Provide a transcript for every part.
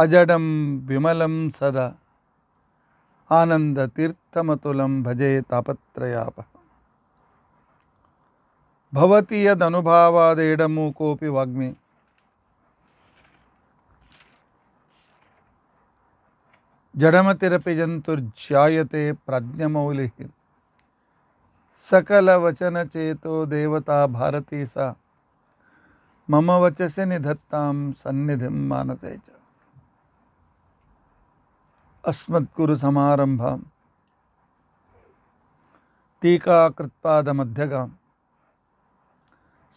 अजडम विमल सदा आनन्दतीर्थमतुलं भजे तापत्रयाप भवती यदनुभावादेडमु कोपि वाग्मे जडमतिरपि जन्तुर्ज्यायते प्राज्ञमौलिः सकलवचनचेतो देवता भारती सा मम वचसि निधत्तां सन्निधिं मानसे च अस्मद्गुरुसमारम्भां टीकाकृत्पादमध्यगां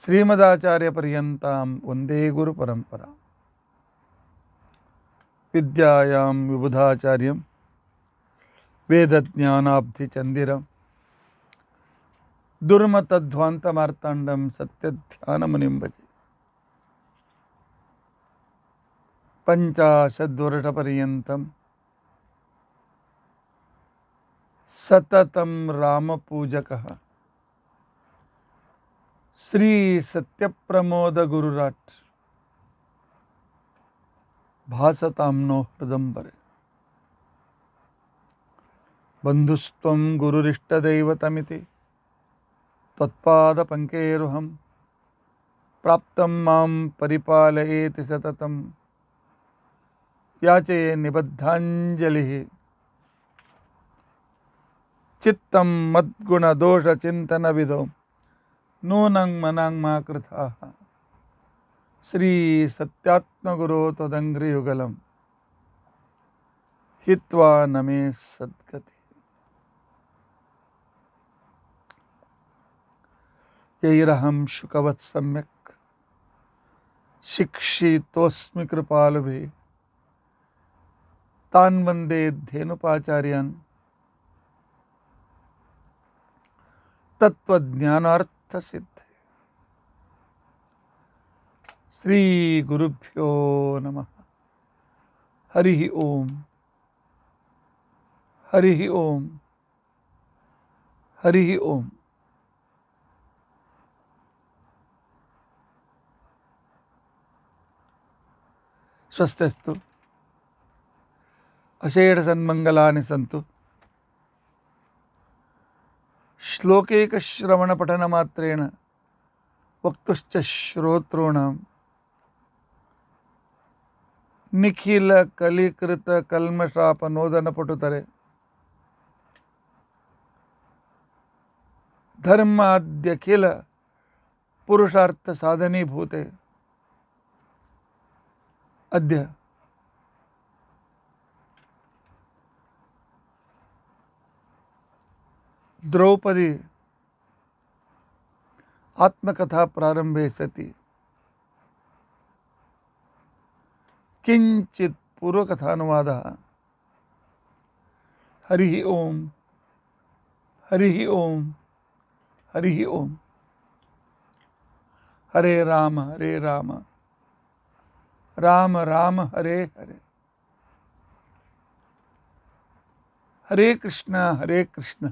श्रीमदाचार्यपर्यन्तां वन्दे गुरुपरम्परा विद्यायां विबुधाचार्यं वेदज्ञानाब्धिचन्दिरं दुर्मतध्वान्तमार्ताण्डं सत्यध्यानमुनिं मुनिंबजे पञ्चाशद्वर्षपर्यन्तं सततम राम पूजक श्री प्रमोद गुरुराट भासताम नो हृदंबरे बंधुस्व गुरुरिष्टदैवतमिति त्वत्पादपङ्केरुहं प्राप्तं मां परिपालयेति सततं याचे निबद्धाजलि चित्तं मद्गुणदोषचिन्तनविधौ नूनं मनाङ्माकृताः श्रीसत्यात्मगुरो त्वदङ्घ्रियुगलं हित्वा न मे सद्गति यैरहं शुकवत् सम्यक् शिक्षितोऽस्मि कृपालुभिः तान् वन्दे धेनुपाचार्यान् तत्व ज्ञानार्थ सिद्ध श्री गुरुभ्यो नम हरि ओम हरि ओम हरि ओम स्वस्थस्तु अशेड़ सन्मंगला सन्तु श्लोकैकश्रवणपठनमात्रेण वक्तुश्च श्रोतॄणां निखिलकलिकृतकल्मषापनोदनपटुतरे धर्माद्यखिल पुरुषार्थसाधनीभूते अद्य द्रौपदी आत्मकथा प्रारंभे सति किंचित पूर्वकथावाद हरि ओम हरि ओम हरि ओम हरे राम हरे राम राम राम हरे हरे हरे कृष्णा हरे कृष्णा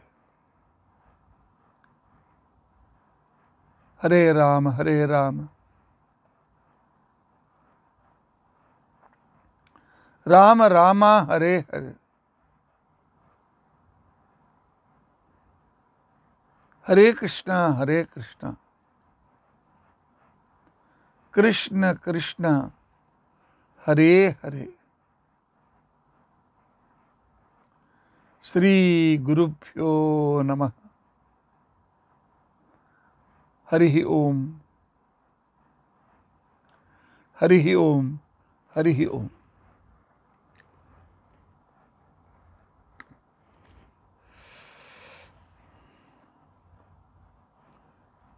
हरे राम हरे राम राम रामा हरे हरे हरे कृष्णा हरे कृष्णा कृष्ण कृष्ण हरे हरे श्री गुरुभ्यो नमः हरी ॐ हरी ॐ हरी ॐ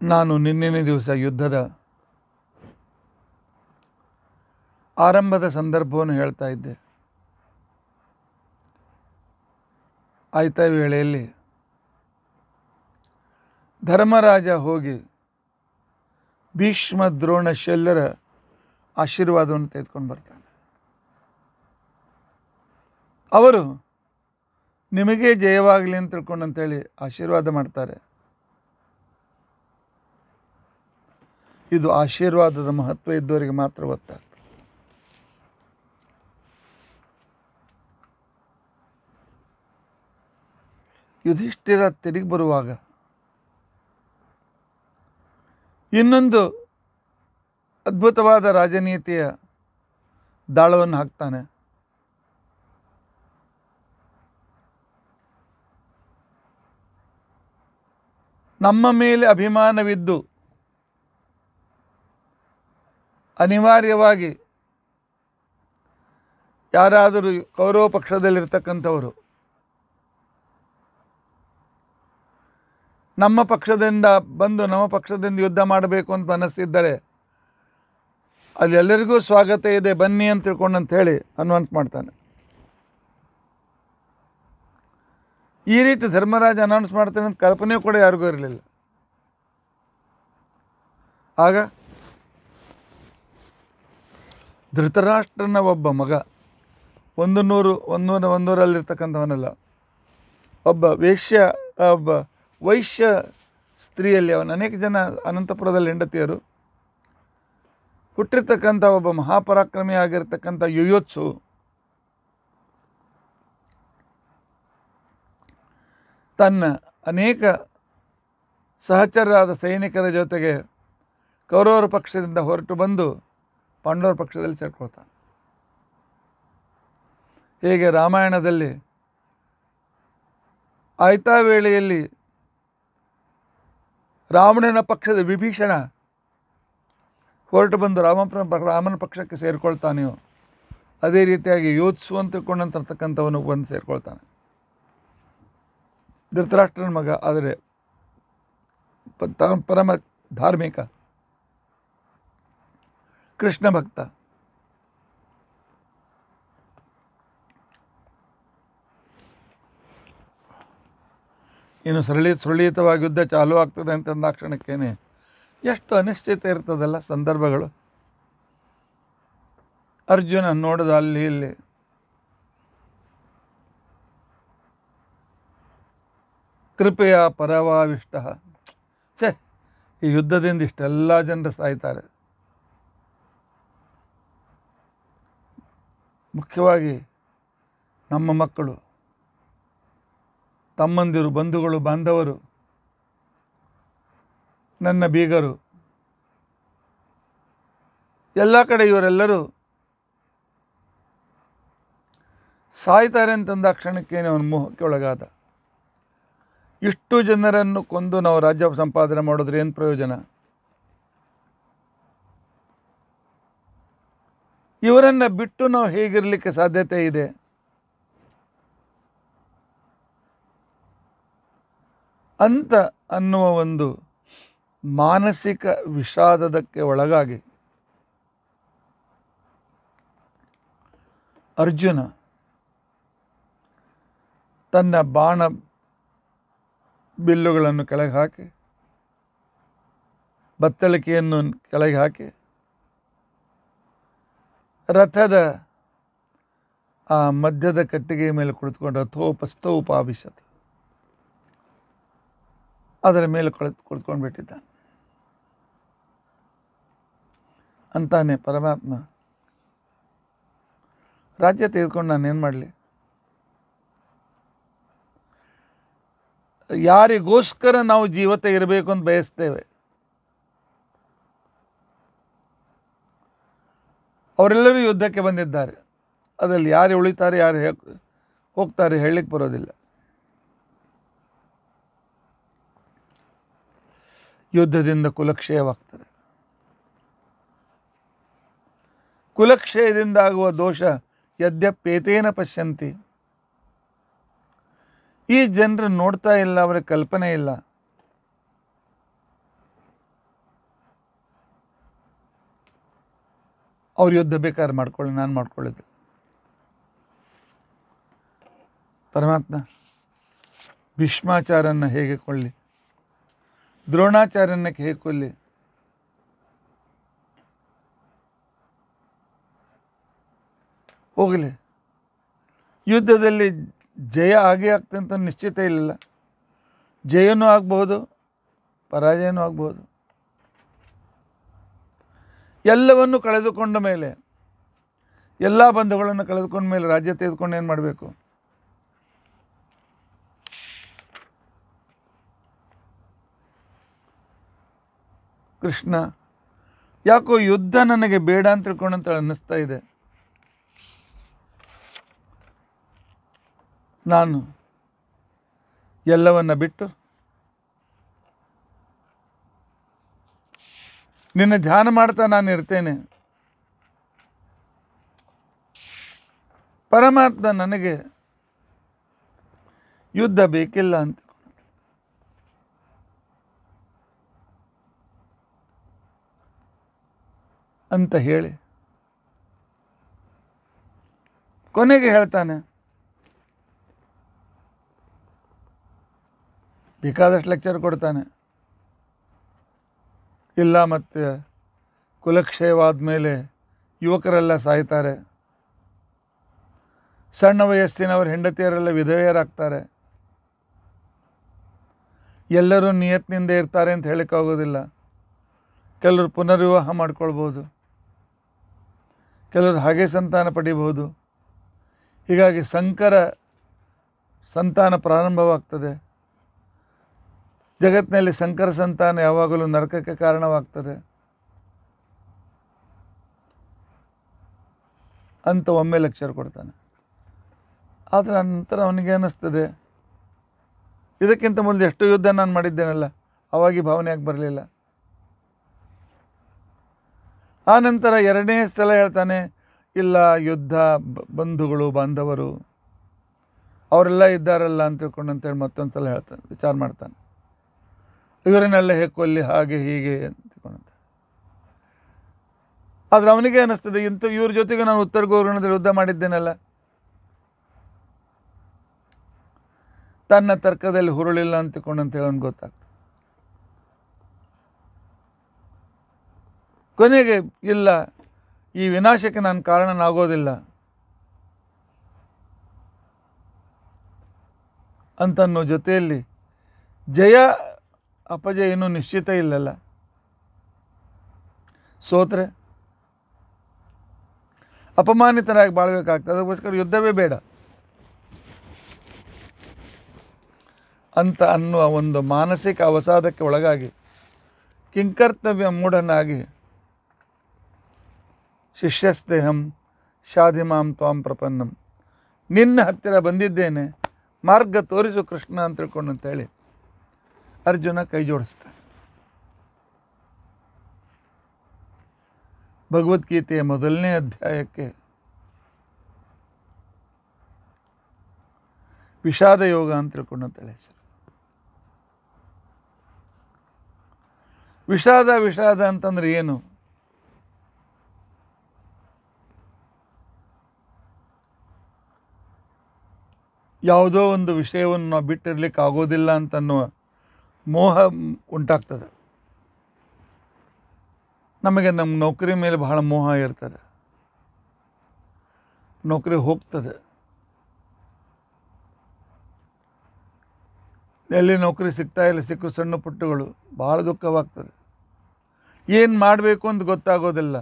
नानो नन्नेने दिवसा युद्धದ ಆರಂಭದ ಸಂದರ್ಭವನ್ನು ಹೇಳತಿದೆ ಆಯತ ವೇಳೆಯಲ್ಲಿ ಧರ್ಮರಾಜ ಹೋಗಿ ಭೀಷ್ಮ ದ್ರೋಣ ಶಲ್ಯರ ಆಶೀರ್ವಾದವನ್ನು ತೆಗೆದುಕೊಂಡು ಬರ್ತಾನೆ ಅವರು ನಿಮಗೆ ಜಯವಾಗಲಿ ಅಂತ ತಿಳ್ಕೊಂಡು ಅಂತೇಳಿ ಆಶೀರ್ವಾದ ಮಾಡ್ತಾರೆ ಇದು ಆಶೀರ್ವಾದದ ಮಹತ್ವ ಇದ್ದವರಿಗೆ ಮಾತ್ರ ಗೊತ್ತಾಗ್ತದೆ ಯುಧಿಷ್ಠಿರ ತಿರುಗಿ ಬರುವಾಗ ಇನ್ನೊಂದು ಅದ್ಭುತವಾದ ರಾಜನೀತಿಯ ದಾಳವನ್ನು ಹಾಕ್ತಾನೆ ನಮ್ಮ ಮೇಲೆ ಅಭಿಮಾನವಿದ್ದು ಅನಿವಾರ್ಯವಾಗಿ ಯಾರಾದರೂ ಕೌರವ ಪಕ್ಷದಲ್ಲಿರ್ತಕ್ಕಂಥವರು ನಮ್ಮ ಪಕ್ಷದಿಂದ ಬಂದು ನಮ್ಮ ಪಕ್ಷದಿಂದ ಯುದ್ಧ ಮಾಡಬೇಕು ಅಂತ ಮನಸ್ಸಿದ್ದರೆ ಅಲ್ಲಿ ಎಲ್ಲರಿಗೂ ಸ್ವಾಗತ ಇದೆ ಬನ್ನಿ ಅಂತ ತಿಳ್ಕೊಂಡು ಅಂತ ಹೇಳಿ ಅನ್ವಂತ ಮಾಡ್ತಾನೆ ಈ ರೀತಿ ಧರ್ಮರಾಜ ಅನೌನ್ಸ್ ಮಾಡ್ತಾನೆ ಅಂತ ಕಲ್ಪನೆ ಕೂಡ ಯಾರಿಗೂ ಇರಲಿಲ್ಲ ಆಗ ಧೃತರಾಷ್ಟ್ರನ ಒಬ್ಬ ಮಗ ಒಂದು ನೂರು ಒಂದೂರ ಒಂದೂರಲ್ಲಿರ್ತಕ್ಕಂಥವನಲ್ಲ ಒಬ್ಬ ವೇಶ್ಯ ಒಬ್ಬ ವೈಶ್ಯ ಸ್ತ್ರೀಯಲ್ಲಿ ಅವನು ಅನೇಕ ಜನ ಅನಂತಪುರದಲ್ಲಿ ಹೆಂಡತಿಯರು ಹುಟ್ಟಿರ್ತಕ್ಕಂಥ ಒಬ್ಬ ಮಹಾಪರಾಕ್ರಮಿ ಆಗಿರ್ತಕ್ಕಂಥ ಯುಯೋತ್ಸು ತನ್ನ ಅನೇಕ ಸಹಚರರಾದ ಸೈನಿಕರ ಜೊತೆಗೆ ಕೌರವರ ಪಕ್ಷದಿಂದ ಹೊರಟು ಬಂದು ಪಾಂಡವರ ಪಕ್ಷದಲ್ಲಿ ಸೇರ್ಕೊಳ್ತಾನೆ ಹೇಗೆ ರಾಮಾಯಣದಲ್ಲಿ ಆಯ್ತಾ ವೇಳೆಯಲ್ಲಿ ರಾವಣನ ಪಕ್ಷದ ವಿಭೀಷಣ ಹೊರಟು ಬಂದು ರಾಮ ರಾಮನ ಪಕ್ಷಕ್ಕೆ ಸೇರಿಕೊಳ್ತಾನೆ ಅದೇ ರೀತಿಯಾಗಿ ಯೋಚಿಸು ಬಂದು ಸೇರಿಕೊಳ್ತಾನೆ ಧೃತರಾಷ್ಟ್ರನ ಮಗ ಆದರೆ ಪರಮ ಧಾರ್ಮಿಕ ಕೃಷ್ಣ ಭಕ್ತ ಏನು ಸರಳಿ ಸುರಳಿತವಾಗಿ ಯುದ್ಧ ಚಾಲೂ ಆಗ್ತದೆ ಅಂತಂದ ಕ್ಷಣಕ್ಕೇನೆ ಎಷ್ಟು ಅನಿಶ್ಚಿತ ಇರ್ತದಲ್ಲ ಸಂದರ್ಭಗಳು ಅರ್ಜುನ ನೋಡಿದ ಅಲ್ಲಿ ಇಲ್ಲಿ ಕೃಪೆಯ ಪರವಾವಿಷ್ಟ ಛೇ ಈ ಯುದ್ಧದಿಂದ ಇಷ್ಟೆಲ್ಲ ಜನರು ಸಾಯ್ತಾರೆ ಮುಖ್ಯವಾಗಿ ನಮ್ಮ ಮಕ್ಕಳು ತಮ್ಮಂದಿರು ಬಂಧುಗಳು ಬಾಂಧವರು ನನ್ನ ಬೀಗರು ಎಲ್ಲ ಕಡೆ ಇವರೆಲ್ಲರೂ ಸಾಯ್ತಾರೆ ಅಂತಂದ ಕ್ಷಣಕ್ಕೇನೆ ಅವನ ಮೋಹಕ್ಕೆ ಒಳಗಾದ ಇಷ್ಟು ಜನರನ್ನು ಕೊಂದು ನಾವು ರಾಜ್ಯ ಸಂಪಾದನೆ ಮಾಡಿದ್ರೆ ಏನು ಪ್ರಯೋಜನ ಇವರನ್ನು ಬಿಟ್ಟು ನಾವು ಹೇಗಿರಲಿಕ್ಕೆ ಸಾಧ್ಯತೆ ಇದೆ ಅಂತ ಅನ್ನುವ ಒಂದು ಮಾನಸಿಕ ವಿಷಾದದಕ್ಕೆ ಒಳಗಾಗಿ ಅರ್ಜುನ ತನ್ನ ಬಾಣ ಬಿಲ್ಲುಗಳನ್ನು ಕೆಳಗೆ ಹಾಕಿ ಬತ್ತಳಿಕೆಯನ್ನು ಕೆಳಗೆ ಹಾಕಿ ರಥದ ಆ ಮಧ್ಯದ ಕಟ್ಟಿಗೆಯ ಮೇಲೆ ಕುಳಿತುಕೊಂಡು ಅಥೋಪಸ್ಥೋಪಾಭಿಷತ್ ಅದರ ಮೇಲೆ ಕುಳಿತು ಕುಳಿತುಕೊಂಡು ಬಿಟ್ಟಿದ್ದಾನೆ ಅಂತಾನೆ ಪರಮಾತ್ಮ ರಾಜ್ಯ ತೆಗೆದುಕೊಂಡು ನಾನು ಏನು ಮಾಡಲಿ ಯಾರಿಗೋಸ್ಕರ ನಾವು ಜೀವತೆ ಇರಬೇಕು ಅಂತ ಬಯಸ್ತೇವೆ ಅವರೆಲ್ಲರೂ ಯುದ್ಧಕ್ಕೆ ಬಂದಿದ್ದಾರೆ ಅದರಲ್ಲಿ ಯಾರು ಉಳಿತಾರೆ ಯಾರು ಹೋಗ್ತಾರೆ ಹೇಳಲಿಕ್ಕೆ ಬರೋದಿಲ್ಲ ಯುದ್ಧದಿಂದ ಕುಲಕ್ಷಯವಾಗ್ತದೆ ಕುಲಕ್ಷಯದಿಂದ ಆಗುವ ದೋಷ ಯದ್ಯಪೇತೇನ ಪಶ್ಯಂತಿ ಈ ಜನರು ನೋಡ್ತಾ ಇಲ್ಲ ಅವರ ಕಲ್ಪನೆ ಇಲ್ಲ ಅವ್ರ ಯುದ್ಧ ಬೇಕಾದ್ರೆ ಮಾಡ್ಕೊಳ್ಳಿ ನಾನು ಮಾಡ್ಕೊಳ್ಳಿದ್ದೆ ಪರಮಾತ್ಮ ಭೀಷ್ಮಾಚಾರನ ಹೇಗೆ ಕೊಳ್ಳಿ ದ್ರೋಣಾಚಾರ್ಯನ ಕೈಕೊಲ್ಲಿ ಹೋಗಲಿ ಯುದ್ಧದಲ್ಲಿ ಜಯ ಆಗೇ ಆಗ್ತಂತ ನಿಶ್ಚಿತ ಇಲ್ಲ ಜಯನೂ ಆಗ್ಬೋದು ಪರಾಜಯನೂ ಆಗ್ಬೋದು ಎಲ್ಲವನ್ನು ಕಳೆದುಕೊಂಡ ಮೇಲೆ ಎಲ್ಲ ಬಂಧುಗಳನ್ನು ಕಳೆದುಕೊಂಡ ಮೇಲೆ ರಾಜ್ಯ ತೆಗೆದುಕೊಂಡು ಏನು ಮಾಡಬೇಕು ಕೃಷ್ಣ ಯಾಕೋ ಯುದ್ಧ ನನಗೆ ಬೇಡ ಅಂತ ತಿಳ್ಕೊಂಡಂತ ಅನ್ನಿಸ್ತಾ ಇದೆ ನಾನು ಎಲ್ಲವನ್ನ ಬಿಟ್ಟು ನಿನ್ನ ಧ್ಯಾನ ಮಾಡ್ತಾ ನಾನು ಇರ್ತೇನೆ ಪರಮಾತ್ಮ ನನಗೆ ಯುದ್ಧ ಬೇಕಿಲ್ಲ ಅಂತ ಅಂತ ಹೇಳಿ ಕೊನೆಗೆ ಹೇಳ್ತಾನೆ ಬೇಕಾದಷ್ಟು ಲೆಕ್ಚರ್ ಕೊಡ್ತಾನೆ ಇಲ್ಲ ಮತ್ತು ಕುಲಕ್ಷಯವಾದ ಮೇಲೆ ಯುವಕರೆಲ್ಲ ಸಾಯ್ತಾರೆ ಸಣ್ಣ ವಯಸ್ಸಿನವರು ಹೆಂಡತಿಯರೆಲ್ಲ ವಿಧವೆಯರಾಗ್ತಾರೆ ಎಲ್ಲರೂ ನಿಯತ್ನಿಂದ ಇರ್ತಾರೆ ಅಂತ ಹೇಳಕ್ಕಾಗೋದಿಲ್ಲ ಕೆಲವರು ಪುನರ್ವಿವಾಹ ಮಾಡ್ಕೊಳ್ಬೋದು ಕೆಲವರು ಹಾಗೆ ಸಂತಾನ ಪಡೆಯಬಹುದು ಹೀಗಾಗಿ ಸಂಕರ ಸಂತಾನ ಪ್ರಾರಂಭವಾಗ್ತದೆ ಜಗತ್ತಿನಲ್ಲಿ ಸಂಕರ ಸಂತಾನ ಯಾವಾಗಲೂ ನರಕಕ್ಕೆ ಕಾರಣವಾಗ್ತದೆ ಅಂತ ಒಮ್ಮೆ ಲೆಕ್ಚರ್ ಕೊಡ್ತಾನೆ ಆದರೆ ನಂತರ ಅವನಿಗೆ ಅನ್ನಿಸ್ತದೆ ಇದಕ್ಕಿಂತ ಮುಂದೆ ಎಷ್ಟು ಯುದ್ಧ ನಾನು ಮಾಡಿದ್ದೇನಲ್ಲ ಅವಾಗಿ ಭಾವನೆ ಯಾಕೆ ಬರಲಿಲ್ಲ ಆನಂತರ ಎರಡನೇ ಸಲ ಹೇಳ್ತಾನೆ ಇಲ್ಲ ಯುದ್ಧ ಬಂಧುಗಳು ಬಾಂಧವರು ಅವರೆಲ್ಲ ಇದ್ದಾರಲ್ಲ ಅಂತ ತಿಳ್ಕೊಂಡು ಅಂತೇಳಿ ಮತ್ತೊಂದು ಸಲ ಹೇಳ್ತಾನೆ ವಿಚಾರ ಮಾಡ್ತಾನೆ ಇವರನ್ನೆಲ್ಲ ಹೆಕ್ಕೊಲ್ಲಿ ಹಾಗೆ ಹೀಗೆ ಅಂತ ತಿಳ್ಕೊಂಡಂತ ಆದರೆ ಅವನಿಗೆ ಅನ್ನಿಸ್ತದೆ ಇಂಥ ಇವ್ರ ಜೊತೆಗೆ ನಾನು ಉತ್ತರ ಗೌರವದಲ್ಲಿ ಯುದ್ಧ ಮಾಡಿದ್ದೇನಲ್ಲ ತನ್ನ ತರ್ಕದಲ್ಲಿ ಹುರುಳಿಲ್ಲ ಅಂತಕೊಂಡಂತ ಹೇಳೋನು ಗೊತ್ತಾಗ್ತದೆ ಕೊನೆಗೆ ಇಲ್ಲ ಈ ವಿನಾಶಕ್ಕೆ ನಾನು ಕಾರಣನಾಗೋದಿಲ್ಲ ಅಂತನ್ನೋ ಜೊತೆಯಲ್ಲಿ ಜಯ ಅಪಜಯ ಇನ್ನೂ ನಿಶ್ಚಿತ ಇಲ್ಲಲ್ಲ ಸೋತ್ರೆ ಅಪಮಾನಿತನಾಗಿ ಬಾಳ್ಬೇಕಾಗ್ತದೆ ಅದಕ್ಕೋಸ್ಕರ ಯುದ್ಧವೇ ಬೇಡ ಅಂತ ಅನ್ನುವ ಒಂದು ಮಾನಸಿಕ ಅವಸಾದಕ್ಕೆ ಒಳಗಾಗಿ ಕಿಂಕರ್ತವ್ಯ ಮೂಢನಾಗಿ ಶಾಧಿ ಮಾಂ ತ್ವಾಂ ಪ್ರಪನ್ನಂ ನಿನ್ನ ಹತ್ತಿರ ಬಂದಿದ್ದೇನೆ ಮಾರ್ಗ ತೋರಿಸು ಕೃಷ್ಣ ಅಂತ ತಿಳ್ಕೊಂಡು ಅಂತೇಳಿ ಅರ್ಜುನ ಕೈ ಜೋಡಿಸ್ತಾನೆ ಭಗವದ್ಗೀತೆಯ ಮೊದಲನೇ ಅಧ್ಯಾಯಕ್ಕೆ ವಿಷಾದ ಯೋಗ ಅಂತ ತಿಳ್ಕೊಂಡು ಅಂತೇಳಿ ಸರ್ ವಿಷಾದ ವಿಷಾದ ಅಂತಂದ್ರೆ ಏನು ಯಾವುದೋ ಒಂದು ವಿಷಯವನ್ನು ನಾವು ಬಿಟ್ಟಿರಲಿಕ್ಕೆ ಆಗೋದಿಲ್ಲ ಅನ್ನೋ ಮೋಹ ಉಂಟಾಗ್ತದೆ ನಮಗೆ ನಮ್ಮ ನೌಕರಿ ಮೇಲೆ ಬಹಳ ಮೋಹ ಇರ್ತದೆ ನೌಕರಿ ಹೋಗ್ತದೆ ಎಲ್ಲಿ ನೌಕರಿ ಸಿಗ್ತಾ ಇಲ್ಲ ಸಿಕ್ಕು ಸಣ್ಣ ಪುಟ್ಟುಗಳು ಭಾಳ ದುಃಖವಾಗ್ತದೆ ಏನು ಮಾಡಬೇಕು ಅಂತ ಗೊತ್ತಾಗೋದಿಲ್ಲ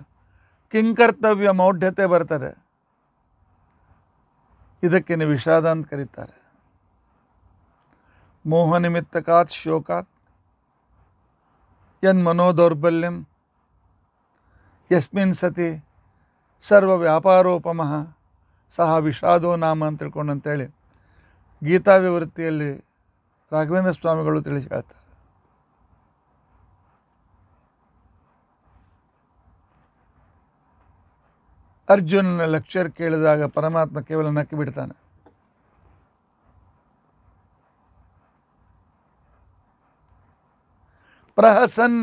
ಕಿಂಕರ್ತವ್ಯ ಮೌಢ್ಯತೆ ಬರ್ತಾರೆ ಇದಕ್ಕೆ ವಿಷಾದ ಅಂತ ಕರೀತಾರೆ ಮೋಹ ನಿಮಿತ್ತಕಾತ್ ಶೋಕಾತ್ ಮನೋ ದೌರ್ಬಲ್ಯಂ ಯಸ್ಮಿನ್ ಸತಿ ಸರ್ವ ವ್ಯಾಪಾರೋಪಮಃ ಸಹ ವಿಷಾದೋ ನಾಮ ಅಂತ ತಿಳ್ಕೊಂಡು ಅಂತೇಳಿ ಗೀತಾ ರಾಘವೇಂದ್ರ ಸ್ವಾಮಿಗಳು ತಿಳಿಸಿ ಹೇಳ್ತಾರೆ ಅರ್ಜುನನ ಲೆಕ್ಚರ್ ಕೇಳಿದಾಗ ಪರಮಾತ್ಮ ಕೇವಲ ನಕ್ಕಿ ಬಿಡ್ತಾನೆ ಪ್ರಹಸನ್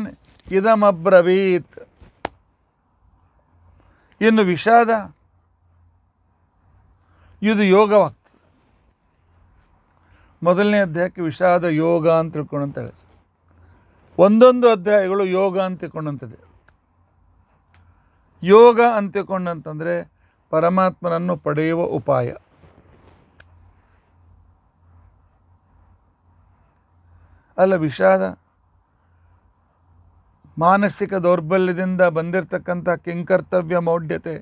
ಇದಮ್ರವೀತ್ ಇನ್ನು ವಿಷಾದ ಇದು ಯೋಗವಾಗ್ತದೆ ಮೊದಲನೇ ಅಧ್ಯಾಯಕ್ಕೆ ವಿಷಾದ ಯೋಗ ಅಂತ ತಿಳ್ಕೊಂಡು ಹೇಳಿ ಒಂದೊಂದು ಅಧ್ಯಾಯಗಳು ಯೋಗ ಅಂತ ತಿಳ್ಕೊಂಡಂಥದ್ದು ಯೋಗ ಅಂತಕೊಂಡಂತಂದರೆ ಪರಮಾತ್ಮನನ್ನು ಪಡೆಯುವ ಉಪಾಯ ಅಲ್ಲ ವಿಷಾದ ಮಾನಸಿಕ ದೌರ್ಬಲ್ಯದಿಂದ ಬಂದಿರತಕ್ಕಂಥ ಕಿಂಕರ್ತವ್ಯ ಮೌಢ್ಯತೆ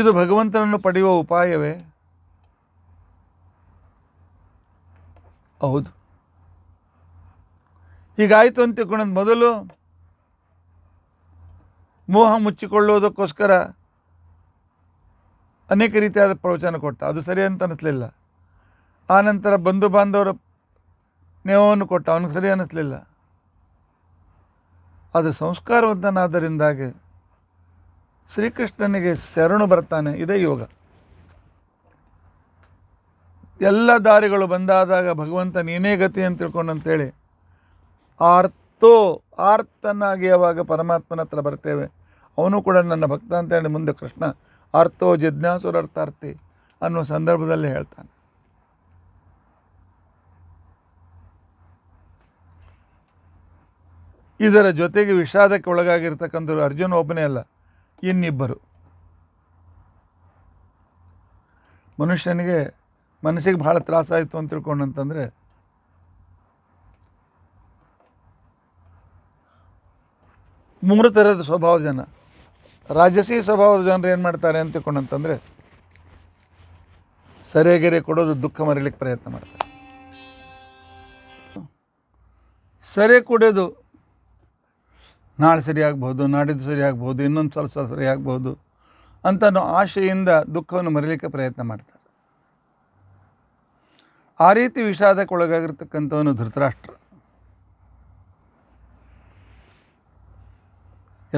ಇದು ಭಗವಂತನನ್ನು ಪಡೆಯುವ ಉಪಾಯವೇ ಹೌದು ಹೀಗಾಯಿತು ಅಂತ ಮೊದಲು ಮೋಹ ಮುಚ್ಚಿಕೊಳ್ಳುವುದಕ್ಕೋಸ್ಕರ ಅನೇಕ ರೀತಿಯಾದ ಪ್ರವಚನ ಕೊಟ್ಟ ಅದು ಸರಿ ಅಂತ ಅನ್ನಿಸ್ಲಿಲ್ಲ ಆನಂತರ ಬಂಧು ಬಾಂಧವರ ನೇಮವನ್ನು ಕೊಟ್ಟ ಅವನಿಗೆ ಸರಿ ಅನ್ನಿಸ್ಲಿಲ್ಲ ಅದು ಸಂಸ್ಕಾರವಂತನಾದ್ದರಿಂದಾಗಿ ಶ್ರೀಕೃಷ್ಣನಿಗೆ ಶರಣು ಬರ್ತಾನೆ ಇದೇ ಯೋಗ ಎಲ್ಲ ದಾರಿಗಳು ಬಂದಾದಾಗ ಭಗವಂತ ನೀನೇ ಗತಿ ಅಂತ ತಿಳ್ಕೊಂಡಂತೇಳಿ ಆರ್ತೋ ಆರ್ತನಾಗಿ ಯಾವಾಗ ಪರಮಾತ್ಮನ ಹತ್ರ ಬರ್ತೇವೆ ಅವನು ಕೂಡ ನನ್ನ ಭಕ್ತ ಅಂತ ಹೇಳಿ ಮುಂದೆ ಕೃಷ್ಣ ಅರ್ಥೋ ಜಿಜ್ಞಾಸುರರ್ಥಾರ್ಥಿ ಅನ್ನುವ ಸಂದರ್ಭದಲ್ಲಿ ಹೇಳ್ತಾನೆ ಇದರ ಜೊತೆಗೆ ವಿಷಾದಕ್ಕೆ ಒಳಗಾಗಿರ್ತಕ್ಕಂಥವ್ರು ಅರ್ಜುನ ಒಬ್ಬನೇ ಅಲ್ಲ ಇನ್ನಿಬ್ಬರು ಮನುಷ್ಯನಿಗೆ ಮನಸ್ಸಿಗೆ ಭಾಳ ತ್ರಾಸಾಯಿತು ಅಂತ ತಿಳ್ಕೊಂಡಂತಂದರೆ ಮೂರು ಥರದ ಸ್ವಭಾವ ಜನ ರಾಜಸೀ ಸ್ವಭಾವದ ಜನರು ಏನು ಮಾಡ್ತಾರೆ ಅಂತ ತಿಳ್ಕೊಂಡಂತಂದರೆ ಸರಿಯಾಗಿರೆ ಕೊಡೋದು ದುಃಖ ಮರಿಲಿಕ್ಕೆ ಪ್ರಯತ್ನ ಮಾಡ್ತಾರೆ ಸರಿ ಕುಡಿದು ನಾಳೆ ಸರಿ ಆಗ್ಬೋದು ನಾಡಿದ್ದು ಸರಿ ಆಗ್ಬೋದು ಇನ್ನೊಂದು ಸ್ವಲ್ಪ ಸರಿ ಆಗ್ಬೋದು ಅಂತ ಆಶೆಯಿಂದ ದುಃಖವನ್ನು ಮರಿಲಿಕ್ಕೆ ಪ್ರಯತ್ನ ಮಾಡ್ತಾರೆ ಆ ರೀತಿ ವಿಷಾದಕ್ಕೆ ಒಳಗಾಗಿರ್ತಕ್ಕಂಥವನು ಧೃತರಾಷ್ಟ್ರ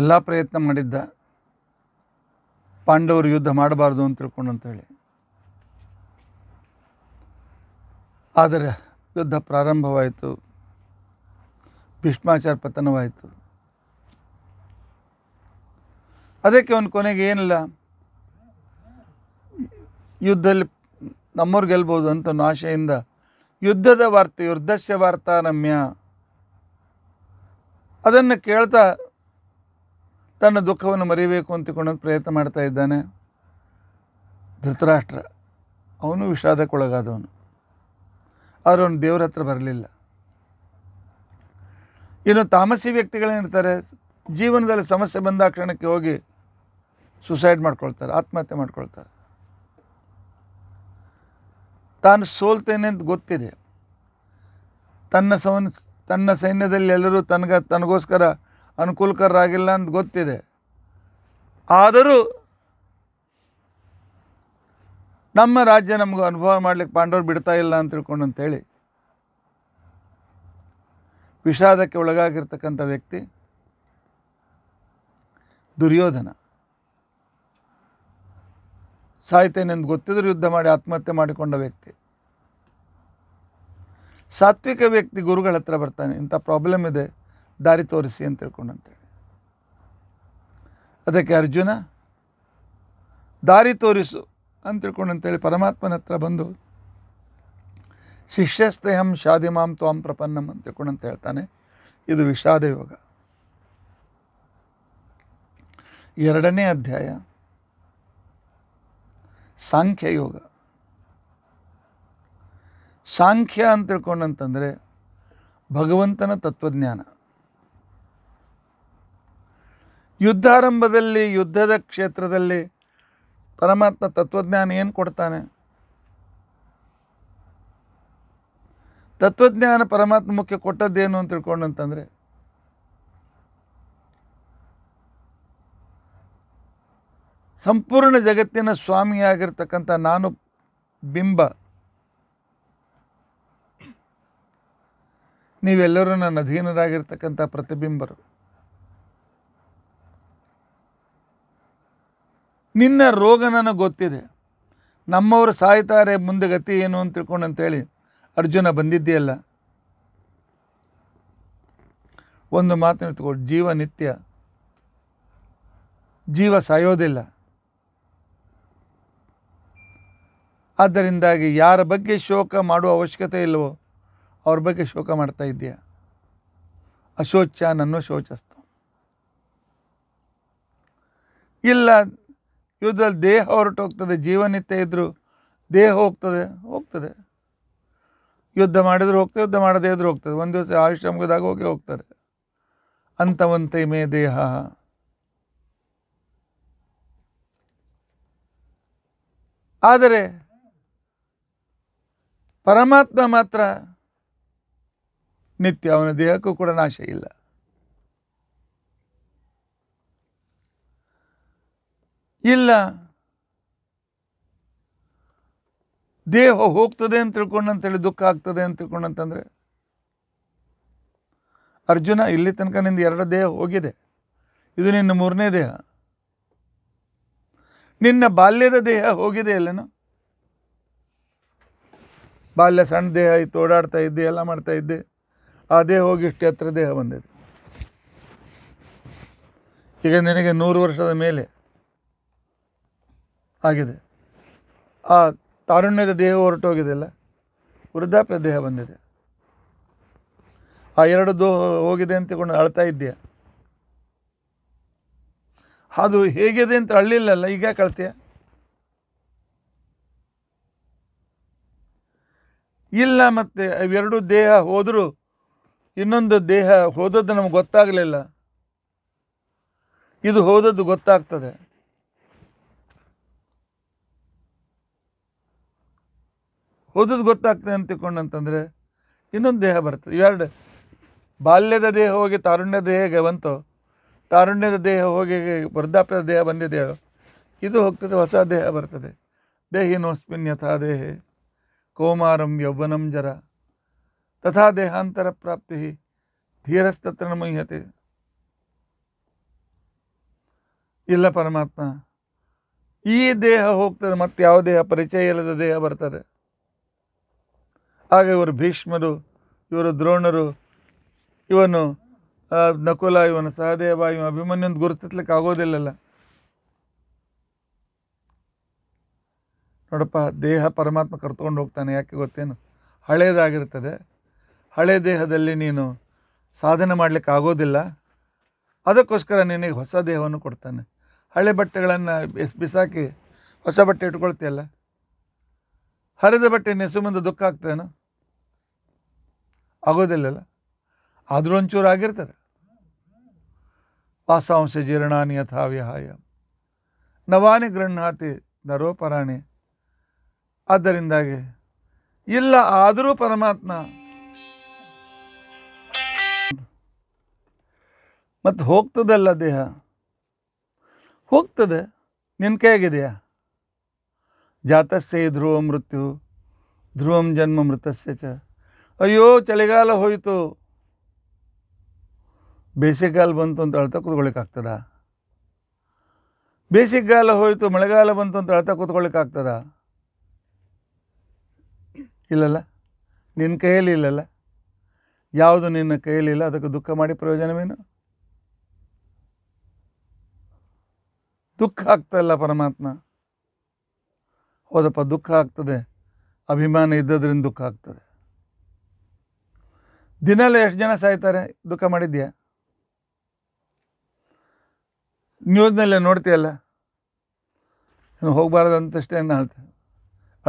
ಎಲ್ಲ ಪ್ರಯತ್ನ ಮಾಡಿದ್ದ ಪಾಂಡವರು ಯುದ್ಧ ಮಾಡಬಾರ್ದು ಅಂತ ತಿಳ್ಕೊಂಡು ಅಂತೇಳಿ ಆದರೆ ಯುದ್ಧ ಪ್ರಾರಂಭವಾಯಿತು ಭೀಷ್ಮಾಚಾರ ಪತನವಾಯಿತು ಅದಕ್ಕೆ ಅವನು ಕೊನೆಗೆ ಏನಿಲ್ಲ ಯುದ್ಧದಲ್ಲಿ ನಮ್ಮವ್ರು ಗೆಲ್ಬೋದು ಅಂತ ಒಂದು ಆಶೆಯಿಂದ ಯುದ್ಧದ ವಾರ್ತೆ ಯುದ್ಧಸ್ಯ ವಾರ್ತಾ ನಮ್ಯ ಅದನ್ನು ಕೇಳ್ತಾ ತನ್ನ ದುಃಖವನ್ನು ಮರೆಯಬೇಕು ಅಂತಿಕೊಂಡು ಪ್ರಯತ್ನ ಮಾಡ್ತಾ ಇದ್ದಾನೆ ಧೃತರಾಷ್ಟ್ರ ಅವನು ವಿಷಾದಕ್ಕೊಳಗಾದವನು ಆದರೆ ಅವನು ದೇವ್ರ ಹತ್ರ ಬರಲಿಲ್ಲ ಇನ್ನು ತಾಮಸಿ ವ್ಯಕ್ತಿಗಳೇನಿರ್ತಾರೆ ಜೀವನದಲ್ಲಿ ಸಮಸ್ಯೆ ಬಂದ ಕ್ಷಣಕ್ಕೆ ಹೋಗಿ ಸುಸೈಡ್ ಮಾಡ್ಕೊಳ್ತಾರೆ ಆತ್ಮಹತ್ಯೆ ಮಾಡ್ಕೊಳ್ತಾರೆ ತಾನು ಸೋಲ್ತೇನೆ ಅಂತ ಗೊತ್ತಿದೆ ತನ್ನ ಸೌನ್ ತನ್ನ ಸೈನ್ಯದಲ್ಲಿ ಎಲ್ಲರೂ ತನಗ ತನಗೋಸ್ಕರ ಅನುಕೂಲಕರಾಗಿಲ್ಲ ಅಂತ ಗೊತ್ತಿದೆ ಆದರೂ ನಮ್ಮ ರಾಜ್ಯ ನಮಗೂ ಅನುಭವ ಮಾಡ್ಲಿಕ್ಕೆ ಪಾಂಡವರು ಬಿಡ್ತಾ ಇಲ್ಲ ಅಂತ ತಿಳ್ಕೊಂಡು ಅಂತೇಳಿ ವಿಷಾದಕ್ಕೆ ಒಳಗಾಗಿರ್ತಕ್ಕಂಥ ವ್ಯಕ್ತಿ ದುರ್ಯೋಧನ ಸಾಯ್ತೇನೆಂದು ಗೊತ್ತಿದ್ರೂ ಯುದ್ಧ ಮಾಡಿ ಆತ್ಮಹತ್ಯೆ ಮಾಡಿಕೊಂಡ ವ್ಯಕ್ತಿ ಸಾತ್ವಿಕ ವ್ಯಕ್ತಿ ಗುರುಗಳ ಹತ್ರ ಬರ್ತಾನೆ ಇಂಥ ಪ್ರಾಬ್ಲಮ್ ಇದೆ ದಾರಿ ತೋರಿಸಿ ಅಂತ ಹೇಳಿ ಅದಕ್ಕೆ ಅರ್ಜುನ ದಾರಿ ತೋರಿಸು ಅಂತ ಅಂತೇಳಿ ಪರಮಾತ್ಮನ ಹತ್ರ ಬಂದು ಶಿಷ್ಯಸ್ತೇಹಂ ಮಾಂ ತ್ವಾಂ ಪ್ರಪನ್ನಂ ಅಂತ ತಿಳ್ಕೊಂಡಂತ ಹೇಳ್ತಾನೆ ಇದು ವಿಷಾದ ಯೋಗ ಎರಡನೇ ಅಧ್ಯಾಯ ಸಾಂಖ್ಯ ಯೋಗ ಸಾಂಖ್ಯ ಅಂತ ತಿಳ್ಕೊಂಡಂತಂದರೆ ಭಗವಂತನ ತತ್ವಜ್ಞಾನ ಯುದ್ಧಾರಂಭದಲ್ಲಿ ಯುದ್ಧದ ಕ್ಷೇತ್ರದಲ್ಲಿ ಪರಮಾತ್ಮ ತತ್ವಜ್ಞಾನ ಏನು ಕೊಡ್ತಾನೆ ತತ್ವಜ್ಞಾನ ಪರಮಾತ್ಮ ಮುಖ್ಯ ಕೊಟ್ಟದ್ದೇನು ಅಂತ ತಿಳ್ಕೊಂಡು ಅಂತಂದರೆ ಸಂಪೂರ್ಣ ಜಗತ್ತಿನ ಸ್ವಾಮಿಯಾಗಿರ್ತಕ್ಕಂಥ ನಾನು ಬಿಂಬ ನೀವೆಲ್ಲರೂ ನನ್ನ ಅಧೀನರಾಗಿರ್ತಕ್ಕಂಥ ಪ್ರತಿಬಿಂಬರು ನಿನ್ನ ರೋಗ ನನಗೆ ಗೊತ್ತಿದೆ ನಮ್ಮವರು ಸಾಯ್ತಾರೆ ಮುಂದೆ ಗತಿ ಏನು ಅಂತ ತಿಳ್ಕೊಂಡು ಅಂತೇಳಿ ಅರ್ಜುನ ಬಂದಿದ್ದೀಯಲ್ಲ ಒಂದು ಮಾತನ್ನು ತಗೊಂಡು ಜೀವ ನಿತ್ಯ ಜೀವ ಸಾಯೋದಿಲ್ಲ ಆದ್ದರಿಂದಾಗಿ ಯಾರ ಬಗ್ಗೆ ಶೋಕ ಮಾಡುವ ಅವಶ್ಯಕತೆ ಇಲ್ಲವೋ ಅವ್ರ ಬಗ್ಗೆ ಶೋಕ ಮಾಡ್ತಾ ಇದ್ದೀಯ ಅಶೋಚ ನನ್ನ ಶೋಚಸ್ತು ಇಲ್ಲ ಯುದ್ಧದಲ್ಲಿ ದೇಹ ಹೊರಟು ಹೋಗ್ತದೆ ಜೀವನಿತ್ಯ ಇದ್ದರೂ ದೇಹ ಹೋಗ್ತದೆ ಹೋಗ್ತದೆ ಯುದ್ಧ ಮಾಡಿದ್ರು ಹೋಗ್ತದೆ ಯುದ್ಧ ಮಾಡದೇ ಇದ್ರೂ ಹೋಗ್ತದೆ ಒಂದು ದಿವಸ ಆಯುಷ್ಯ ಮುಗಿದಾಗ ಹೋಗಿ ಹೋಗ್ತಾರೆ ಅಂತವಂತೆ ಮೇ ದೇಹ ಆದರೆ ಪರಮಾತ್ಮ ಮಾತ್ರ ನಿತ್ಯ ಅವನ ದೇಹಕ್ಕೂ ಕೂಡ ನಾಶ ಇಲ್ಲ ಇಲ್ಲ ದೇಹ ಹೋಗ್ತದೆ ಅಂತ ತಿಳ್ಕೊಂಡಂತೇಳಿ ದುಃಖ ಆಗ್ತದೆ ಅಂತ ತಿಳ್ಕೊಂಡಂತಂದರೆ ಅರ್ಜುನ ಇಲ್ಲಿ ತನಕ ನಿಂದು ಎರಡು ದೇಹ ಹೋಗಿದೆ ಇದು ನಿನ್ನ ಮೂರನೇ ದೇಹ ನಿನ್ನ ಬಾಲ್ಯದ ದೇಹ ಹೋಗಿದೆ ಅಲ್ಲೇನು ಬಾಲ್ಯ ಸಣ್ಣ ದೇಹ ಇತ್ತು ಓಡಾಡ್ತಾ ಇದ್ದೆ ಎಲ್ಲ ಮಾಡ್ತಾ ಇದ್ದೆ ಆ ದೇಹ ಹೋಗಿ ಇಷ್ಟೇ ಹತ್ರ ದೇಹ ಬಂದಿದೆ ಈಗ ನಿನಗೆ ನೂರು ವರ್ಷದ ಮೇಲೆ ಆಗಿದೆ ಆ ತಾರುಣ್ಯದ ದೇಹ ಹೊರಟೋಗಿದೆಯಲ್ಲ ವೃದ್ಧಾಪ್ಯ ದೇಹ ಬಂದಿದೆ ಆ ಎರಡು ದೋ ಹೋಗಿದೆ ಅಂತ ಅಳ್ತಾ ಇದೆಯಾ ಅದು ಹೇಗಿದೆ ಅಂತ ಅಳ್ಳಿಲ್ಲಲ್ಲ ಈಗ ಕಳ್ತೀಯ ಇಲ್ಲ ಮತ್ತೆ ಅವೆರಡು ದೇಹ ಹೋದರೂ ಇನ್ನೊಂದು ದೇಹ ಹೋದದ್ದು ನಮ್ಗೆ ಗೊತ್ತಾಗಲಿಲ್ಲ ಇದು ಹೋದದ್ದು ಗೊತ್ತಾಗ್ತದೆ ಉದ್ದು ಗೊತ್ತಾಗ್ತ ಅಂತಿಕೊಂಡಂತಂದ್ರೆ ಇನ್ನೊಂದು ದೇಹ ಬರುತ್ತೆ ಇವೆರಡ್ ಬಾಲ್ಯದ ದೇಹ ಹೋಗಿ ತರುಣ ದೇಹ ಗೆ ವಂತೋ ತರುಣ ದೇಹ ಹೋಗಿ ವೃದ್ಧಾಪ್ಯದ ದೇಹ ಬಂದಿದೆವು ಇದು ಹೊಕ್ತದ ವಸ ದೇಹ ಬರುತ್ತೆ ದೇಹಿನೋ ಸ್ಮನ್ಯತ ದೇಹೇ ಕೋಮಾರಂ ಯವ್ವನಂ ಜರ ತಥಾ ದೇಹಾಂತರ ಪ್ರಾಪ್ತಿಹಿ ಧೀರಸ್ತತ್ರಣಮೈಹತೇ ಇಲ್ಲ ಪರಮಾತ್ಮ ಈ ದೇಹ ಹೊಕ್ತದ ಮತ್ತೆ ಯಾವ ದೇಹ ಪರಿಚಯ ಇಲ್ಲದ ದೇಹ ಬರುತ್ತೆ ಆಗ ಇವರು ಭೀಷ್ಮರು ಇವರು ದ್ರೋಣರು ಇವನು ನಕುಲ ಇವನು ಸಹದೇವ ಇವ ಅಂತ ಗುರುತಿಸ್ಲಿಕ್ಕೆ ಆಗೋದಿಲ್ಲಲ್ಲ ನೋಡಪ್ಪ ದೇಹ ಪರಮಾತ್ಮ ಕರ್ಕೊಂಡು ಹೋಗ್ತಾನೆ ಯಾಕೆ ಗೊತ್ತೇನು ಹಳೇದಾಗಿರ್ತದೆ ಹಳೆ ದೇಹದಲ್ಲಿ ನೀನು ಸಾಧನೆ ಮಾಡಲಿಕ್ಕೆ ಆಗೋದಿಲ್ಲ ಅದಕ್ಕೋಸ್ಕರ ನಿನಗೆ ಹೊಸ ದೇಹವನ್ನು ಕೊಡ್ತಾನೆ ಹಳೆ ಬಟ್ಟೆಗಳನ್ನು ಬಿಸಾಕಿ ಹೊಸ ಬಟ್ಟೆ ಇಟ್ಕೊಳ್ತೀಯಲ್ಲ ಹರಿದ ಬಟ್ಟೆ ನೆಸುಮಂದು ದುಃಖ ಆಗ್ತದೇನು ಆಗೋದಿಲ್ಲಲ್ಲ ಆದರೂ ಒಂಚೂರು ಆಗಿರ್ತದೆ ವಾಸಾಂಶ ಜೀರ್ಣಾನಿ ಯಥಾ ವಿಹಾಯ ನವಾನಿ ಗೃಹಾತಿ ನರೋಪರಾಣಿ ಆದ್ದರಿಂದಾಗಿ ಇಲ್ಲ ಆದರೂ ಪರಮಾತ್ಮ ಮತ್ತು ಹೋಗ್ತದಲ್ಲ ದೇಹ ಹೋಗ್ತದೆ ನಿನ್ನ ಕೈಯಾಗಿದೆಯಾ ಜಾತಸ್ಯ ಧ್ರುವ ಮೃತ್ಯು ಧ್ರುವಂ ಜನ್ಮ ಮೃತಸ್ಯ ಚ ಅಯ್ಯೋ ಚಳಿಗಾಲ ಹೋಯಿತು ಬೇಸಿಗೆಗಾಲ ಬಂತು ಅಂತ ಅಳ್ತಾ ಕೂತ್ಕೊಳ್ಳಿಕ್ಕಾಗ್ತದ ಬೇಸಿಗೆಗಾಲ ಹೋಯಿತು ಮಳೆಗಾಲ ಬಂತು ಅಂತ ಅಳ್ತಾ ಕೂತ್ಕೊಳ್ಳಿಕ್ಕಾಗ್ತದ ಇಲ್ಲಲ್ಲ ನಿನ್ನ ಕೈಯಲ್ಲಿ ಇಲ್ಲಲ್ಲ ಯಾವುದು ನಿನ್ನ ಕೈಯಲ್ಲಿ ಇಲ್ಲ ಅದಕ್ಕೆ ದುಃಖ ಮಾಡಿ ಪ್ರಯೋಜನವೇನು ದುಃಖ ಆಗ್ತಲ್ಲ ಪರಮಾತ್ಮ ಹೋದಪ್ಪ ದುಃಖ ಆಗ್ತದೆ ಅಭಿಮಾನ ಇದ್ದದ್ರಿಂದ ದುಃಖ ಆಗ್ತದೆ ದಿನಲ್ಲ ಎಷ್ಟು ಜನ ಸಾಯ್ತಾರೆ ದುಃಖ ಮಾಡಿದ್ಯಾ ನ್ಯೂಸ್ನಲ್ಲೇ ನೋಡ್ತೀಯಲ್ಲ ನೀನು ಹೋಗಬಾರ್ದು ಅಂತಷ್ಟೇ ಹೇಳ್ತೆ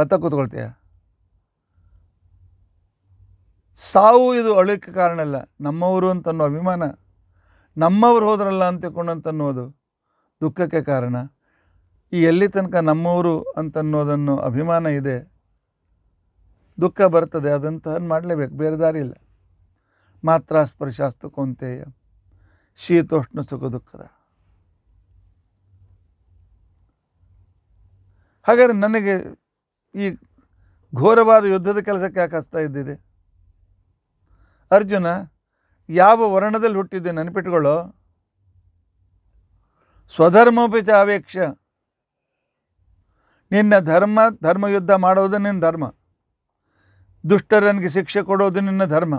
ಅರ್ಥ ಕೂತ್ಕೊಳ್ತೀಯ ಸಾವು ಇದು ಅಳೋಕ್ಕೆ ಕಾರಣ ಅಲ್ಲ ನಮ್ಮವರು ಅಂತನ್ನೋ ಅಭಿಮಾನ ನಮ್ಮವರು ಹೋದ್ರಲ್ಲ ಅಂತ ಅನ್ನುವುದು ದುಃಖಕ್ಕೆ ಕಾರಣ ಈ ಎಲ್ಲಿ ತನಕ ನಮ್ಮವರು ಅಂತನ್ನೋದನ್ನು ಅಭಿಮಾನ ಇದೆ ದುಃಖ ಬರ್ತದೆ ಅದಂತಹ ಮಾಡಲೇಬೇಕು ಬೇರೆ ದಾರಿ ಇಲ್ಲ ಮಾತ್ರ ಸ್ಪರ್ಶಾಸ್ತು ಕೊಂತೆಯ ಶೀತೋಷ್ಣ ಸುಖ ದುಃಖದ ಹಾಗಾದರೆ ನನಗೆ ಈ ಘೋರವಾದ ಯುದ್ಧದ ಕೆಲಸಕ್ಕೆ ಯಾಕೆ ಇದ್ದಿದೆ ಅರ್ಜುನ ಯಾವ ವರ್ಣದಲ್ಲಿ ಹುಟ್ಟಿದ್ದೆ ನೆನಪಿಟ್ಕೊಳ್ಳೋ ಸ್ವಧರ್ಮೋಪಿ ನಿನ್ನ ಧರ್ಮ ಧರ್ಮಯುದ್ಧ ಮಾಡೋದು ನಿನ್ನ ಧರ್ಮ ದುಷ್ಟರನಿಗೆ ಶಿಕ್ಷೆ ಕೊಡೋದು ನಿನ್ನ ಧರ್ಮ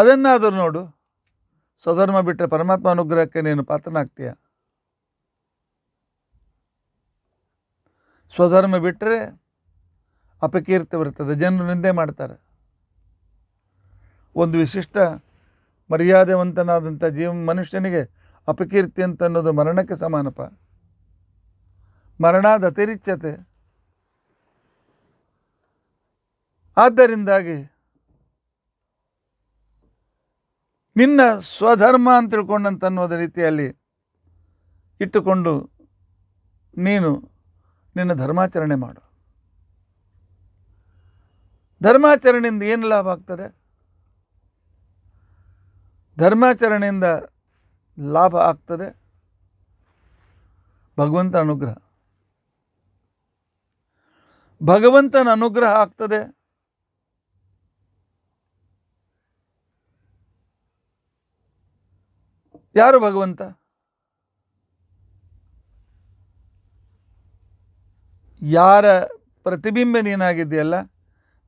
ಅದನ್ನಾದರೂ ನೋಡು ಸ್ವಧರ್ಮ ಬಿಟ್ಟರೆ ಪರಮಾತ್ಮ ಅನುಗ್ರಹಕ್ಕೆ ನೀನು ಪಾತ್ರನಾಗ್ತೀಯ ಸ್ವಧರ್ಮ ಬಿಟ್ಟರೆ ಅಪಕೀರ್ತಿ ಬರ್ತದೆ ಜನರು ನಿಂದೆ ಮಾಡ್ತಾರೆ ಒಂದು ವಿಶಿಷ್ಟ ಮರ್ಯಾದೆವಂತನಾದಂಥ ಜೀವ ಮನುಷ್ಯನಿಗೆ ಅಪಕೀರ್ತಿ ಅಂತ ಅನ್ನೋದು ಮರಣಕ್ಕೆ ಸಮಾನಪ ಮರಣಾದತಿರಿಚ್ಯತೆ ಆದ್ದರಿಂದಾಗಿ ನಿನ್ನ ಸ್ವಧರ್ಮ ಅಂತ ತಿಳ್ಕೊಂಡಂತನ್ನೋದ ರೀತಿಯಲ್ಲಿ ಇಟ್ಟುಕೊಂಡು ನೀನು ನಿನ್ನ ಧರ್ಮಾಚರಣೆ ಮಾಡು ಧರ್ಮಾಚರಣೆಯಿಂದ ಏನು ಲಾಭ ಆಗ್ತದೆ ಧರ್ಮಾಚರಣೆಯಿಂದ ಲಾಭ ಆಗ್ತದೆ ಭಗವಂತ ಅನುಗ್ರಹ ಭಗವಂತನ ಅನುಗ್ರಹ ಆಗ್ತದೆ ಯಾರು ಭಗವಂತ ಯಾರ ಪ್ರತಿಬಿಂಬ ನೀನಾಗಿದೆಯಲ್ಲ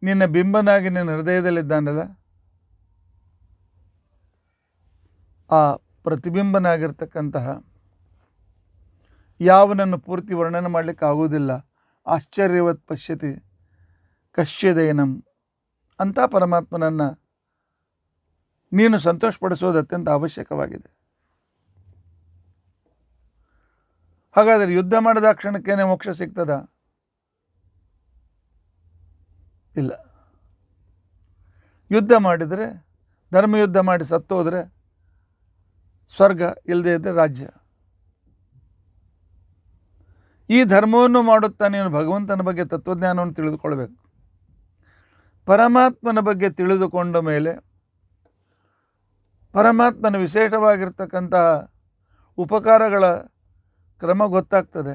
ನಿನ್ನ ಬಿಂಬನಾಗಿ ನಿನ್ನ ಹೃದಯದಲ್ಲಿದ್ದಾನಲ್ಲ ಆ ಪ್ರತಿಬಿಂಬನಾಗಿರ್ತಕ್ಕಂತಹ ಯಾವನನ್ನು ಪೂರ್ತಿ ವರ್ಣನೆ ಮಾಡಲಿಕ್ಕೆ ಆಗೋದಿಲ್ಲ ಆಶ್ಚರ್ಯವತ್ ಪಶ್ಯತಿ ಕಶ್ಯದೇನಂ ಅಂಥ ಪರಮಾತ್ಮನನ್ನು ನೀನು ಸಂತೋಷಪಡಿಸೋದು ಅತ್ಯಂತ ಅವಶ್ಯಕವಾಗಿದೆ ಹಾಗಾದರೆ ಯುದ್ಧ ಮಾಡಿದ ಕ್ಷಣಕ್ಕೇನೆ ಮೋಕ್ಷ ಸಿಗ್ತದ ಇಲ್ಲ ಯುದ್ಧ ಮಾಡಿದರೆ ಧರ್ಮಯುದ್ಧ ಮಾಡಿ ಸತ್ತೋದ್ರೆ ಸ್ವರ್ಗ ಇಲ್ಲದೇ ಇದ್ದರೆ ರಾಜ್ಯ ಈ ಧರ್ಮವನ್ನು ಮಾಡುತ್ತಾ ನೀನು ಭಗವಂತನ ಬಗ್ಗೆ ತತ್ವಜ್ಞಾನವನ್ನು ತಿಳಿದುಕೊಳ್ಬೇಕು ಪರಮಾತ್ಮನ ಬಗ್ಗೆ ತಿಳಿದುಕೊಂಡ ಮೇಲೆ ಪರಮಾತ್ಮನ ವಿಶೇಷವಾಗಿರ್ತಕ್ಕಂತಹ ಉಪಕಾರಗಳ ಕ್ರಮ ಗೊತ್ತಾಗ್ತದೆ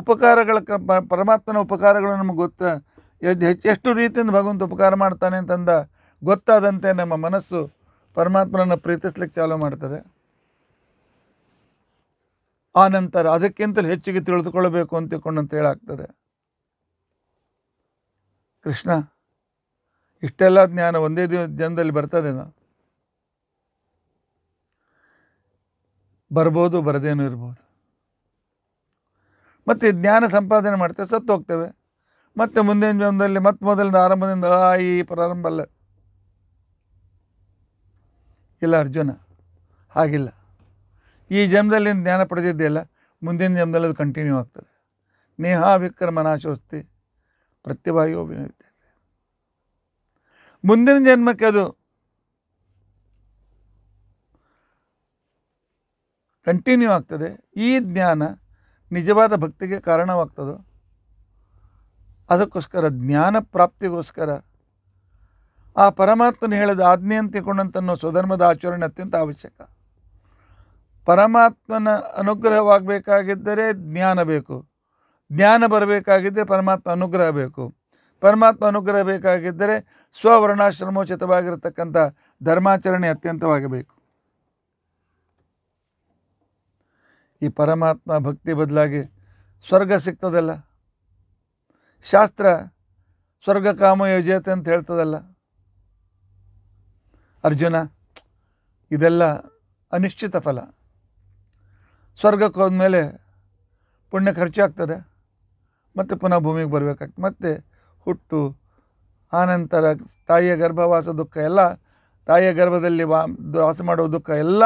ಉಪಕಾರಗಳ ಕ್ರಮ ಪರಮಾತ್ಮನ ಉಪಕಾರಗಳು ನಮಗೆ ಗೊತ್ತ ಹೆಚ್ಚೆಷ್ಟು ರೀತಿಯಿಂದ ಭಗವಂತ ಉಪಕಾರ ಮಾಡ್ತಾನೆ ಅಂತಂದ ಗೊತ್ತಾದಂತೆ ನಮ್ಮ ಮನಸ್ಸು ಪರಮಾತ್ಮನನ್ನು ಪ್ರೀತಿಸ್ಲಿಕ್ಕೆ ಚಾಲೂ ಮಾಡ್ತದೆ ಆನಂತರ ನಂತರ ಅದಕ್ಕಿಂತಲೂ ಹೆಚ್ಚಿಗೆ ತಿಳಿದುಕೊಳ್ಳಬೇಕು ಅಂತ ಹೇಳಾಗ್ತದೆ ಕೃಷ್ಣ ಇಷ್ಟೆಲ್ಲ ಜ್ಞಾನ ಒಂದೇ ದಿನ ಜನದಲ್ಲಿ ಬರ್ತದೇನೋ ಬರ್ಬೋದು ಬರದೇನೂ ಇರ್ಬೋದು ಮತ್ತು ಜ್ಞಾನ ಸಂಪಾದನೆ ಮಾಡ್ತೇವೆ ಸತ್ತು ಹೋಗ್ತೇವೆ ಮತ್ತು ಮುಂದಿನ ಜನದಲ್ಲಿ ಮತ್ತೆ ಮೊದಲಿನ ಆರಂಭದಿಂದ ಈ ಪ್ರಾರಂಭ ಅಲ್ಲ ಇಲ್ಲ ಅರ್ಜುನ ಹಾಗಿಲ್ಲ ಈ ಜನ್ಮದಲ್ಲಿ ಜ್ಞಾನ ಪಡೆದಿದ್ದೆಲ್ಲ ಮುಂದಿನ ಜನ್ಮದಲ್ಲಿ ಅದು ಕಂಟಿನ್ಯೂ ಆಗ್ತದೆ ನೇಹಾ ವಿಕ್ರಮ ನಾಶೋಸ್ತಿ ಪ್ರತ್ಯಭಾಯೋ ಮುಂದಿನ ಜನ್ಮಕ್ಕೆ ಅದು ಕಂಟಿನ್ಯೂ ಆಗ್ತದೆ ಈ ಜ್ಞಾನ ನಿಜವಾದ ಭಕ್ತಿಗೆ ಕಾರಣವಾಗ್ತದೋ ಅದಕ್ಕೋಸ್ಕರ ಜ್ಞಾನ ಪ್ರಾಪ್ತಿಗೋಸ್ಕರ ಆ ಪರಮಾತ್ಮನ ಹೇಳಿದ ಆಜ್ಞೆಯನ್ನು ತಿಳ್ಕೊಂಡಂತನ್ನೋ ಸ್ವಧರ್ಮದ ಆಚರಣೆ ಅತ್ಯಂತ ಅವಶ್ಯಕ ಪರಮಾತ್ಮನ ಅನುಗ್ರಹವಾಗಬೇಕಾಗಿದ್ದರೆ ಜ್ಞಾನ ಬೇಕು ಜ್ಞಾನ ಬರಬೇಕಾಗಿದ್ದರೆ ಪರಮಾತ್ಮ ಅನುಗ್ರಹ ಬೇಕು ಪರಮಾತ್ಮ ಅನುಗ್ರಹ ಬೇಕಾಗಿದ್ದರೆ ಸ್ವವರ್ಣಾಶ್ರಮೋಚಿತವಾಗಿರತಕ್ಕಂಥ ಧರ್ಮಾಚರಣೆ ಅತ್ಯಂತವಾಗಬೇಕು ಈ ಪರಮಾತ್ಮ ಭಕ್ತಿ ಬದಲಾಗಿ ಸ್ವರ್ಗ ಸಿಗ್ತದಲ್ಲ ಶಾಸ್ತ್ರ ಸ್ವರ್ಗ ಕಾಮ ಯೋಜತೆ ಅಂತ ಹೇಳ್ತದಲ್ಲ ಅರ್ಜುನ ಇದೆಲ್ಲ ಅನಿಶ್ಚಿತ ಫಲ ಸ್ವರ್ಗಕ್ಕೆ ಹೋದ್ಮೇಲೆ ಪುಣ್ಯ ಖರ್ಚಾಗ್ತದೆ ಮತ್ತು ಪುನಃ ಭೂಮಿಗೆ ಬರಬೇಕಾಗ್ತದೆ ಮತ್ತು ಹುಟ್ಟು ಆನಂತರ ತಾಯಿಯ ಗರ್ಭವಾಸ ದುಃಖ ಎಲ್ಲ ತಾಯಿಯ ಗರ್ಭದಲ್ಲಿ ವಾ ವಾಸ ಮಾಡುವ ದುಃಖ ಎಲ್ಲ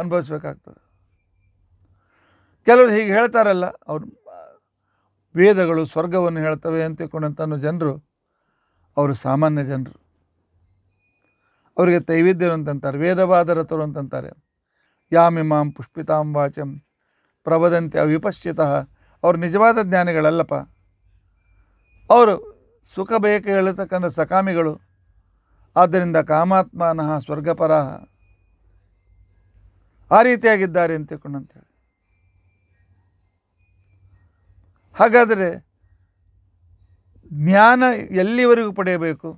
ಅನುಭವಿಸ್ಬೇಕಾಗ್ತದೆ ಕೆಲವರು ಹೀಗೆ ಹೇಳ್ತಾರಲ್ಲ ಅವರು ವೇದಗಳು ಸ್ವರ್ಗವನ್ನು ಹೇಳ್ತವೆ ಅಂತ ಜನರು ಅವರು ಸಾಮಾನ್ಯ ಜನರು ಅವರಿಗೆ ತೈವೇದ್ಯರು ಅಂತಂತಾರೆ ವೇದವಾದರತರು ಅಂತಂತಾರೆ ಯಾಮಿಮಾಂ ಪುಷ್ಪಿತಾಂ ವಾಚಂ ಪ್ರಬದಂತೆ ಅವಿಪಶ್ಚಿತ ಅವರು ನಿಜವಾದ ಜ್ಞಾನಿಗಳಲ್ಲಪ್ಪ ಅವರು ಸುಖ ಬೇಕು ಹೇಳತಕ್ಕಂಥ ಸಕಾಮಿಗಳು ಆದ್ದರಿಂದ ಕಾಮಾತ್ಮನಃ ಸ್ವರ್ಗಪರಃ ಆ ರೀತಿಯಾಗಿದ್ದಾರೆ ಅಂತ ತಿಳ್ಕೊಂಡಂಥೇಳಿ ಹಾಗಾದರೆ ಜ್ಞಾನ ಎಲ್ಲಿವರೆಗೂ ಪಡೆಯಬೇಕು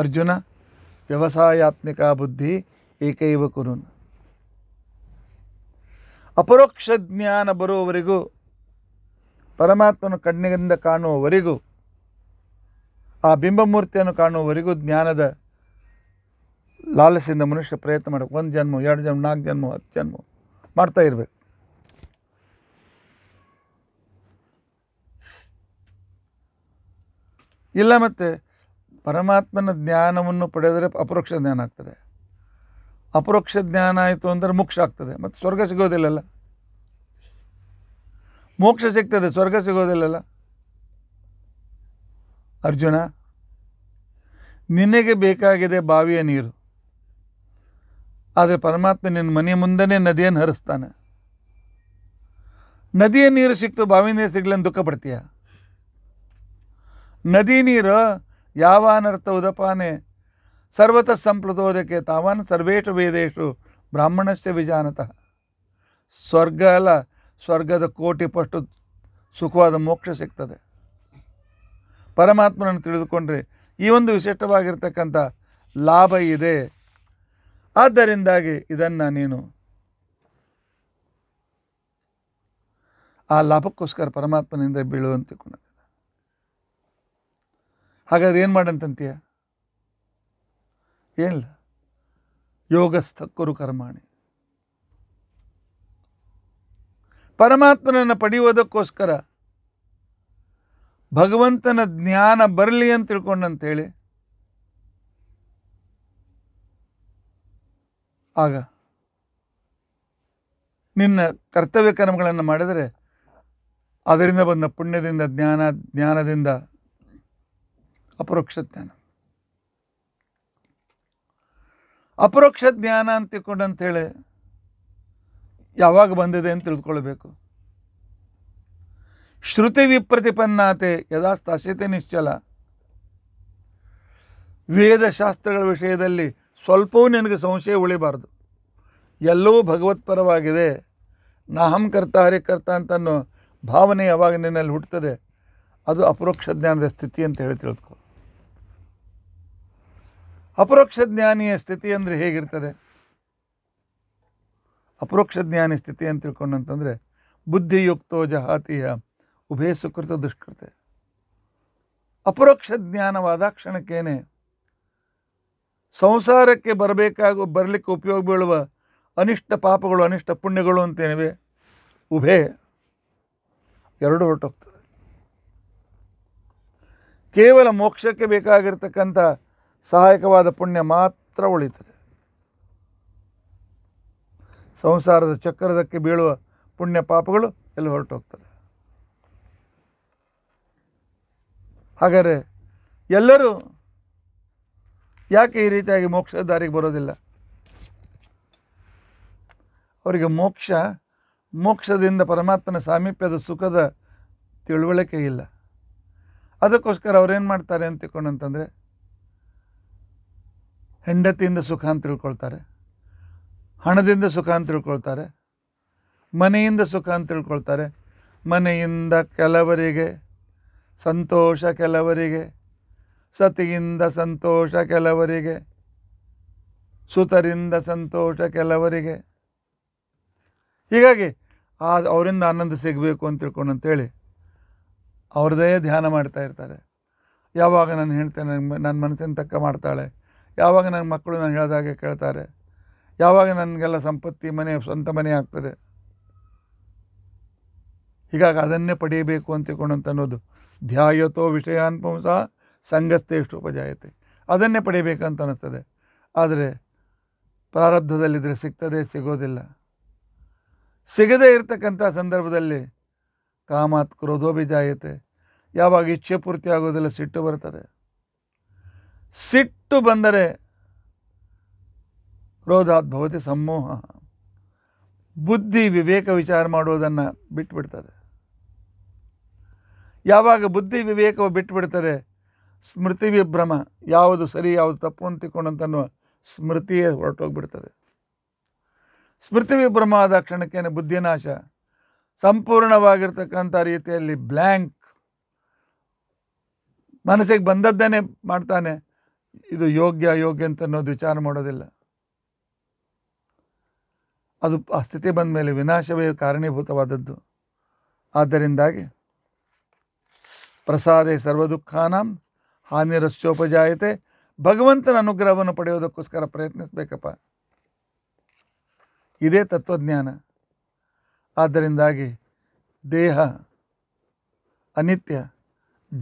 ಅರ್ಜುನ ವ್ಯವಸಾಯಾತ್ಮಿಕ ಬುದ್ಧಿ ಏಕೈವ ಕುರುನ್ ಅಪರೋಕ್ಷ ಜ್ಞಾನ ಬರುವವರೆಗೂ ಪರಮಾತ್ಮನ ಕಣ್ಣಿನಿಂದ ಕಾಣುವವರೆಗೂ ಆ ಬಿಂಬಮೂರ್ತಿಯನ್ನು ಕಾಣುವವರೆಗೂ ಜ್ಞಾನದ ಲಾಲಸಿಂದ ಮನುಷ್ಯ ಪ್ರಯತ್ನ ಮಾಡಬೇಕು ಒಂದು ಜನ್ಮ ಎರಡು ಜನ್ಮ ನಾಲ್ಕು ಜನ್ಮ ಹತ್ತು ಜನ್ಮ ಮಾಡ್ತಾ ಇರಬೇಕು ಇಲ್ಲ ಮತ್ತು ಪರಮಾತ್ಮನ ಜ್ಞಾನವನ್ನು ಪಡೆದರೆ ಅಪರೋಕ್ಷ ಜ್ಞಾನ ಆಗ್ತದೆ ಅಪರೋಕ್ಷ ಜ್ಞಾನ ಆಯಿತು ಅಂದರೆ ಮೋಕ್ಷ ಆಗ್ತದೆ ಮತ್ತು ಸ್ವರ್ಗ ಸಿಗೋದಿಲ್ಲಲ್ಲ ಮೋಕ್ಷ ಸಿಗ್ತದೆ ಸ್ವರ್ಗ ಸಿಗೋದಿಲ್ಲಲ್ಲ ಅರ್ಜುನ ನಿನಗೆ ಬೇಕಾಗಿದೆ ಬಾವಿಯ ನೀರು ಆದರೆ ಪರಮಾತ್ಮ ನಿನ್ನ ಮನೆ ಮುಂದೆನೇ ನದಿಯನ್ನು ಹರಿಸ್ತಾನೆ ನದಿಯ ನೀರು ಸಿಕ್ತು ಬಾವಿ ನೀರು ಸಿಗ್ಲನ್ನು ದುಃಖ ಪಡ್ತೀಯ ನದಿ ನೀರು ಯಾವಾನರ್ಥ ಉದಪಾನೆ ಸರ್ವತಃ ಸಂಪ್ಲತೋದಕ್ಕೆ ತಾವಾನ್ ಸರ್ವೇಷು ವೇದೇಶು ಬ್ರಾಹ್ಮಣಸ್ಯ ವಿಜಾನತಃ ಸ್ವರ್ಗ ಅಲ್ಲ ಸ್ವರ್ಗದ ಕೋಟಿ ಪಟ್ಟು ಸುಖವಾದ ಮೋಕ್ಷ ಸಿಗ್ತದೆ ಪರಮಾತ್ಮನನ್ನು ತಿಳಿದುಕೊಂಡ್ರೆ ಈ ಒಂದು ವಿಶಿಷ್ಟವಾಗಿರ್ತಕ್ಕಂಥ ಲಾಭ ಇದೆ ಆದ್ದರಿಂದಾಗಿ ಇದನ್ನು ನೀನು ಆ ಲಾಭಕ್ಕೋಸ್ಕರ ಪರಮಾತ್ಮನಿಂದ ಬೀಳುವಂತೆ ಕೊನೆ ಹಾಗಾದ್ರೆ ಏನು ಮಾಡಂತಂತೀಯ ಏನಿಲ್ಲ ಯೋಗಸ್ಥ ಕುರು ಕರ್ಮಾಣಿ ಪರಮಾತ್ಮನನ್ನು ಪಡೆಯುವುದಕ್ಕೋಸ್ಕರ ಭಗವಂತನ ಜ್ಞಾನ ಬರಲಿ ಅಂತ ತಿಳ್ಕೊಂಡಂತೇಳಿ ಆಗ ನಿನ್ನ ಕರ್ತವ್ಯ ಕರ್ಮಗಳನ್ನು ಮಾಡಿದರೆ ಅದರಿಂದ ಬಂದ ಪುಣ್ಯದಿಂದ ಜ್ಞಾನ ಜ್ಞಾನದಿಂದ ಅಪರೋಕ್ಷ ಜ್ಞಾನ ಅಪರೋಕ್ಷ ಜ್ಞಾನ ಅಂತ ತಿಳ್ಕೊಂಡು ಅಂಥೇಳಿ ಯಾವಾಗ ಬಂದಿದೆ ಅಂತ ತಿಳ್ಕೊಳ್ಬೇಕು ಶ್ರುತಿ ವಿಪ್ರತಿಪನ್ನಾತೆ ಯಥಾಸ್ಥಾಸ್ಯತೆ ನಿಶ್ಚಲ ವೇದಶಾಸ್ತ್ರಗಳ ವಿಷಯದಲ್ಲಿ ಸ್ವಲ್ಪವೂ ನಿನಗೆ ಸಂಶಯ ಉಳಿಬಾರ್ದು ಎಲ್ಲವೂ ಭಗವತ್ಪರವಾಗಿದೆ ನಾಹಂ ಕರ್ತ ಹರಿಕರ್ತ ಅಂತನೋ ಭಾವನೆ ಯಾವಾಗ ನಿನ್ನಲ್ಲಿ ಹುಟ್ಟುತ್ತದೆ ಅದು ಅಪರೋಕ್ಷ ಜ್ಞಾನದ ಸ್ಥಿತಿ ಅಂತ ಹೇಳಿ ತಿಳ್ಕೊ ಅಪರೋಕ್ಷ ಜ್ಞಾನಿಯ ಸ್ಥಿತಿ ಅಂದರೆ ಹೇಗಿರ್ತದೆ ಅಪರೋಕ್ಷ ಜ್ಞಾನಿ ಸ್ಥಿತಿ ಅಂತ ತಿಳ್ಕೊಂಡಂತಂದರೆ ಬುದ್ಧಿಯುಕ್ತೋ ಜಹಾತಿಯ ಉಭಯ ಸುಕೃತ ದುಷ್ಕೃತೆ ಅಪರೋಕ್ಷ ಜ್ಞಾನವಾದ ಕ್ಷಣಕ್ಕೇನೆ ಸಂಸಾರಕ್ಕೆ ಬರಬೇಕಾಗೋ ಬರಲಿಕ್ಕೆ ಉಪಯೋಗ ಬೀಳುವ ಅನಿಷ್ಟ ಪಾಪಗಳು ಅನಿಷ್ಟ ಪುಣ್ಯಗಳು ಅಂತೇನಿವೆ ಉಭೆ ಎರಡು ಹೊರಟೋಗ್ತದೆ ಕೇವಲ ಮೋಕ್ಷಕ್ಕೆ ಬೇಕಾಗಿರ್ತಕ್ಕಂಥ ಸಹಾಯಕವಾದ ಪುಣ್ಯ ಮಾತ್ರ ಉಳಿತದೆ ಸಂಸಾರದ ಚಕ್ರದಕ್ಕೆ ಬೀಳುವ ಪುಣ್ಯ ಪಾಪಗಳು ಎಲ್ಲ ಹೊರಟೋಗ್ತದೆ ಹಾಗಾದರೆ ಎಲ್ಲರೂ ಯಾಕೆ ಈ ರೀತಿಯಾಗಿ ಮೋಕ್ಷ ದಾರಿಗೆ ಬರೋದಿಲ್ಲ ಅವರಿಗೆ ಮೋಕ್ಷ ಮೋಕ್ಷದಿಂದ ಪರಮಾತ್ಮನ ಸಾಮೀಪ್ಯದ ಸುಖದ ತಿಳುವಳಿಕೆ ಇಲ್ಲ ಅದಕ್ಕೋಸ್ಕರ ಅವ್ರೇನು ಮಾಡ್ತಾರೆ ಅಂತ ತಿಳ್ಕೊಂಡಂತಂದರೆ ಹೆಂಡತಿಯಿಂದ ಸುಖ ಅಂತ ತಿಳ್ಕೊಳ್ತಾರೆ ಹಣದಿಂದ ಸುಖ ಅಂತ ತಿಳ್ಕೊಳ್ತಾರೆ ಮನೆಯಿಂದ ಸುಖ ಅಂತ ತಿಳ್ಕೊಳ್ತಾರೆ ಮನೆಯಿಂದ ಕೆಲವರಿಗೆ ಸಂತೋಷ ಕೆಲವರಿಗೆ ಸತಿಯಿಂದ ಸಂತೋಷ ಕೆಲವರಿಗೆ ಸುತರಿಂದ ಸಂತೋಷ ಕೆಲವರಿಗೆ ಹೀಗಾಗಿ ಆ ಅವರಿಂದ ಆನಂದ ಸಿಗಬೇಕು ಅಂತ ತಿಳ್ಕೊಂಡು ಅಂತೇಳಿ ಅವ್ರದ್ದೇ ಧ್ಯಾನ ಮಾಡ್ತಾ ಇರ್ತಾರೆ ಯಾವಾಗ ನಾನು ಹೇಳ್ತೇನೆ ನನ್ನ ಮನಸ್ಸಿನ ತಕ್ಕ ಮಾಡ್ತಾಳೆ ಯಾವಾಗ ನನ್ನ ಮಕ್ಕಳು ನಾನು ಹೇಳಿದಾಗೆ ಕೇಳ್ತಾರೆ ಯಾವಾಗ ನನಗೆಲ್ಲ ಸಂಪತ್ತಿ ಮನೆ ಸ್ವಂತ ಮನೆ ಆಗ್ತದೆ ಹೀಗಾಗಿ ಅದನ್ನೇ ಪಡೆಯಬೇಕು ಅಂತ ಅನ್ನೋದು ಧ್ಯಾಯತೋ ಸಹ ಸಂಘಸ್ಥೆ ಎಷ್ಟು ಉಪಜಾಯತೆ ಅದನ್ನೇ ಪಡೆಯಬೇಕಂತ ಅನ್ನಿಸ್ತದೆ ಆದರೆ ಪ್ರಾರಬ್ಧದಲ್ಲಿದ್ದರೆ ಸಿಗ್ತದೆ ಸಿಗೋದಿಲ್ಲ ಸಿಗದೇ ಇರತಕ್ಕಂಥ ಸಂದರ್ಭದಲ್ಲಿ ಕಾಮಾತ್ ಕ್ರೋಧೋಭಿಜಾಯತೆ ಯಾವಾಗ ಇಚ್ಛೆ ಪೂರ್ತಿ ಆಗೋದಿಲ್ಲ ಸಿಟ್ಟು ಬರ್ತದೆ ಸಿಟ್ಟು ಬಂದರೆ ಕ್ರೋಧಾತ್ ಭವತಿ ಸಮೂಹ ಬುದ್ಧಿ ವಿವೇಕ ವಿಚಾರ ಮಾಡುವುದನ್ನು ಬಿಟ್ಟುಬಿಡ್ತಾರೆ ಯಾವಾಗ ಬುದ್ಧಿ ವಿವೇಕವು ಬಿಟ್ಟುಬಿಡ್ತಾರೆ ಸ್ಮೃತಿ ವಿಭ್ರಮ ಯಾವುದು ಸರಿ ಯಾವುದು ತಪ್ಪು ಅಂತ ತಿಳ್ಕೊಂಡಂತನ್ನುವ ಸ್ಮೃತಿಯೇ ಹೊರಟೋಗ್ಬಿಡ್ತದೆ ಸ್ಮೃತಿ ವಿಭ್ರಮ ಆದ ಕ್ಷಣಕ್ಕೇನೆ ಬುದ್ಧಿನಾಶ ಸಂಪೂರ್ಣವಾಗಿರ್ತಕ್ಕಂಥ ರೀತಿಯಲ್ಲಿ ಬ್ಲ್ಯಾಂಕ್ ಮನಸ್ಸಿಗೆ ಬಂದದ್ದನ್ನೇ ಮಾಡ್ತಾನೆ ಇದು ಯೋಗ್ಯ ಅಯೋಗ್ಯ ಅಂತ ಅನ್ನೋದು ವಿಚಾರ ಮಾಡೋದಿಲ್ಲ ಅದು ಆ ಸ್ಥಿತಿ ಬಂದ ಮೇಲೆ ವಿನಾಶವೇ ಕಾರಣೀಭೂತವಾದದ್ದು ಆದ್ದರಿಂದಾಗಿ ಪ್ರಸಾದೆ ಸರ್ವದುಃಖಾನಾಂ ಹಾನಿ ರಸ್ಯೋಪಜಾಯತೆ ಭಗವಂತನ ಅನುಗ್ರಹವನ್ನು ಪಡೆಯೋದಕ್ಕೋಸ್ಕರ ಪ್ರಯತ್ನಿಸಬೇಕಪ್ಪ ಇದೇ ತತ್ವಜ್ಞಾನ ಆದ್ದರಿಂದಾಗಿ ದೇಹ ಅನಿತ್ಯ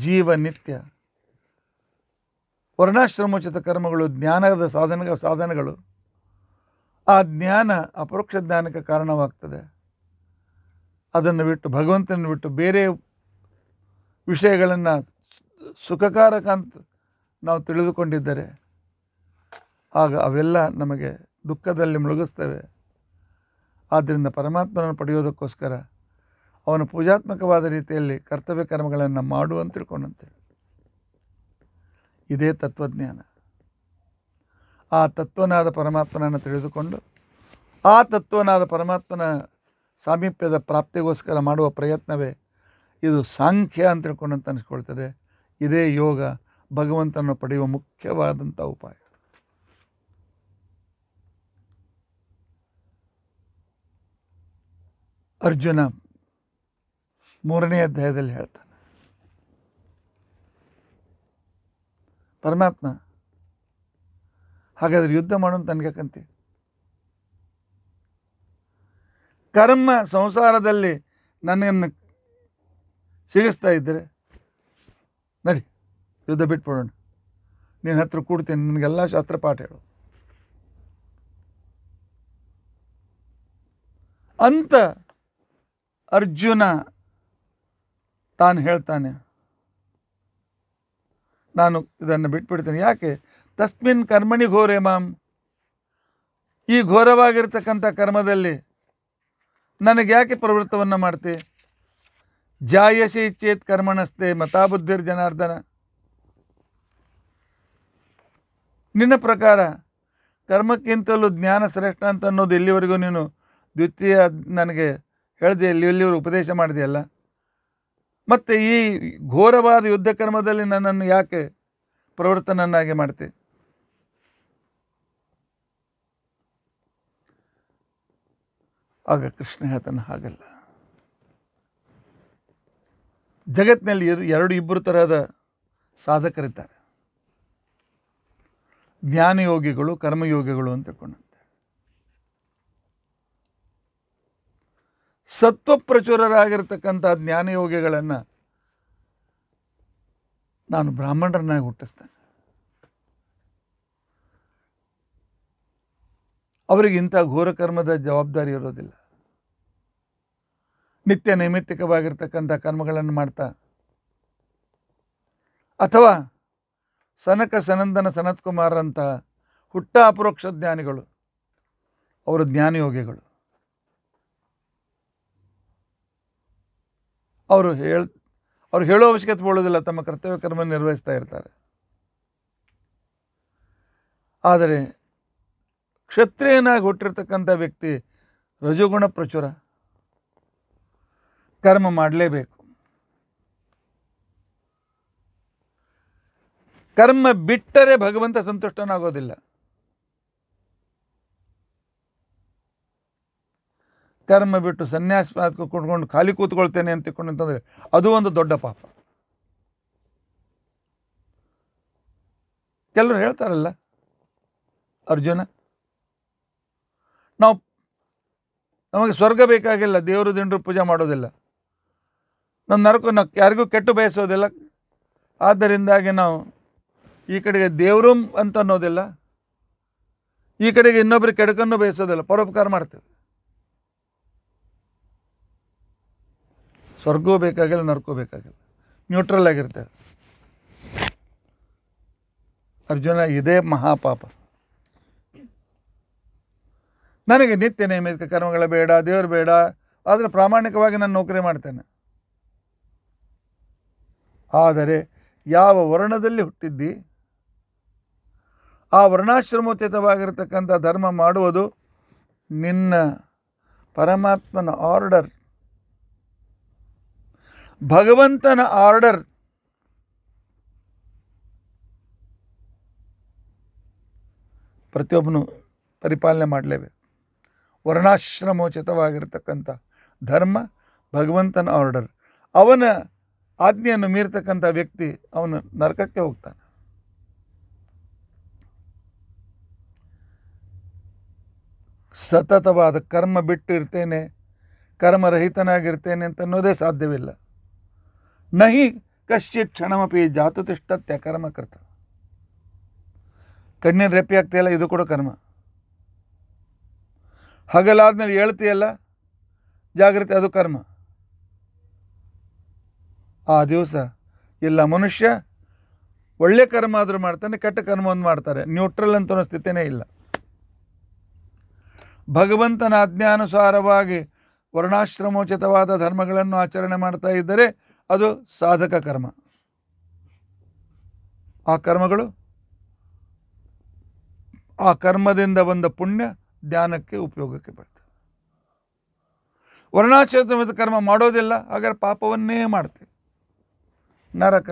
ಜೀವ ನಿತ್ಯ ವರ್ಣಾಶ್ರಮೋಚಿತ ಕರ್ಮಗಳು ಜ್ಞಾನದ ಸಾಧನ ಸಾಧನಗಳು ಆ ಜ್ಞಾನ ಅಪರೋಕ್ಷ ಜ್ಞಾನಕ್ಕೆ ಕಾರಣವಾಗ್ತದೆ ಅದನ್ನು ಬಿಟ್ಟು ಭಗವಂತನ ಬಿಟ್ಟು ಬೇರೆ ವಿಷಯಗಳನ್ನು ಸುಖಕಾರಕ ಅಂತ ನಾವು ತಿಳಿದುಕೊಂಡಿದ್ದರೆ ಆಗ ಅವೆಲ್ಲ ನಮಗೆ ದುಃಖದಲ್ಲಿ ಮುಳುಗಿಸ್ತವೆ ಆದ್ದರಿಂದ ಪರಮಾತ್ಮನನ್ನು ಪಡೆಯೋದಕ್ಕೋಸ್ಕರ ಅವನು ಪೂಜಾತ್ಮಕವಾದ ರೀತಿಯಲ್ಲಿ ಕರ್ತವ್ಯ ಕರ್ಮಗಳನ್ನು ಮಾಡು ಅಂತ ತಿಳ್ಕೊಂಡಂತೆ ಇದೇ ತತ್ವಜ್ಞಾನ ಆ ತತ್ವನಾದ ಪರಮಾತ್ಮನನ್ನು ತಿಳಿದುಕೊಂಡು ಆ ತತ್ವನಾದ ಪರಮಾತ್ಮನ ಸಾಮೀಪ್ಯದ ಪ್ರಾಪ್ತಿಗೋಸ್ಕರ ಮಾಡುವ ಪ್ರಯತ್ನವೇ ಇದು ಸಾಂಖ್ಯ ಅಂತ ತಿಳ್ಕೊಂಡಂತ ಅನಿಸ್ಕೊಳ್ತದೆ ಇದೇ ಯೋಗ ಭಗವಂತನನ್ನು ಪಡೆಯುವ ಮುಖ್ಯವಾದಂಥ ಉಪಾಯ ಅರ್ಜುನ ಮೂರನೇ ಅಧ್ಯಾಯದಲ್ಲಿ ಹೇಳ್ತಾನೆ ಪರಮಾತ್ಮ ಹಾಗಾದ್ರೆ ಯುದ್ಧ ಮಾಡೋಣ ತನ್ಗಕ್ಕಂತೆ ಕರ್ಮ ಸಂಸಾರದಲ್ಲಿ ನನ್ನನ್ನು ಸಿಗಿಸ್ತಾ ಇದ್ದರೆ ನಡಿ ಯುದ್ಧ ಬಿಟ್ಬಿಡೋಣ ನಿನ್ನ ಹತ್ರ ಕೂಡ್ತೀನಿ ನಿನಗೆಲ್ಲ ಶಾಸ್ತ್ರ ಪಾಠ ಹೇಳು ಅಂತ ಅರ್ಜುನ ತಾನು ಹೇಳ್ತಾನೆ ನಾನು ಇದನ್ನು ಬಿಟ್ಬಿಡ್ತೇನೆ ಯಾಕೆ ತಸ್ಮಿನ್ ಕರ್ಮಣಿ ಘೋರೆ ಮಾಂ ಈ ಘೋರವಾಗಿರ್ತಕ್ಕಂಥ ಕರ್ಮದಲ್ಲಿ ನನಗೆ ಯಾಕೆ ಪ್ರವೃತ್ತವನ್ನು ಮಾಡ್ತಿ ಜಾಯಸಿ ಚೇತ್ ಕರ್ಮಣಸ್ತೆ ಮತಾಬುದ್ಧಿರ್ ಜನಾರ್ದನ ನಿನ್ನ ಪ್ರಕಾರ ಕರ್ಮಕ್ಕಿಂತಲೂ ಜ್ಞಾನ ಶ್ರೇಷ್ಠ ಅಂತ ಅನ್ನೋದು ಎಲ್ಲಿವರೆಗೂ ನೀನು ದ್ವಿತೀಯ ನನಗೆ ಹೇಳಿದೆ ಇಲ್ಲಿ ಇಲ್ಲಿವರು ಉಪದೇಶ ಮಾಡಿದೆಯಲ್ಲ ಮತ್ತು ಈ ಘೋರವಾದ ಯುದ್ಧ ಕರ್ಮದಲ್ಲಿ ನನ್ನನ್ನು ಯಾಕೆ ಪ್ರವರ್ತನನ್ನಾಗಿ ಮಾಡ್ತೆ ಆಗ ಕೃಷ್ಣ ಹೇಳ್ತಾನೆ ಹಾಗಲ್ಲ ಜಗತ್ತಿನಲ್ಲಿ ಎರಡು ಇಬ್ಬರು ಥರದ ಸಾಧಕರಿದ್ದಾರೆ ಜ್ಞಾನಯೋಗಿಗಳು ಕರ್ಮಯೋಗಿಗಳು ಅಂತ ತಿಳ್ಕೊಂಡು ಸತ್ವಪ್ರಚುರರಾಗಿರ್ತಕ್ಕಂಥ ಜ್ಞಾನಯೋಗಿಗಳನ್ನು ನಾನು ಬ್ರಾಹ್ಮಣರನ್ನಾಗಿ ಹುಟ್ಟಿಸ್ತೇನೆ ಅವರಿಗೆ ಇಂಥ ಘೋರಕರ್ಮದ ಜವಾಬ್ದಾರಿ ಇರೋದಿಲ್ಲ ನಿತ್ಯ ನೈಮಿತ್ತಿಕವಾಗಿರ್ತಕ್ಕಂಥ ಕರ್ಮಗಳನ್ನು ಮಾಡ್ತಾ ಅಥವಾ ಸನಕ ಸನಂದನ ಅಂತ ಹುಟ್ಟ ಅಪರೋಕ್ಷ ಜ್ಞಾನಿಗಳು ಅವರು ಜ್ಞಾನಯೋಗಿಗಳು ಅವರು ಹೇಳ ಅವ್ರು ಹೇಳೋ ಅವಶ್ಯಕತೆ ಬೀಳೋದಿಲ್ಲ ತಮ್ಮ ಕರ್ತವ್ಯ ಕರ್ಮ ನಿರ್ವಹಿಸ್ತಾ ಇರ್ತಾರೆ ಆದರೆ ಕ್ಷತ್ರಿಯನಾಗಿ ಹುಟ್ಟಿರ್ತಕ್ಕಂಥ ವ್ಯಕ್ತಿ ರಜುಗುಣ ಪ್ರಚುರ ಕರ್ಮ ಮಾಡಲೇಬೇಕು ಕರ್ಮ ಬಿಟ್ಟರೆ ಭಗವಂತ ಸಂತುಷ್ಟನಾಗೋದಿಲ್ಲ ಕರ್ಮ ಬಿಟ್ಟು ಸನ್ಯಾಸ ಕುಟ್ಕೊಂಡು ಖಾಲಿ ಕೂತ್ಕೊಳ್ತೇನೆ ಅಂತ ಅಂತಂದರೆ ಅದು ಒಂದು ದೊಡ್ಡ ಪಾಪ ಕೆಲವರು ಹೇಳ್ತಾರಲ್ಲ ಅರ್ಜುನ ನಾವು ನಮಗೆ ಸ್ವರ್ಗ ಬೇಕಾಗಿಲ್ಲ ದೇವರು ದಿಂಡರು ಪೂಜೆ ಮಾಡೋದಿಲ್ಲ ನಮ್ಮ ನರಕು ನಾ ಯಾರಿಗೂ ಕೆಟ್ಟು ಬಯಸೋದಿಲ್ಲ ಆದ್ದರಿಂದಾಗಿ ನಾವು ಈ ಕಡೆಗೆ ದೇವರು ಅಂತ ಅನ್ನೋದಿಲ್ಲ ಈ ಕಡೆಗೆ ಇನ್ನೊಬ್ರಿಗೆ ಕೆಡಕನ್ನು ಬಯಸೋದಿಲ್ಲ ಪರೋಪಕಾರ ಮಾಡ್ತೇವೆ ಸ್ವರ್ಗೂ ಬೇಕಾಗಿಲ್ಲ ನರಕೂ ಬೇಕಾಗಿಲ್ಲ ನ್ಯೂಟ್ರಲ್ ಆಗಿರ್ತೇವೆ ಅರ್ಜುನ ಇದೇ ಮಹಾಪಾಪ ನನಗೆ ನಿತ್ಯ ನೇಮಿತ ಕರ್ಮಗಳ ಬೇಡ ದೇವರು ಬೇಡ ಆದರೆ ಪ್ರಾಮಾಣಿಕವಾಗಿ ನಾನು ನೌಕರಿ ಮಾಡ್ತೇನೆ ಆದರೆ ಯಾವ ವರ್ಣದಲ್ಲಿ ಹುಟ್ಟಿದ್ದಿ ಆ ವರ್ಣಾಶ್ರಮೋಚಿತವಾಗಿರ್ತಕ್ಕಂಥ ಧರ್ಮ ಮಾಡುವುದು ನಿನ್ನ ಪರಮಾತ್ಮನ ಆರ್ಡರ್ ಭಗವಂತನ ಆರ್ಡರ್ ಪ್ರತಿಯೊಬ್ಬನು ಪರಿಪಾಲನೆ ಮಾಡಲೇಬೇಕು ವರ್ಣಾಶ್ರಮೋಚಿತವಾಗಿರ್ತಕ್ಕಂಥ ಧರ್ಮ ಭಗವಂತನ ಆರ್ಡರ್ ಅವನ ಆಜ್ಞೆಯನ್ನು ಮೀರ್ತಕ್ಕಂಥ ವ್ಯಕ್ತಿ ಅವನು ನರಕಕ್ಕೆ ಹೋಗ್ತಾನೆ ಸತತವಾದ ಕರ್ಮ ಬಿಟ್ಟು ಇರ್ತೇನೆ ಕರ್ಮರಹಿತನಾಗಿರ್ತೇನೆ ಅಂತ ಅನ್ನೋದೇ ಸಾಧ್ಯವಿಲ್ಲ ನಹಿ ಕಶ್ಚಿತ್ ಕ್ಷಣಮಪಿ ಜಾತು ತಿಷ್ಟತ್ಯ ಕರ್ಮ ಕರ್ತ ಕಣ್ಣಿನ ರೆಪ್ಪಿ ಆಗ್ತಿಯಲ್ಲ ಇದು ಕೂಡ ಕರ್ಮ ಹಗಲಾದ್ಮೇಲೆ ಹೇಳ್ತೀಯಲ್ಲ ಜಾಗೃತಿ ಅದು ಕರ್ಮ ಆ ದಿವಸ ಇಲ್ಲ ಮನುಷ್ಯ ಒಳ್ಳೆ ಕರ್ಮ ಆದರೂ ಮಾಡ್ತಾನೆ ಕೆಟ್ಟ ಕರ್ಮ ಒಂದು ಮಾಡ್ತಾರೆ ನ್ಯೂಟ್ರಲ್ ಅಂತ ಅನ್ನೋ ಸ್ಥಿತಿನೇ ಇಲ್ಲ ಭಗವಂತನ ಆಜ್ಞಾನುಸಾರವಾಗಿ ವರ್ಣಾಶ್ರಮೋಚಿತವಾದ ಧರ್ಮಗಳನ್ನು ಆಚರಣೆ ಮಾಡ್ತಾ ಇದ್ದರೆ ಅದು ಸಾಧಕ ಕರ್ಮ ಆ ಕರ್ಮಗಳು ಆ ಕರ್ಮದಿಂದ ಬಂದ ಪುಣ್ಯ ಧ್ಯಾನಕ್ಕೆ ಉಪಯೋಗಕ್ಕೆ ಬರ್ತದೆ ವರ್ಣಾಶ್ರಮದ ಕರ್ಮ ಮಾಡೋದಿಲ್ಲ ಹಾಗಾದ್ರೆ ಪಾಪವನ್ನೇ ಮಾಡ್ತೇವೆ ನರಕ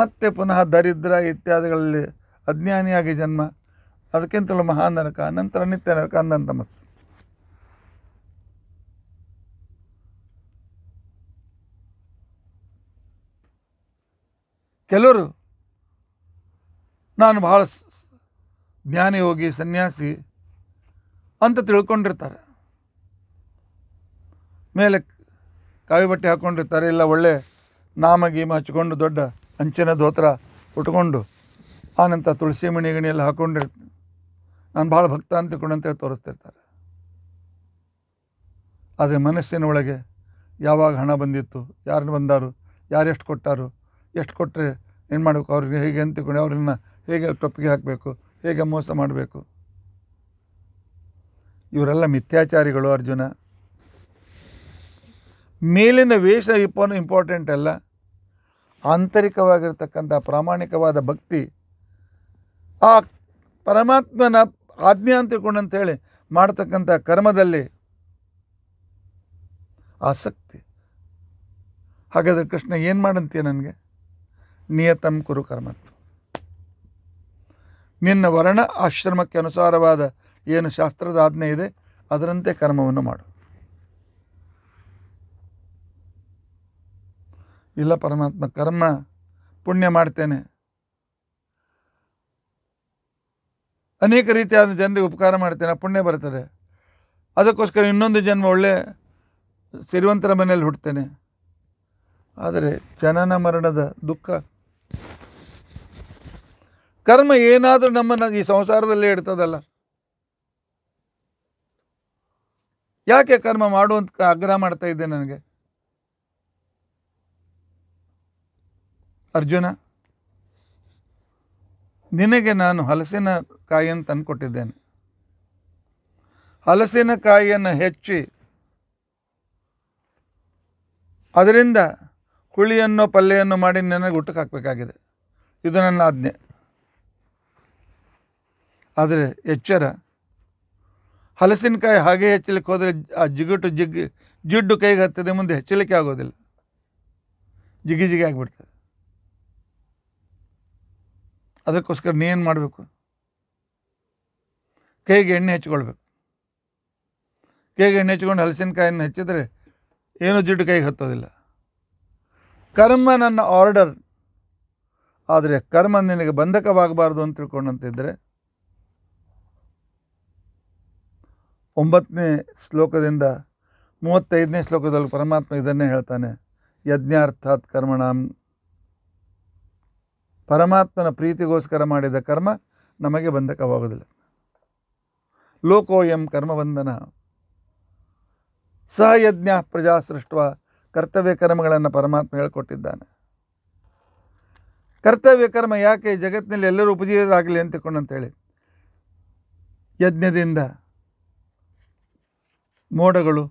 ಮತ್ತೆ ಪುನಃ ದರಿದ್ರ ಇತ್ಯಾದಿಗಳಲ್ಲಿ ಅಜ್ಞಾನಿಯಾಗಿ ಜನ್ಮ ಅದಕ್ಕಿಂತಲೂ ಮಹಾನರಕ ನಂತರ ನಿತ್ಯ ನರಕ ಅಂದಂತ ಮಸ್ಸು ಕೆಲವರು ನಾನು ಭಾಳ ಜ್ಞಾನಿ ಹೋಗಿ ಸನ್ಯಾಸಿ ಅಂತ ತಿಳ್ಕೊಂಡಿರ್ತಾರೆ ಮೇಲೆ ಕಾವಿ ಬಟ್ಟೆ ಹಾಕ್ಕೊಂಡಿರ್ತಾರೆ ಇಲ್ಲ ಒಳ್ಳೆ ನಾಮ ಗೀಮ ಹಚ್ಕೊಂಡು ದೊಡ್ಡ ಅಂಚಿನ ದೋತ್ರ ಉಟ್ಕೊಂಡು ಆನಂತರ ತುಳಸಿ ಮಣಿ ಗಣಿಯೆಲ್ಲ ಹಾಕ್ಕೊಂಡಿರ್ತೀನಿ ನಾನು ಭಾಳ ಭಕ್ತ ಅಂತ ಅಂತೇಳಿ ತೋರಿಸ್ತಿರ್ತಾರೆ ಆದರೆ ಮನಸ್ಸಿನ ಒಳಗೆ ಯಾವಾಗ ಹಣ ಬಂದಿತ್ತು ಯಾರನ್ನು ಬಂದಾರು ಯಾರೆಷ್ಟು ಕೊಟ್ಟಾರು ಎಷ್ಟು ಕೊಟ್ಟರೆ ಏನು ಮಾಡಬೇಕು ಅವ್ರಿಗೆ ಹೇಗೆ ಅಂತಿಕೊಂಡು ಅವ್ರನ್ನ ಹೇಗೆ ಟೊಪ್ಪಿಗೆ ಹಾಕಬೇಕು ಹೇಗೆ ಮೋಸ ಮಾಡಬೇಕು ಇವರೆಲ್ಲ ಮಿಥ್ಯಾಚಾರಿಗಳು ಅರ್ಜುನ ಮೇಲಿನ ವೇಷ ಇಪ್ಪನು ಇಂಪಾರ್ಟೆಂಟ್ ಅಲ್ಲ ಆಂತರಿಕವಾಗಿರ್ತಕ್ಕಂಥ ಪ್ರಾಮಾಣಿಕವಾದ ಭಕ್ತಿ ಆ ಪರಮಾತ್ಮನ ಆಜ್ಞೆ ಅಂತ ಹೇಳಿ ಮಾಡ್ತಕ್ಕಂಥ ಕರ್ಮದಲ್ಲಿ ಆಸಕ್ತಿ ಹಾಗಾದರೆ ಕೃಷ್ಣ ಏನು ಮಾಡಂತೀಯ ನನಗೆ ನಿಯತಂ ಕುರು ಕರ್ಮತ್ವ ನಿನ್ನ ವರ್ಣ ಆಶ್ರಮಕ್ಕೆ ಅನುಸಾರವಾದ ಏನು ಶಾಸ್ತ್ರದ ಆಜ್ಞೆ ಇದೆ ಅದರಂತೆ ಕರ್ಮವನ್ನು ಮಾಡು ಇಲ್ಲ ಪರಮಾತ್ಮ ಕರ್ಮ ಪುಣ್ಯ ಮಾಡ್ತೇನೆ ಅನೇಕ ರೀತಿಯಾದ ಜನರಿಗೆ ಉಪಕಾರ ಮಾಡ್ತೇನೆ ಪುಣ್ಯ ಬರ್ತದೆ ಅದಕ್ಕೋಸ್ಕರ ಇನ್ನೊಂದು ಜನ್ಮ ಒಳ್ಳೆ ಸಿರಿವಂತರ ಮನೆಯಲ್ಲಿ ಹುಡ್ತೇನೆ ಆದರೆ ಜನನ ಮರಣದ ದುಃಖ ಕರ್ಮ ಏನಾದರೂ ನಮ್ಮನ್ನು ಈ ಸಂಸಾರದಲ್ಲೇ ಇಡ್ತದಲ್ಲ ಯಾಕೆ ಕರ್ಮ ಮಾಡುವಂತ ಆಗ್ರಹ ಮಾಡ್ತಾ ಇದ್ದೆ ನನಗೆ ಅರ್ಜುನ ನಿನಗೆ ನಾನು ಹಲಸಿನ ಕಾಯಿಯನ್ನು ತಂದು ಕೊಟ್ಟಿದ್ದೇನೆ ಹಲಸಿನ ಕಾಯಿಯನ್ನು ಹೆಚ್ಚಿ ಅದರಿಂದ ಹುಳಿಯನ್ನು ಪಲ್ಯವನ್ನು ಮಾಡಿ ನನಗೆ ಊಟಕ್ಕೆ ಹಾಕಬೇಕಾಗಿದೆ ಇದು ನನ್ನ ಆಜ್ಞೆ ಆದರೆ ಎಚ್ಚರ ಹಲಸಿನಕಾಯಿ ಹಾಗೆ ಹೆಚ್ಚಲಿಕ್ಕೆ ಹೋದರೆ ಆ ಜಿಗುಟು ಜಿಗ್ಗಿ ಜಿಡ್ಡು ಕೈಗೆ ಹತ್ತದೆ ಮುಂದೆ ಹೆಚ್ಚಲಿಕ್ಕೆ ಆಗೋದಿಲ್ಲ ಜಿಗಿ ಜಿಗಿ ಆಗಿಬಿಡ್ತದೆ ಅದಕ್ಕೋಸ್ಕರ ನೀನು ಮಾಡಬೇಕು ಕೈಗೆ ಎಣ್ಣೆ ಹೆಚ್ಚಿಕೊಳ್ಬೇಕು ಕೈಗೆ ಎಣ್ಣೆ ಹೆಚ್ಚಿಕೊಂಡು ಹಲಸಿನಕಾಯನ್ನು ಹೆಚ್ಚಿದರೆ ಏನೂ ಜಿಡ್ಡು ಕೈಗೆ ಹತ್ತೋದಿಲ್ಲ ಕರ್ಮ ನನ್ನ ಆರ್ಡರ್ ಆದರೆ ಕರ್ಮ ನಿನಗೆ ಬಂಧಕವಾಗಬಾರ್ದು ಅಂತ ತಿಳ್ಕೊಂಡಂತಿದ್ದರೆ ಒಂಬತ್ತನೇ ಶ್ಲೋಕದಿಂದ ಮೂವತ್ತೈದನೇ ಶ್ಲೋಕದಲ್ಲಿ ಪರಮಾತ್ಮ ಇದನ್ನೇ ಹೇಳ್ತಾನೆ ಯಜ್ಞಾರ್ಥಾತ್ ಕರ್ಮಣಾಂ ಪರಮಾತ್ಮನ ಪ್ರೀತಿಗೋಸ್ಕರ ಮಾಡಿದ ಕರ್ಮ ನಮಗೆ ಬಂಧಕವಾಗುವುದಿಲ್ಲ ಲೋಕೋಯಂ ಕರ್ಮಬಂಧನ ಸಹ ಯಜ್ಞ ಪ್ರಜಾ ಸೃಷ್ಟ ಕರ್ತವ್ಯ ಕರ್ಮಗಳನ್ನು ಪರಮಾತ್ಮ ಹೇಳಿಕೊಟ್ಟಿದ್ದಾನೆ ಕರ್ತವ್ಯ ಕರ್ಮ ಯಾಕೆ ಜಗತ್ತಿನಲ್ಲಿ ಎಲ್ಲರೂ ಉಪಜೀವಿತರಾಗಲಿ ಅಂತೇಳಿ ಯಜ್ಞದಿಂದ ಮೋಡಗಳು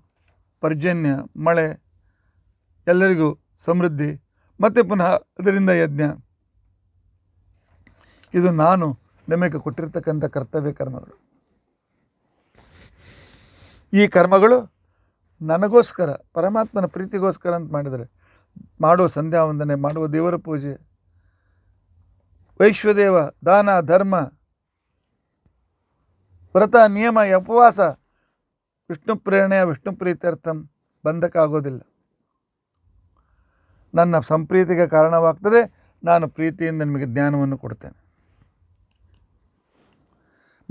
ಪರ್ಜನ್ಯ ಮಳೆ ಎಲ್ಲರಿಗೂ ಸಮೃದ್ಧಿ ಮತ್ತೆ ಪುನಃ ಅದರಿಂದ ಯಜ್ಞ ಇದು ನಾನು ನಿಮಗೆ ಕೊಟ್ಟಿರ್ತಕ್ಕಂಥ ಕರ್ತವ್ಯ ಕರ್ಮಗಳು ಈ ಕರ್ಮಗಳು ನನಗೋಸ್ಕರ ಪರಮಾತ್ಮನ ಪ್ರೀತಿಗೋಸ್ಕರ ಅಂತ ಮಾಡಿದರೆ ಮಾಡುವ ಸಂಧ್ಯಾ ವಂದನೆ ಮಾಡುವ ದೇವರ ಪೂಜೆ ವೈಶ್ವದೇವ ದಾನ ಧರ್ಮ ವ್ರತ ನಿಯಮ ಉಪವಾಸ ವಿಷ್ಣು ಪ್ರೇರಣೆಯ ವಿಷ್ಣು ಪ್ರೀತ್ಯರ್ಥಂ ಬಂದಕ್ಕಾಗೋದಿಲ್ಲ ನನ್ನ ಸಂಪ್ರೀತಿಗೆ ಕಾರಣವಾಗ್ತದೆ ನಾನು ಪ್ರೀತಿಯಿಂದ ನಿಮಗೆ ಜ್ಞಾನವನ್ನು ಕೊಡ್ತೇನೆ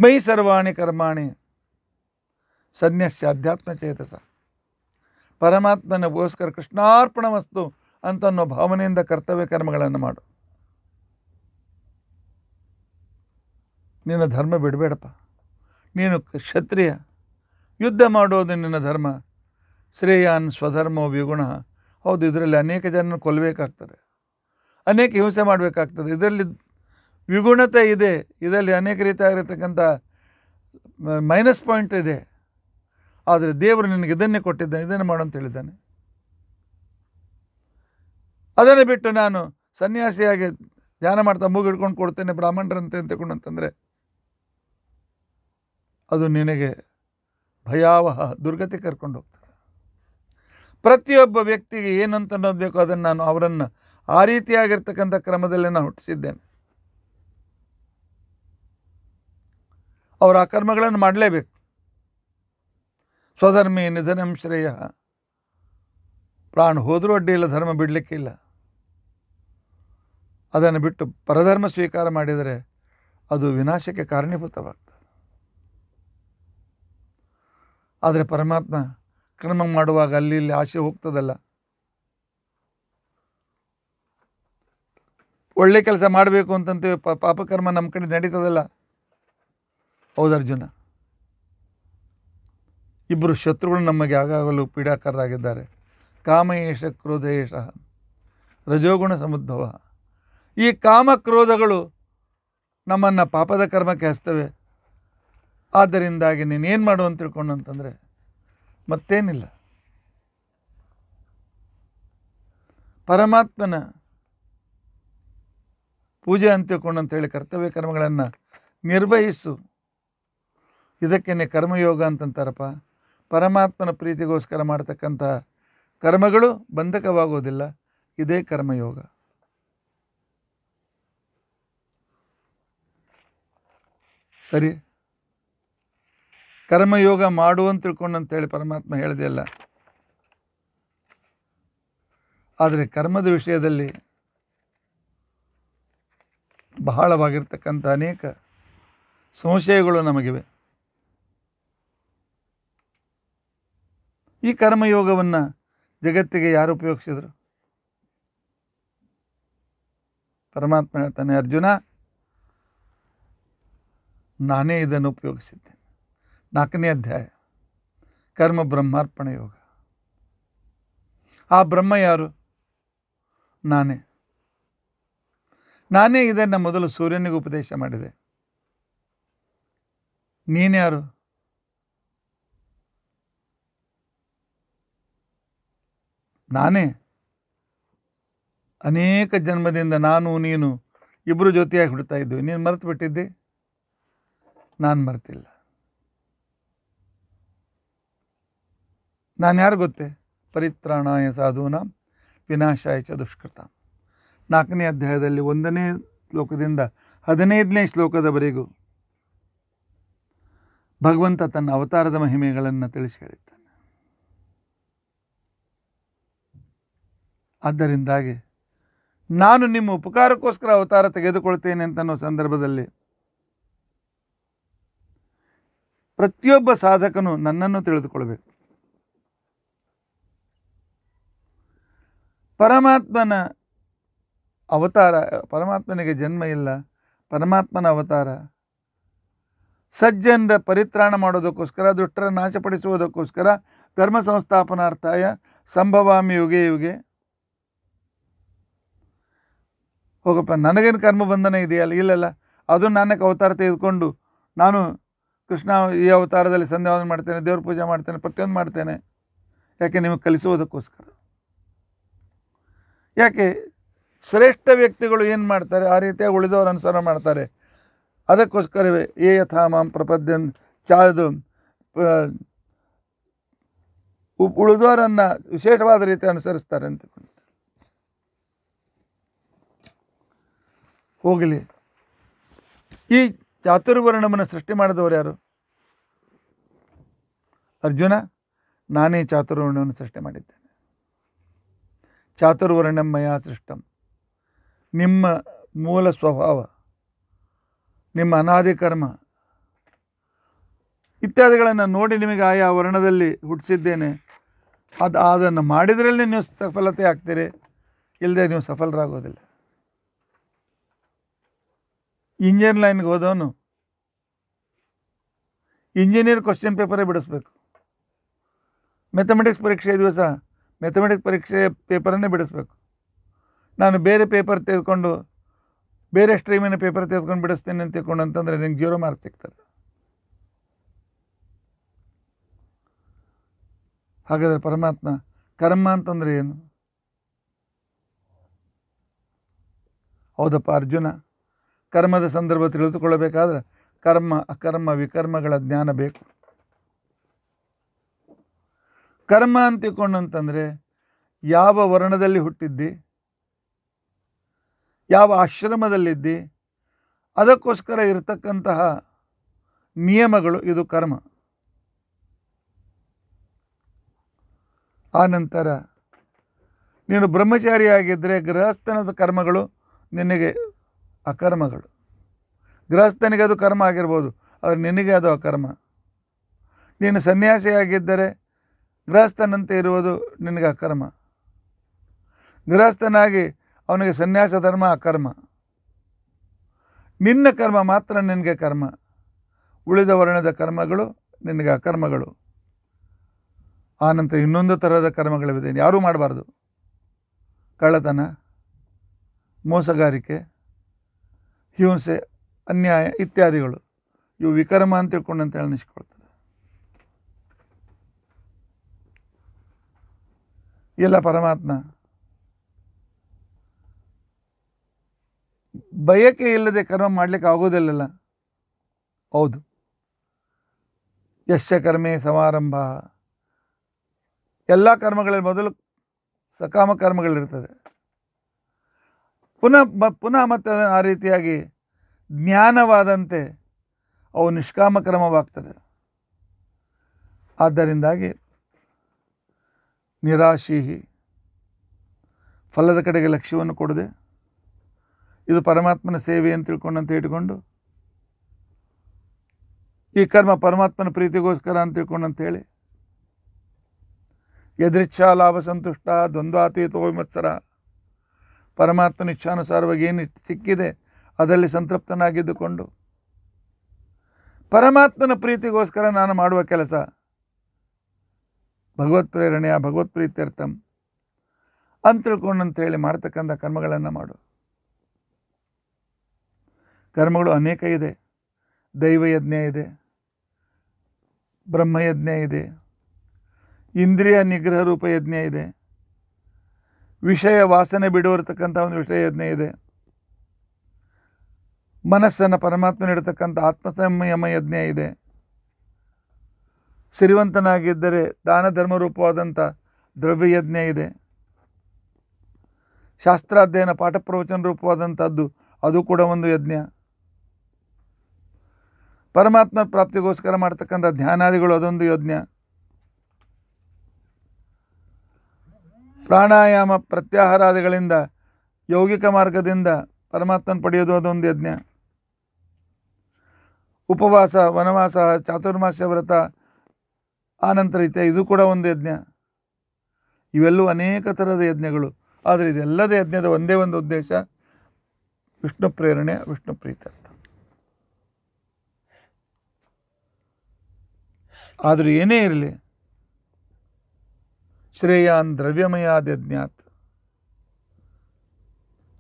ಮೈ ಸರ್ವಾಣಿ ಕರ್ಮಾಣಿ ಸನ್ಯಸ್ಯ ಅಧ್ಯಾತ್ಮ ಚೇತಸ ಗೋಸ್ಕರ ಕೃಷ್ಣಾರ್ಪಣ ವಸ್ತು ಅನ್ನೋ ಭಾವನೆಯಿಂದ ಕರ್ತವ್ಯ ಕರ್ಮಗಳನ್ನು ಮಾಡು ನಿನ್ನ ಧರ್ಮ ಬಿಡಬೇಡಪ್ಪ ನೀನು ಕ್ಷತ್ರಿಯ ಯುದ್ಧ ಮಾಡೋದು ನಿನ್ನ ಧರ್ಮ ಶ್ರೇಯಾನ್ ಸ್ವಧರ್ಮೋ ವಿಗುಣ ಹೌದು ಇದರಲ್ಲಿ ಅನೇಕ ಜನ ಕೊಲ್ಲಬೇಕಾಗ್ತದೆ ಅನೇಕ ಹಿಂಸೆ ಮಾಡಬೇಕಾಗ್ತದೆ ಇದರಲ್ಲಿ ವಿಗುಣತೆ ಇದೆ ಇದರಲ್ಲಿ ಅನೇಕ ರೀತಿಯಾಗಿರ್ತಕ್ಕಂಥ ಮೈನಸ್ ಪಾಯಿಂಟ್ ಇದೆ ಆದರೆ ದೇವರು ನಿನಗೆ ಇದನ್ನೇ ಕೊಟ್ಟಿದ್ದಾನೆ ಇದನ್ನು ಮಾಡು ಅಂತ ಹೇಳಿದ್ದಾನೆ ಅದನ್ನು ಬಿಟ್ಟು ನಾನು ಸನ್ಯಾಸಿಯಾಗಿ ಧ್ಯಾನ ಮಾಡ್ತಾ ಮೂಗಿಡ್ಕೊಂಡು ಕೊಡ್ತೇನೆ ಬ್ರಾಹ್ಮಣರಂತೆ ಅಂತ ಅಂತಂದರೆ ಅದು ನಿನಗೆ ಭಯಾವಹ ದುರ್ಗತಿ ಕರ್ಕೊಂಡು ಹೋಗ್ತಾರೆ ಪ್ರತಿಯೊಬ್ಬ ವ್ಯಕ್ತಿಗೆ ಏನಂತ ಅನ್ನೋದು ಅದನ್ನು ನಾನು ಅವರನ್ನು ಆ ರೀತಿಯಾಗಿರ್ತಕ್ಕಂಥ ಕ್ರಮದಲ್ಲಿ ನಾನು ಹುಟ್ಟಿಸಿದ್ದೇನೆ ಅವರ ಕರ್ಮಗಳನ್ನು ಮಾಡಲೇಬೇಕು ಸ್ವಧರ್ಮಿ ನಿಧನಂ ಶ್ರೇಯ ಪ್ರಾಣ ಹೋದರೂ ಅಡ್ಡಿ ಇಲ್ಲ ಧರ್ಮ ಬಿಡಲಿಕ್ಕಿಲ್ಲ ಅದನ್ನು ಬಿಟ್ಟು ಪರಧರ್ಮ ಸ್ವೀಕಾರ ಮಾಡಿದರೆ ಅದು ವಿನಾಶಕ್ಕೆ ಕಾರಣೀಭೂತವಾಗ್ತದೆ ಆದರೆ ಪರಮಾತ್ಮ ಕ್ರಮ ಮಾಡುವಾಗ ಅಲ್ಲಿ ಇಲ್ಲಿ ಆಸೆ ಹೋಗ್ತದಲ್ಲ ಒಳ್ಳೆ ಕೆಲಸ ಮಾಡಬೇಕು ಅಂತಂತೇವೆ ಪಾಪಕರ್ಮ ನಮ್ಮ ಕಡೆ ನಡೀತದಲ್ಲ ಹೌದು ಅರ್ಜುನ ಇಬ್ಬರು ಶತ್ರುಗಳು ನಮಗೆ ಆಗಾಗಲೂ ಪೀಡಾಕಾರರಾಗಿದ್ದಾರೆ ಕಾಮಯೇಷ ಕ್ರೋಧಯೇಷ ರಜೋಗುಣ ಸಮುದ್ಧವ ಈ ಕಾಮ ಕ್ರೋಧಗಳು ನಮ್ಮನ್ನು ಪಾಪದ ಕರ್ಮಕ್ಕೆ ಹಚ್ತವೆ ಆದ್ದರಿಂದಾಗಿ ನೀನೇನು ಮಾಡು ಅಂತ ತಿಳ್ಕೊಂಡು ಅಂತಂದರೆ ಮತ್ತೇನಿಲ್ಲ ಪರಮಾತ್ಮನ ಪೂಜೆ ಅಂತ ತಿಳ್ಕೊಂಡು ಅಂತೇಳಿ ಕರ್ತವ್ಯ ಕರ್ಮಗಳನ್ನು ನಿರ್ವಹಿಸು ಇದಕ್ಕೇನೆ ಕರ್ಮಯೋಗ ಅಂತಂತಾರಪ್ಪ ಪರಮಾತ್ಮನ ಪ್ರೀತಿಗೋಸ್ಕರ ಮಾಡ್ತಕ್ಕಂಥ ಕರ್ಮಗಳು ಬಂಧಕವಾಗೋದಿಲ್ಲ ಇದೇ ಕರ್ಮಯೋಗ ಸರಿ ಕರ್ಮಯೋಗ ಮಾಡುವಂತ ತಿಳ್ಕೊಂಡು ಅಂತೇಳಿ ಪರಮಾತ್ಮ ಅಲ್ಲ ಆದರೆ ಕರ್ಮದ ವಿಷಯದಲ್ಲಿ ಬಹಳವಾಗಿರ್ತಕ್ಕಂಥ ಅನೇಕ ಸಂಶಯಗಳು ನಮಗಿವೆ ಈ ಕರ್ಮಯೋಗವನ್ನು ಜಗತ್ತಿಗೆ ಯಾರು ಉಪಯೋಗಿಸಿದರು ಪರಮಾತ್ಮ ಹೇಳ್ತಾನೆ ಅರ್ಜುನ ನಾನೇ ಇದನ್ನು ಉಪಯೋಗಿಸಿದ್ದೆ ನಾಲ್ಕನೇ ಅಧ್ಯಾಯ ಕರ್ಮ ಬ್ರಹ್ಮಾರ್ಪಣ ಯೋಗ ಆ ಬ್ರಹ್ಮ ಯಾರು ನಾನೇ ನಾನೇ ಇದನ್ನು ಮೊದಲು ಸೂರ್ಯನಿಗೆ ಉಪದೇಶ ಮಾಡಿದೆ ಯಾರು ನಾನೇ ಅನೇಕ ಜನ್ಮದಿಂದ ನಾನು ನೀನು ಇಬ್ಬರು ಜೊತೆಯಾಗಿ ಹುಡ್ತಾ ಇದ್ವಿ ನೀನು ಮರೆತು ಬಿಟ್ಟಿದ್ದೆ ನಾನು ಮರೆತಿಲ್ಲ ನಾನು ಯಾರು ಗೊತ್ತೇ ಪರಿತ್ರಾಣಾಯ ಸಾಧೂನ ವಿನಾಶಾಯ ಚ ದುಷ್ಕೃತ ನಾಲ್ಕನೇ ಅಧ್ಯಾಯದಲ್ಲಿ ಒಂದನೇ ಶ್ಲೋಕದಿಂದ ಹದಿನೈದನೇ ಶ್ಲೋಕದವರೆಗೂ ಭಗವಂತ ತನ್ನ ಅವತಾರದ ಮಹಿಮೆಗಳನ್ನು ತಿಳಿಸಿ ಹೇಳಿದ್ದಾನೆ ಆದ್ದರಿಂದಾಗಿ ನಾನು ನಿಮ್ಮ ಉಪಕಾರಕ್ಕೋಸ್ಕರ ಅವತಾರ ತೆಗೆದುಕೊಳ್ತೇನೆ ಅಂತನ್ನೋ ಸಂದರ್ಭದಲ್ಲಿ ಪ್ರತಿಯೊಬ್ಬ ಸಾಧಕನು ನನ್ನನ್ನು ತಿಳಿದುಕೊಳ್ಬೇಕು ಪರಮಾತ್ಮನ ಅವತಾರ ಪರಮಾತ್ಮನಿಗೆ ಜನ್ಮ ಇಲ್ಲ ಪರಮಾತ್ಮನ ಅವತಾರ ಸಜ್ಜನರ ಪರಿತ್ರಾಣ ಮಾಡೋದಕ್ಕೋಸ್ಕರ ದುಷ್ಟರ ನಾಶಪಡಿಸುವುದಕ್ಕೋಸ್ಕರ ಧರ್ಮ ಸಂಸ್ಥಾಪನಾರ್ಥಾಯ ಸಂಭವಾಮಿ ಯುಗೆ ಯುಗೆ ಹೋಗಪ್ಪ ನನಗೇನು ಕರ್ಮ ಬಂಧನ ಇದೆಯಲ್ಲ ಇಲ್ಲಲ್ಲ ಅದು ನಾನಕ್ಕೆ ಅವತಾರ ತೆಗೆದುಕೊಂಡು ನಾನು ಕೃಷ್ಣ ಈ ಅವತಾರದಲ್ಲಿ ಸಂಧ್ಯಾವನ ಮಾಡ್ತೇನೆ ದೇವ್ರ ಪೂಜೆ ಮಾಡ್ತೇನೆ ಪ್ರತಿಯೊಂದು ಮಾಡ್ತೇನೆ ಯಾಕೆ ನಿಮಗೆ ಕಲಿಸುವುದಕ್ಕೋಸ್ಕರ ಯಾಕೆ ಶ್ರೇಷ್ಠ ವ್ಯಕ್ತಿಗಳು ಏನು ಮಾಡ್ತಾರೆ ಆ ರೀತಿಯಾಗಿ ಉಳಿದವರು ಅನುಸರ ಮಾಡ್ತಾರೆ ಅದಕ್ಕೋಸ್ಕರವೇ ಏ ಯಥಾಮ್ ಮಾಂ ಪ್ರಪದ್ಯನ್ ಚಾದು ಉಳಿದವರನ್ನು ವಿಶೇಷವಾದ ರೀತಿ ಅನುಸರಿಸ್ತಾರೆ ಅಂತ ಹೋಗಲಿ ಈ ಚಾತುರ್ವರ್ಣವನ್ನು ಸೃಷ್ಟಿ ಮಾಡಿದವರು ಯಾರು ಅರ್ಜುನ ನಾನೇ ಚಾತುರ್ವರ್ಣವನ್ನು ಸೃಷ್ಟಿ ಮಾಡಿದ್ದೆ ಚಾತುರ್ವರ್ಣಂ ಸೃಷ್ಟಂ ನಿಮ್ಮ ಮೂಲ ಸ್ವಭಾವ ನಿಮ್ಮ ಅನಾದಿ ಕರ್ಮ ಇತ್ಯಾದಿಗಳನ್ನು ನೋಡಿ ನಿಮಗೆ ಆಯಾ ವರ್ಣದಲ್ಲಿ ಹುಟ್ಟಿಸಿದ್ದೇನೆ ಅದು ಅದನ್ನು ಮಾಡಿದ್ರಲ್ಲಿ ನೀವು ಸಫಲತೆ ಆಗ್ತೀರಿ ಇಲ್ಲದೆ ನೀವು ಸಫಲರಾಗೋದಿಲ್ಲ ಇಂಜಿನಿಯರ್ ಲೈನ್ಗೆ ಹೋದವನು ಇಂಜಿನಿಯರ್ ಕ್ವಶನ್ ಪೇಪರೇ ಬಿಡಿಸ್ಬೇಕು ಮ್ಯಾಥಮೆಟಿಕ್ಸ್ ಪರೀಕ್ಷೆ ದಿವಸ ಮ್ಯಾಥಮೆಟಿಕ್ಸ್ ಪರೀಕ್ಷೆ ಪೇಪರನ್ನೇ ಬಿಡಿಸ್ಬೇಕು ನಾನು ಬೇರೆ ಪೇಪರ್ ತೆಗೆದುಕೊಂಡು ಬೇರೆ ಸ್ಟ್ರೀಮಿನ ಪೇಪರ್ ತೆಗೆದುಕೊಂಡು ಬಿಡಿಸ್ತೇನೆ ಅಂತ ತಿಳ್ಕೊಂಡು ಅಂತಂದರೆ ನಿಂಗೆ ಜೀರೋ ಮಾರ್ಕ್ಸ್ ಸಿಗ್ತದೆ ಹಾಗಾದರೆ ಪರಮಾತ್ಮ ಕರ್ಮ ಅಂತಂದರೆ ಏನು ಹೌದಪ್ಪ ಅರ್ಜುನ ಕರ್ಮದ ಸಂದರ್ಭ ತಿಳಿದುಕೊಳ್ಳಬೇಕಾದ್ರೆ ಕರ್ಮ ಅಕರ್ಮ ವಿಕರ್ಮಗಳ ಜ್ಞಾನ ಬೇಕು ಕರ್ಮ ಅಂತಿಕೊಂಡು ಅಂತಂದರೆ ಯಾವ ವರ್ಣದಲ್ಲಿ ಹುಟ್ಟಿದ್ದಿ ಯಾವ ಆಶ್ರಮದಲ್ಲಿದ್ದಿ ಅದಕ್ಕೋಸ್ಕರ ಇರತಕ್ಕಂತಹ ನಿಯಮಗಳು ಇದು ಕರ್ಮ ಆನಂತರ ನೀನು ಬ್ರಹ್ಮಚಾರಿಯಾಗಿದ್ದರೆ ಗೃಹಸ್ಥನದ ಕರ್ಮಗಳು ನಿನಗೆ ಅಕರ್ಮಗಳು ಗೃಹಸ್ಥನಿಗೆ ಅದು ಕರ್ಮ ಆಗಿರ್ಬೋದು ಆದರೆ ನಿನಗೆ ಅದು ಅಕರ್ಮ ನೀನು ಸನ್ಯಾಸಿಯಾಗಿದ್ದರೆ ಗೃಹಸ್ಥನಂತೆ ಇರುವುದು ನಿನಗೆ ಅಕರ್ಮ ಗೃಹಸ್ಥನಾಗಿ ಅವನಿಗೆ ಸನ್ಯಾಸ ಧರ್ಮ ಅಕರ್ಮ ನಿನ್ನ ಕರ್ಮ ಮಾತ್ರ ನಿನಗೆ ಕರ್ಮ ಉಳಿದ ವರ್ಣದ ಕರ್ಮಗಳು ನಿನಗೆ ಅಕರ್ಮಗಳು ಆನಂತರ ಇನ್ನೊಂದು ಥರದ ಕರ್ಮಗಳಿವೆ ಯಾರೂ ಮಾಡಬಾರ್ದು ಕಳ್ಳತನ ಮೋಸಗಾರಿಕೆ ಹಿಂಸೆ ಅನ್ಯಾಯ ಇತ್ಯಾದಿಗಳು ಇವು ವಿಕರ್ಮ ಅಂತ ತಿಳ್ಕೊಂಡು ಅಂತ ಹೇಳಿ ಎಲ್ಲ ಪರಮಾತ್ಮ ಬಯಕೆ ಇಲ್ಲದೆ ಕರ್ಮ ಮಾಡಲಿಕ್ಕೆ ಆಗೋದಿಲ್ಲಲ್ಲ ಹೌದು ಯಶ್ಯ ಸಮಾರಂಭ ಎಲ್ಲ ಕರ್ಮಗಳಲ್ಲಿ ಮೊದಲು ಸಕಾಮ ಕರ್ಮಗಳಿರ್ತದೆ ಪುನಃ ಪುನಃ ಮತ್ತೆ ಆ ರೀತಿಯಾಗಿ ಜ್ಞಾನವಾದಂತೆ ಅವು ನಿಷ್ಕಾಮ ಕರ್ಮವಾಗ್ತದೆ ಆದ್ದರಿಂದಾಗಿ ನಿರಾಶಿಹಿ ಫಲದ ಕಡೆಗೆ ಲಕ್ಷ್ಯವನ್ನು ಕೊಡದೆ ಇದು ಪರಮಾತ್ಮನ ಸೇವೆ ಅಂತ ಅಂತ ಇಟ್ಕೊಂಡು ಈ ಕರ್ಮ ಪರಮಾತ್ಮನ ಪ್ರೀತಿಗೋಸ್ಕರ ಅಂತ ತಿಳ್ಕೊಂಡಂತೇಳಿ ಎದುರಿಚ್ಛಾ ಲಾಭ ಸಂತುಷ್ಟ ದ್ವಂದ್ವಾತೀತೋ ವಿಮತ್ಸರ ಪರಮಾತ್ಮನ ಇಚ್ಛಾನುಸಾರವಾಗಿ ಏನು ಸಿಕ್ಕಿದೆ ಅದರಲ್ಲಿ ಸಂತೃಪ್ತನಾಗಿದ್ದುಕೊಂಡು ಪರಮಾತ್ಮನ ಪ್ರೀತಿಗೋಸ್ಕರ ನಾನು ಮಾಡುವ ಕೆಲಸ ಭಗವತ್ ಪ್ರೇರಣೆಯ ಭಗವತ್ ಪ್ರೀತ್ಯರ್ಥಂ ಅಂತ ತಿಳ್ಕೊಂಡು ಅಂತ ಮಾಡ್ತಕ್ಕಂಥ ಕರ್ಮಗಳನ್ನು ಮಾಡು ಕರ್ಮಗಳು ಅನೇಕ ಇದೆ ದೈವಯಜ್ಞ ಇದೆ ಬ್ರಹ್ಮಯಜ್ಞ ಇದೆ ಇಂದ್ರಿಯ ನಿಗ್ರಹ ರೂಪ ಯಜ್ಞ ಇದೆ ವಿಷಯ ವಾಸನೆ ಬಿಡುವರ್ತಕ್ಕಂಥ ಒಂದು ವಿಷಯ ಯಜ್ಞ ಇದೆ ಮನಸ್ಸನ್ನು ಪರಮಾತ್ಮ ಪರಮಾತ್ಮನಿಡ್ತಕ್ಕಂಥ ಆತ್ಮಸಂಯಮ ಯಜ್ಞ ಇದೆ ಸಿರಿವಂತನಾಗಿದ್ದರೆ ದಾನ ಧರ್ಮರೂಪವಾದಂಥ ದ್ರವ್ಯಯಜ್ಞ ಇದೆ ಶಾಸ್ತ್ರಾಧ್ಯಯನ ಪಾಠ ಪ್ರವಚನ ರೂಪವಾದಂಥದ್ದು ಅದು ಕೂಡ ಒಂದು ಯಜ್ಞ ಪರಮಾತ್ಮ ಪ್ರಾಪ್ತಿಗೋಸ್ಕರ ಮಾಡ್ತಕ್ಕಂಥ ಧ್ಯಾನಾದಿಗಳು ಅದೊಂದು ಯಜ್ಞ ಪ್ರಾಣಾಯಾಮ ಪ್ರತ್ಯಾಹಾರಾದಿಗಳಿಂದ ಯೌಗಿಕ ಮಾರ್ಗದಿಂದ ಪರಮಾತ್ಮನ ಪಡೆಯೋದು ಅದೊಂದು ಯಜ್ಞ ಉಪವಾಸ ವನವಾಸ ಚಾತುರ್ಮಾಸ್ಯ ವ್ರತ ಆನಂತರ ಇದೆ ಇದು ಕೂಡ ಒಂದು ಯಜ್ಞ ಇವೆಲ್ಲವೂ ಅನೇಕ ಥರದ ಯಜ್ಞಗಳು ಆದರೆ ಇದೆಲ್ಲದ ಯಜ್ಞದ ಒಂದೇ ಒಂದು ಉದ್ದೇಶ ವಿಷ್ಣು ಪ್ರೇರಣೆ ವಿಷ್ಣು ಪ್ರೀತಿ ಅಂತ ಆದರೂ ಏನೇ ಇರಲಿ ಶ್ರೇಯಾನ್ ದ್ರವ್ಯಮಯಾದ ಯಜ್ಞಾತ್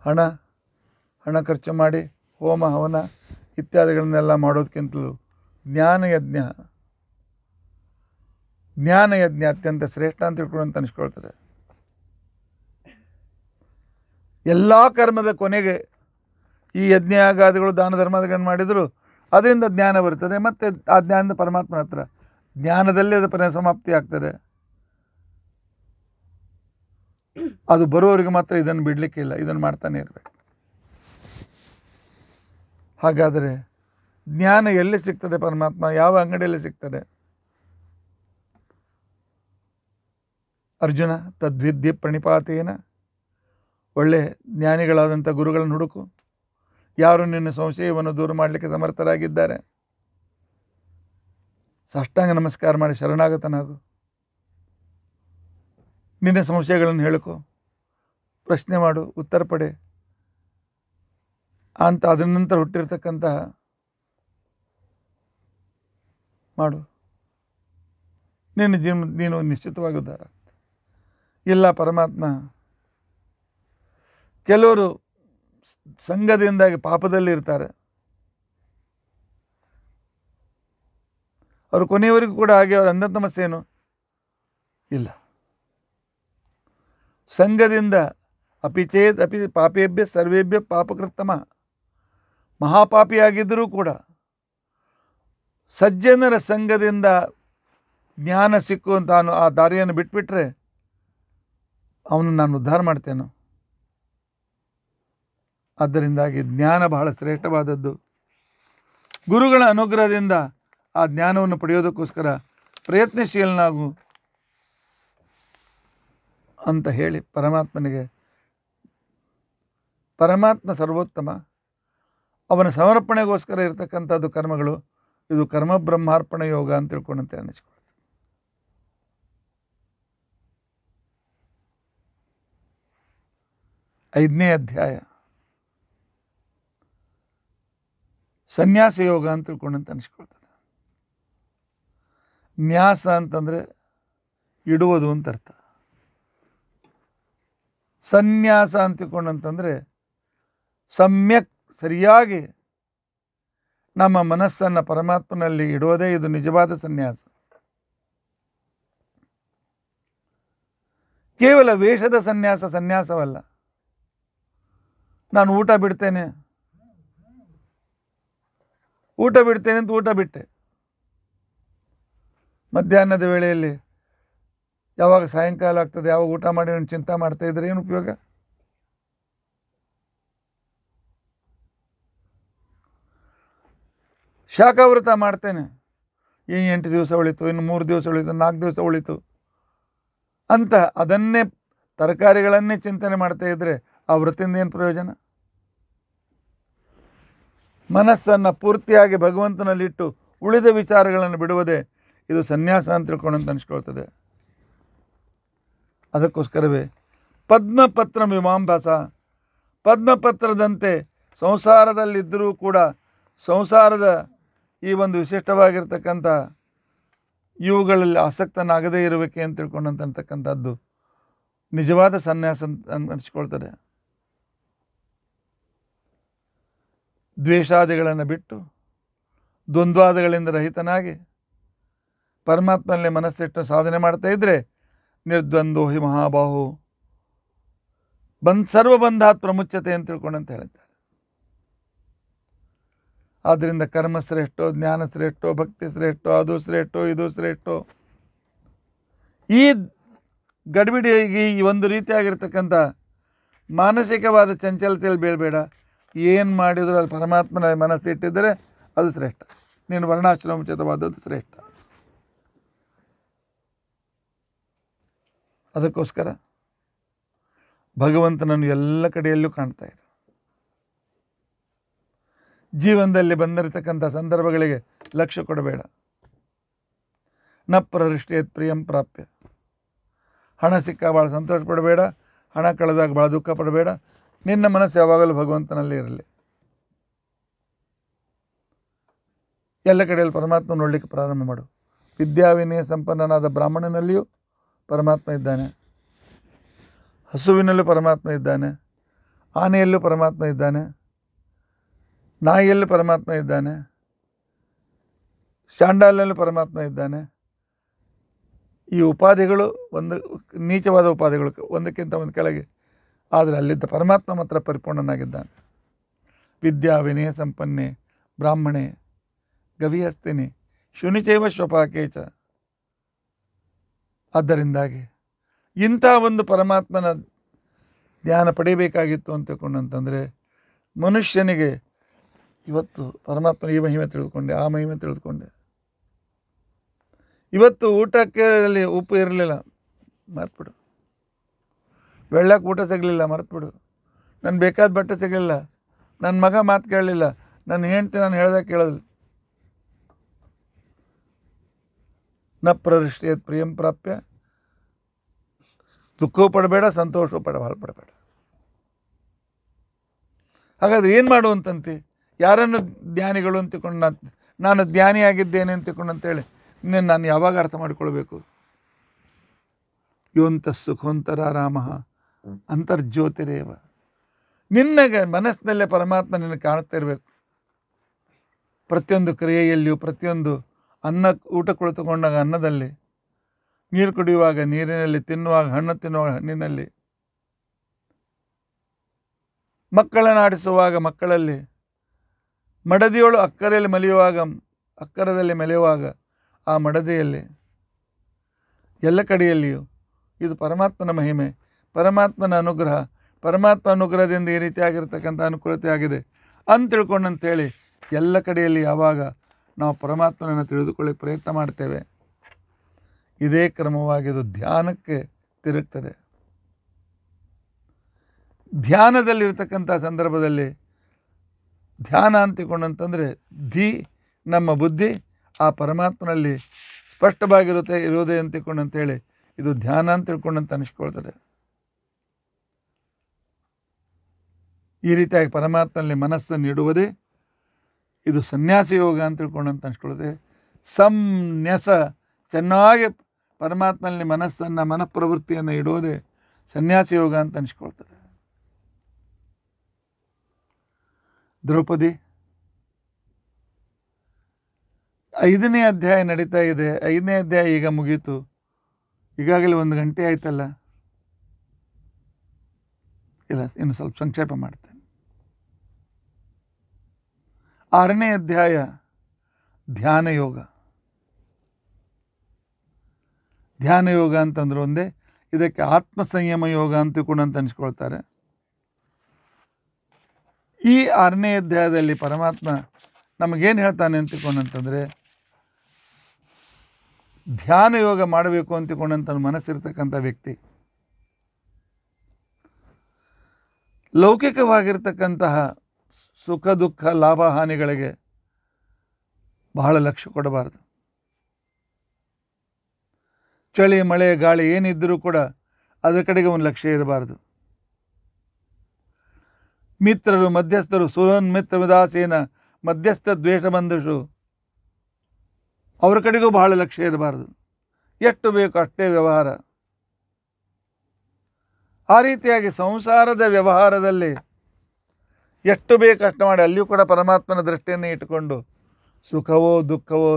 ಹಣ ಹಣ ಖರ್ಚು ಮಾಡಿ ಹೋಮ ಹವನ ಇತ್ಯಾದಿಗಳನ್ನೆಲ್ಲ ಮಾಡೋದಕ್ಕಿಂತಲೂ ಜ್ಞಾನಯಜ್ಞ ಜ್ಞಾನ ಯಜ್ಞ ಅತ್ಯಂತ ಶ್ರೇಷ್ಠ ಅಂತ ತಿಳ್ಕೊಂಡು ಅನಿಸ್ಕೊಳ್ತಾರೆ ಎಲ್ಲ ಕರ್ಮದ ಕೊನೆಗೆ ಈ ಯಜ್ಞ ಆಗಾದಿಗಳು ದಾನ ಧರ್ಮಗಳನ್ನು ಮಾಡಿದರೂ ಅದರಿಂದ ಜ್ಞಾನ ಬರುತ್ತದೆ ಮತ್ತು ಆ ಜ್ಞಾನದ ಪರಮಾತ್ಮ ಹತ್ರ ಜ್ಞಾನದಲ್ಲೇ ಅದು ಪರಿಣಾಮ ಸಮಾಪ್ತಿ ಆಗ್ತದೆ ಅದು ಬರುವವರಿಗೆ ಮಾತ್ರ ಇದನ್ನು ಇಲ್ಲ ಇದನ್ನು ಮಾಡ್ತಾನೆ ಇರಬೇಕು ಹಾಗಾದರೆ ಜ್ಞಾನ ಎಲ್ಲಿ ಸಿಗ್ತದೆ ಪರಮಾತ್ಮ ಯಾವ ಅಂಗಡಿಯಲ್ಲಿ ಸಿಗ್ತದೆ ಅರ್ಜುನ ತದ್ವಿದ್ಯೆ ಪ್ರಣಿಪಾತೇನ ಒಳ್ಳೆ ಜ್ಞಾನಿಗಳಾದಂಥ ಗುರುಗಳನ್ನು ಹುಡುಕು ಯಾರು ನಿನ್ನ ಸಂಶಯವನ್ನು ದೂರ ಮಾಡಲಿಕ್ಕೆ ಸಮರ್ಥರಾಗಿದ್ದಾರೆ ಸಾಷ್ಟಾಂಗ ನಮಸ್ಕಾರ ಮಾಡಿ ಶರಣಾಗತನಾಗು ನಿನ್ನ ಸಂಶಯಗಳನ್ನು ಹೇಳಿಕೊ ಪ್ರಶ್ನೆ ಮಾಡು ಉತ್ತರ ಪಡೆ ಅಂತ ಅದರ ನಂತರ ಹುಟ್ಟಿರ್ತಕ್ಕಂತಹ ಮಾಡು ನಿನ್ನ ಜೀವನ ನೀನು ನಿಶ್ಚಿತವಾಗಿ ಇಲ್ಲ ಪರಮಾತ್ಮ ಕೆಲವರು ಸಂಘದಿಂದಾಗಿ ಪಾಪದಲ್ಲಿ ಇರ್ತಾರೆ ಅವರು ಕೊನೆಯವರೆಗೂ ಕೂಡ ಹಾಗೆ ಅವರ ಅಂಧ ಸಮಸ್ಯೆ ಏನು ಇಲ್ಲ ಸಂಘದಿಂದ ಅಪಿಚೇದ್ ಅಪಿ ಪಾಪೇಭ್ಯ ಸರ್ವೇಭ್ಯ ಪಾಪಕೃತ್ತಮ ಮಹಾಪಾಪಿಯಾಗಿದ್ದರೂ ಕೂಡ ಸಜ್ಜನರ ಸಂಘದಿಂದ ಜ್ಞಾನ ಸಿಕ್ಕು ಅಂತ ಆ ದಾರಿಯನ್ನು ಬಿಟ್ಬಿಟ್ರೆ ಅವನು ನಾನು ಉದ್ಧಾರ ಮಾಡ್ತೇನೆ ಆದ್ದರಿಂದಾಗಿ ಜ್ಞಾನ ಬಹಳ ಶ್ರೇಷ್ಠವಾದದ್ದು ಗುರುಗಳ ಅನುಗ್ರಹದಿಂದ ಆ ಜ್ಞಾನವನ್ನು ಪಡೆಯೋದಕ್ಕೋಸ್ಕರ ಪ್ರಯತ್ನಶೀಲನಾಗು ಅಂತ ಹೇಳಿ ಪರಮಾತ್ಮನಿಗೆ ಪರಮಾತ್ಮ ಸರ್ವೋತ್ತಮ ಅವನ ಸಮರ್ಪಣೆಗೋಸ್ಕರ ಇರತಕ್ಕಂಥದ್ದು ಕರ್ಮಗಳು ಇದು ಕರ್ಮ ಬ್ರಹ್ಮಾರ್ಪಣೆ ಯೋಗ ಅಂತ ತಿಳ್ಕೊಂಡಂತೆ ಅನ್ನಿಸ್ಕೊಳ್ಳಿ ಐದನೇ ಅಧ್ಯಾಯ ಸನ್ಯಾಸ ಯೋಗ ಅಂತ ತಿಳ್ಕೊಂಡಂತ ಅನಿಸ್ಕೊಳ್ತದೆ ನ್ಯಾಸ ಅಂತಂದರೆ ಇಡುವುದು ಅಂತ ಅರ್ಥ ಸನ್ಯಾಸ ಅಂತ ತಿಳ್ಕೊಂಡಂತಂದರೆ ಸಮ್ಯಕ್ ಸರಿಯಾಗಿ ನಮ್ಮ ಮನಸ್ಸನ್ನು ಪರಮಾತ್ಮನಲ್ಲಿ ಇಡುವುದೇ ಇದು ನಿಜವಾದ ಸನ್ಯಾಸ ಕೇವಲ ವೇಷದ ಸನ್ಯಾಸ ಸನ್ಯಾಸವಲ್ಲ ನಾನು ಊಟ ಬಿಡ್ತೇನೆ ಊಟ ಬಿಡ್ತೇನೆ ಅಂತ ಊಟ ಬಿಟ್ಟೆ ಮಧ್ಯಾಹ್ನದ ವೇಳೆಯಲ್ಲಿ ಯಾವಾಗ ಸಾಯಂಕಾಲ ಆಗ್ತದೆ ಯಾವಾಗ ಊಟ ಮಾಡಿ ನಾನು ಚಿಂತೆ ಮಾಡ್ತಾ ಇದ್ರೆ ಏನು ಉಪಯೋಗ ಶಾಖಾವೃತ ಮಾಡ್ತೇನೆ ಏನು ಎಂಟು ದಿವಸ ಉಳಿತು ಇನ್ನು ಮೂರು ದಿವಸ ಉಳಿತು ನಾಲ್ಕು ದಿವಸ ಉಳಿತು ಅಂತ ಅದನ್ನೇ ತರಕಾರಿಗಳನ್ನೇ ಚಿಂತನೆ ಮಾಡ್ತಾ ಇದ್ದರೆ ಆ ವೃತ್ತಿಯಿಂದ ಏನು ಪ್ರಯೋಜನ ಮನಸ್ಸನ್ನು ಪೂರ್ತಿಯಾಗಿ ಭಗವಂತನಲ್ಲಿಟ್ಟು ಉಳಿದ ವಿಚಾರಗಳನ್ನು ಬಿಡುವುದೇ ಇದು ಸನ್ಯಾಸ ಅಂತ ತಿಳ್ಕೊಂಡಂತ ಅನಿಸ್ಕೊಳ್ತದೆ ಅದಕ್ಕೋಸ್ಕರವೇ ಪದ್ಮಪತ್ರ ಮೀಮಾಂಭಾಸ ಪದ್ಮಪತ್ರದಂತೆ ಸಂಸಾರದಲ್ಲಿದ್ದರೂ ಕೂಡ ಸಂಸಾರದ ಈ ಒಂದು ವಿಶಿಷ್ಟವಾಗಿರ್ತಕ್ಕಂಥ ಇವುಗಳಲ್ಲಿ ಆಸಕ್ತನಾಗದೇ ಇರಬೇಕೆ ಅಂತ ತಿಳ್ಕೊಂಡಂತಕ್ಕಂಥದ್ದು ನಿಜವಾದ ಸನ್ಯಾಸ ಅಂತ ಅನಿಸ್ಕೊಳ್ತದೆ ದ್ವೇಷಾದಿಗಳನ್ನು ಬಿಟ್ಟು ದ್ವಂದ್ವಾದಗಳಿಂದ ರಹಿತನಾಗಿ ಪರಮಾತ್ಮನಲ್ಲಿ ಮನಸ್ಸಿಟ್ಟು ಸಾಧನೆ ಮಾಡ್ತಾ ಇದ್ದರೆ ನಿರ್ದ್ವಂದ್ವ ಹಿ ಮಹಾಬಾಹು ಬಂದ್ ಸರ್ವಬಂಧಾತ್ ಪ್ರಮುಚ್ಚತೆ ಅಂತ ತಿಳ್ಕೊಂಡಂತ ಹೇಳ್ತಾರೆ ಆದ್ದರಿಂದ ಕರ್ಮ ಶ್ರೇಷ್ಠೋ ಜ್ಞಾನ ಶ್ರೇಷ್ಠೋ ಭಕ್ತಿ ಶ್ರೇಷ್ಠೋ ಅದು ಶ್ರೇಷ್ಠೋ ಇದು ಶ್ರೇಷ್ಠೋ ಈ ಗಡಿಬಿಡಿಯಾಗಿ ಈ ಒಂದು ರೀತಿಯಾಗಿರ್ತಕ್ಕಂಥ ಮಾನಸಿಕವಾದ ಚಂಚಲತೆಯಲ್ಲಿ ಬೀಳಬೇಡ ಏನು ಮಾಡಿದರೂ ಅಲ್ಲಿ ಪರಮಾತ್ಮನ ಇಟ್ಟಿದ್ದರೆ ಅದು ಶ್ರೇಷ್ಠ ನೀನು ವರ್ಣಾಶ್ರಮಚಿತವಾದದ್ದು ಶ್ರೇಷ್ಠ ಅದಕ್ಕೋಸ್ಕರ ಭಗವಂತನನ್ನು ಎಲ್ಲ ಕಡೆಯಲ್ಲೂ ಕಾಣ್ತಾ ಇದ್ದ ಜೀವನದಲ್ಲಿ ಬಂದಿರತಕ್ಕಂಥ ಸಂದರ್ಭಗಳಿಗೆ ಲಕ್ಷ್ಯ ಕೊಡಬೇಡ ನ ಪ್ರರಿಷ್ಟೇತ್ ಪ್ರಿಯಂ ಪ್ರಾಪ್ಯ ಹಣ ಸಿಕ್ಕ ಭಾಳ ಸಂತೋಷ ಪಡಬೇಡ ಹಣ ಕಳೆದಾಗ ಭಾಳ ದುಃಖ ಪಡಬೇಡ ನಿನ್ನ ಮನಸ್ಸು ಯಾವಾಗಲೂ ಭಗವಂತನಲ್ಲಿ ಇರಲಿ ಎಲ್ಲ ಕಡೆಯಲ್ಲಿ ಪರಮಾತ್ಮ ನೋಡಲಿಕ್ಕೆ ಪ್ರಾರಂಭ ಮಾಡು ವಿದ್ಯಾವಿನಯ ಸಂಪನ್ನನಾದ ಬ್ರಾಹ್ಮಣನಲ್ಲಿಯೂ ಪರಮಾತ್ಮ ಇದ್ದಾನೆ ಹಸುವಿನಲ್ಲೂ ಪರಮಾತ್ಮ ಇದ್ದಾನೆ ಆನೆಯಲ್ಲೂ ಪರಮಾತ್ಮ ಇದ್ದಾನೆ ನಾಯಿಯಲ್ಲೂ ಪರಮಾತ್ಮ ಇದ್ದಾನೆ ಶಾಂಡಾಲಿನಲ್ಲೂ ಪರಮಾತ್ಮ ಇದ್ದಾನೆ ಈ ಉಪಾಧಿಗಳು ಒಂದು ನೀಚವಾದ ಉಪಾಧಿಗಳು ಒಂದಕ್ಕಿಂತ ಒಂದು ಕೆಳಗೆ ಆದರೆ ಅಲ್ಲಿದ್ದ ಪರಮಾತ್ಮ ಮಾತ್ರ ಪರಿಪೂರ್ಣನಾಗಿದ್ದಾನೆ ವಿದ್ಯಾ ವಿನಯ ಸಂಪನ್ನೆ ಬ್ರಾಹ್ಮಣೆ ಗವಿಹಸ್ತಿನಿ ಶುನಿಚೈವ ಶ್ವಪಾಕೇಚ ಆದ್ದರಿಂದಾಗಿ ಇಂಥ ಒಂದು ಪರಮಾತ್ಮನ ಧ್ಯಾನ ಪಡೆಯಬೇಕಾಗಿತ್ತು ಅಂತ ಅಂತಂದರೆ ಮನುಷ್ಯನಿಗೆ ಇವತ್ತು ಪರಮಾತ್ಮನ ಈ ಮಹಿಮೆ ತಿಳಿದುಕೊಂಡೆ ಆ ಮಹಿಮೆ ತಿಳಿದುಕೊಂಡೆ ಇವತ್ತು ಊಟಕ್ಕೆ ಉಪ್ಪು ಇರಲಿಲ್ಲ ಮಾತುಬಿಡು ಬೆಳ್ಳಕ್ಕೆ ಊಟ ತೆಗಲಿಲ್ಲ ಮರೆತುಬಿಡು ನಾನು ಬೇಕಾದ ಬಟ್ಟೆ ಸಿಗಲಿಲ್ಲ ನನ್ನ ಮಗ ಮಾತು ಕೇಳಲಿಲ್ಲ ನನ್ನ ಹೆಂಡ್ತಿ ನಾನು ಹೇಳ್ದೆ ಕೇಳೋದಿಲ್ಲ ನ ಪ್ರದೃಷ್ಟಿಯದು ಪ್ರಿಯಂ ಪ್ರಾಪ್ಯ ದುಃಖವೂ ಪಡಬೇಡ ಸಂತೋಷವೂ ಪಡ ಭಾಳ ಪಡಬೇಡ ಹಾಗಾದ್ರೆ ಏನು ಮಾಡು ಅಂತಂತಿ ಯಾರನ್ನು ಜ್ಞಾನಿಗಳು ಅಂತ ನಾನು ನಾನು ಜ್ಞಾನಿ ಆಗಿದ್ದೇನೆ ಅಂತ ತಿಳ್ಕೊಂಡು ನಾನು ಯಾವಾಗ ಅರ್ಥ ಮಾಡಿಕೊಳ್ಬೇಕು ಯೋಂತ ಸುಖೋಂತರ ರಾಮ ಅಂತರ್ಜ್ಯೋತಿರೇವ ನಿನ್ನ ಮನಸ್ಸಿನಲ್ಲೇ ಪರಮಾತ್ಮ ನಿನಗೆ ಕಾಣ್ತಾ ಇರಬೇಕು ಪ್ರತಿಯೊಂದು ಕ್ರಿಯೆಯಲ್ಲಿಯೂ ಪ್ರತಿಯೊಂದು ಅನ್ನ ಊಟ ಕುಳಿತುಕೊಂಡಾಗ ಅನ್ನದಲ್ಲಿ ನೀರು ಕುಡಿಯುವಾಗ ನೀರಿನಲ್ಲಿ ತಿನ್ನುವಾಗ ಹಣ್ಣು ತಿನ್ನುವಾಗ ಹಣ್ಣಿನಲ್ಲಿ ಮಕ್ಕಳನ್ನು ಆಡಿಸುವಾಗ ಮಕ್ಕಳಲ್ಲಿ ಮಡದಿಯೋಳು ಅಕ್ಕರೆಯಲ್ಲಿ ಮಲಿಯುವಾಗ ಅಕ್ಕರದಲ್ಲಿ ಮೆಲೆಯುವಾಗ ಆ ಮಡದಿಯಲ್ಲಿ ಎಲ್ಲ ಕಡೆಯಲ್ಲಿಯೂ ಇದು ಪರಮಾತ್ಮನ ಮಹಿಮೆ ಪರಮಾತ್ಮನ ಅನುಗ್ರಹ ಪರಮಾತ್ಮ ಅನುಗ್ರಹದಿಂದ ಈ ರೀತಿಯಾಗಿರ್ತಕ್ಕಂಥ ಅನುಕೂಲತೆ ಆಗಿದೆ ಅಂತ ತಿಳ್ಕೊಂಡಂಥೇಳಿ ಎಲ್ಲ ಕಡೆಯಲ್ಲಿ ಯಾವಾಗ ನಾವು ಪರಮಾತ್ಮನನ್ನು ತಿಳಿದುಕೊಳ್ಳಿ ಪ್ರಯತ್ನ ಮಾಡ್ತೇವೆ ಇದೇ ಕ್ರಮವಾಗಿ ಅದು ಧ್ಯಾನಕ್ಕೆ ತಿರುಗ್ತದೆ ಧ್ಯಾನದಲ್ಲಿರ್ತಕ್ಕಂಥ ಸಂದರ್ಭದಲ್ಲಿ ಧ್ಯಾನ ಅಂತಿಕೊಂಡಂತಂದರೆ ಧಿ ನಮ್ಮ ಬುದ್ಧಿ ಆ ಪರಮಾತ್ಮನಲ್ಲಿ ಸ್ಪಷ್ಟವಾಗಿರುತ್ತೆ ಇರೋದೇ ಅಂತಿಕೊಂಡಂತೇಳಿ ಇದು ಧ್ಯಾನ ಅಂತ ತಿಳ್ಕೊಂಡಂತ ಅನಿಸ್ಕೊಳ್ತದೆ ಈ ರೀತಿಯಾಗಿ ಪರಮಾತ್ಮನಲ್ಲಿ ಮನಸ್ಸನ್ನು ಇಡುವುದೇ ಇದು ಸನ್ಯಾಸ ಯೋಗ ಅಂತ ತಿಳ್ಕೊಂಡಂತ ಅನ್ಸ್ಕೊಳ್ಳುತ್ತೆ ಸಂನ್ಯಾಸ ಚೆನ್ನಾಗಿ ಪರಮಾತ್ಮನಲ್ಲಿ ಮನಸ್ಸನ್ನು ಮನಃಪ್ರವೃತ್ತಿಯನ್ನು ಇಡುವುದೇ ಸನ್ಯಾಸ ಯೋಗ ಅಂತ ಅನ್ಸ್ಕೊಳ್ತದೆ ದ್ರೌಪದಿ ಐದನೇ ಅಧ್ಯಾಯ ನಡೀತಾ ಇದೆ ಐದನೇ ಅಧ್ಯಾಯ ಈಗ ಮುಗೀತು ಈಗಾಗಲೇ ಒಂದು ಗಂಟೆ ಆಯ್ತಲ್ಲ ಇಲ್ಲ ಇನ್ನು ಸ್ವಲ್ಪ ಸಂಕ್ಷೇಪ ಮಾಡ್ತೇನೆ ಆರನೇ ಅಧ್ಯಾಯ ಧ್ಯಾನ ಯೋಗ ಧ್ಯಾನ ಯೋಗ ಅಂತಂದ್ರೆ ಒಂದೇ ಇದಕ್ಕೆ ಆತ್ಮ ಸಂಯಮ ಯೋಗ ಅಂತ ಕೂಡ ಅಂತ ಅನಿಸ್ಕೊಳ್ತಾರೆ ಈ ಆರನೇ ಅಧ್ಯಾಯದಲ್ಲಿ ಪರಮಾತ್ಮ ನಮಗೇನು ಹೇಳ್ತಾನೆ ಅಂತಕೊಂಡಂತಂದರೆ ಧ್ಯಾನ ಯೋಗ ಮಾಡಬೇಕು ಅಂತಕೊಂಡಂತ ಮನಸ್ಸಿರ್ತಕ್ಕಂಥ ವ್ಯಕ್ತಿ ಲೌಕಿಕವಾಗಿರ್ತಕ್ಕಂತಹ ಸುಖ ದುಃಖ ಲಾಭ ಹಾನಿಗಳಿಗೆ ಬಹಳ ಲಕ್ಷ್ಯ ಕೊಡಬಾರ್ದು ಚಳಿ ಮಳೆ ಗಾಳಿ ಏನಿದ್ದರೂ ಕೂಡ ಅದರ ಕಡೆಗೆ ಒಂದು ಲಕ್ಷ್ಯ ಇರಬಾರದು ಮಿತ್ರರು ಮಧ್ಯಸ್ಥರು ಮಿತ್ರ ಉದಾಸೀನ ಮಧ್ಯಸ್ಥ ದ್ವೇಷ ಬಂದಷ್ಟು ಅವ್ರ ಕಡೆಗೂ ಬಹಳ ಲಕ್ಷ್ಯ ಇರಬಾರದು ಎಷ್ಟು ಬೇಕು ಅಷ್ಟೇ ವ್ಯವಹಾರ ಆ ರೀತಿಯಾಗಿ ಸಂಸಾರದ ವ್ಯವಹಾರದಲ್ಲಿ ಎಷ್ಟು ಬೇಕು ಅಷ್ಟು ಮಾಡಿ ಅಲ್ಲಿಯೂ ಕೂಡ ಪರಮಾತ್ಮನ ದೃಷ್ಟಿಯನ್ನು ಇಟ್ಟುಕೊಂಡು ಸುಖವೋ ದುಃಖವೋ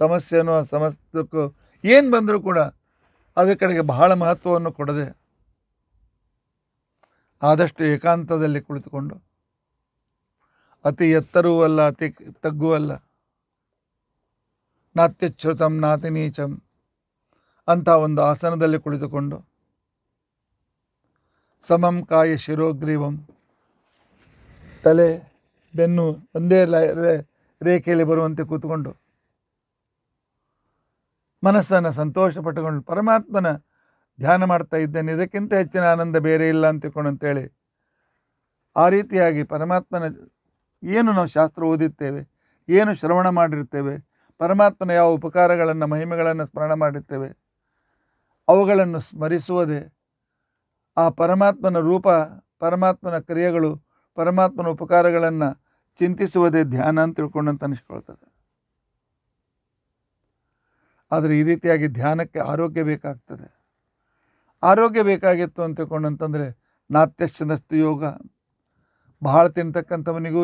ಸಮಸ್ಯೆನೋ ಸಮಸ್ಯಕ್ಕೋ ಏನು ಬಂದರೂ ಕೂಡ ಅದರ ಕಡೆಗೆ ಬಹಳ ಮಹತ್ವವನ್ನು ಕೊಡದೆ ಆದಷ್ಟು ಏಕಾಂತದಲ್ಲಿ ಕುಳಿತುಕೊಂಡು ಅತಿ ಎತ್ತರವೂ ಅಲ್ಲ ಅತಿ ತಗ್ಗೂ ಅಲ್ಲ ನಾತ್ಯಚ್ಯುತಂ ನಾತಿ ನೀಚಂ ಅಂತ ಒಂದು ಆಸನದಲ್ಲಿ ಕುಳಿತುಕೊಂಡು ಸಮಂ ಕಾಯ ಶಿರೋಗ್ರೀವಂ ತಲೆ ಬೆನ್ನು ಒಂದೇ ರೇಖೆಯಲ್ಲಿ ಬರುವಂತೆ ಕೂತ್ಕೊಂಡು ಮನಸ್ಸನ್ನು ಸಂತೋಷ ಪಟ್ಟುಕೊಂಡು ಪರಮಾತ್ಮನ ಧ್ಯಾನ ಮಾಡ್ತಾ ಇದ್ದೇನೆ ಇದಕ್ಕಿಂತ ಹೆಚ್ಚಿನ ಆನಂದ ಬೇರೆ ಇಲ್ಲ ಅಂತಿಕೊಂಡು ಅಂತೇಳಿ ಆ ರೀತಿಯಾಗಿ ಪರಮಾತ್ಮನ ಏನು ನಾವು ಶಾಸ್ತ್ರ ಓದಿರ್ತೇವೆ ಏನು ಶ್ರವಣ ಮಾಡಿರ್ತೇವೆ ಪರಮಾತ್ಮನ ಯಾವ ಉಪಕಾರಗಳನ್ನು ಮಹಿಮೆಗಳನ್ನು ಸ್ಮರಣ ಮಾಡಿರ್ತೇವೆ ಅವುಗಳನ್ನು ಸ್ಮರಿಸುವುದೇ ಆ ಪರಮಾತ್ಮನ ರೂಪ ಪರಮಾತ್ಮನ ಕ್ರಿಯೆಗಳು ಪರಮಾತ್ಮನ ಉಪಕಾರಗಳನ್ನು ಚಿಂತಿಸುವುದೇ ಧ್ಯಾನ ಅಂತ ತಿಳ್ಕೊಂಡಂತ ಅನಿಸ್ಕೊಳ್ತದೆ ಆದರೆ ಈ ರೀತಿಯಾಗಿ ಧ್ಯಾನಕ್ಕೆ ಆರೋಗ್ಯ ಬೇಕಾಗ್ತದೆ ಆರೋಗ್ಯ ಬೇಕಾಗಿತ್ತು ಅಂತ ತಿಳ್ಕೊಂಡಂತಂದರೆ ನಾತ್ಯಶ್ಚನಸ್ತು ಯೋಗ ಬಹಳ ತಿಂತಕ್ಕಂಥವನಿಗೂ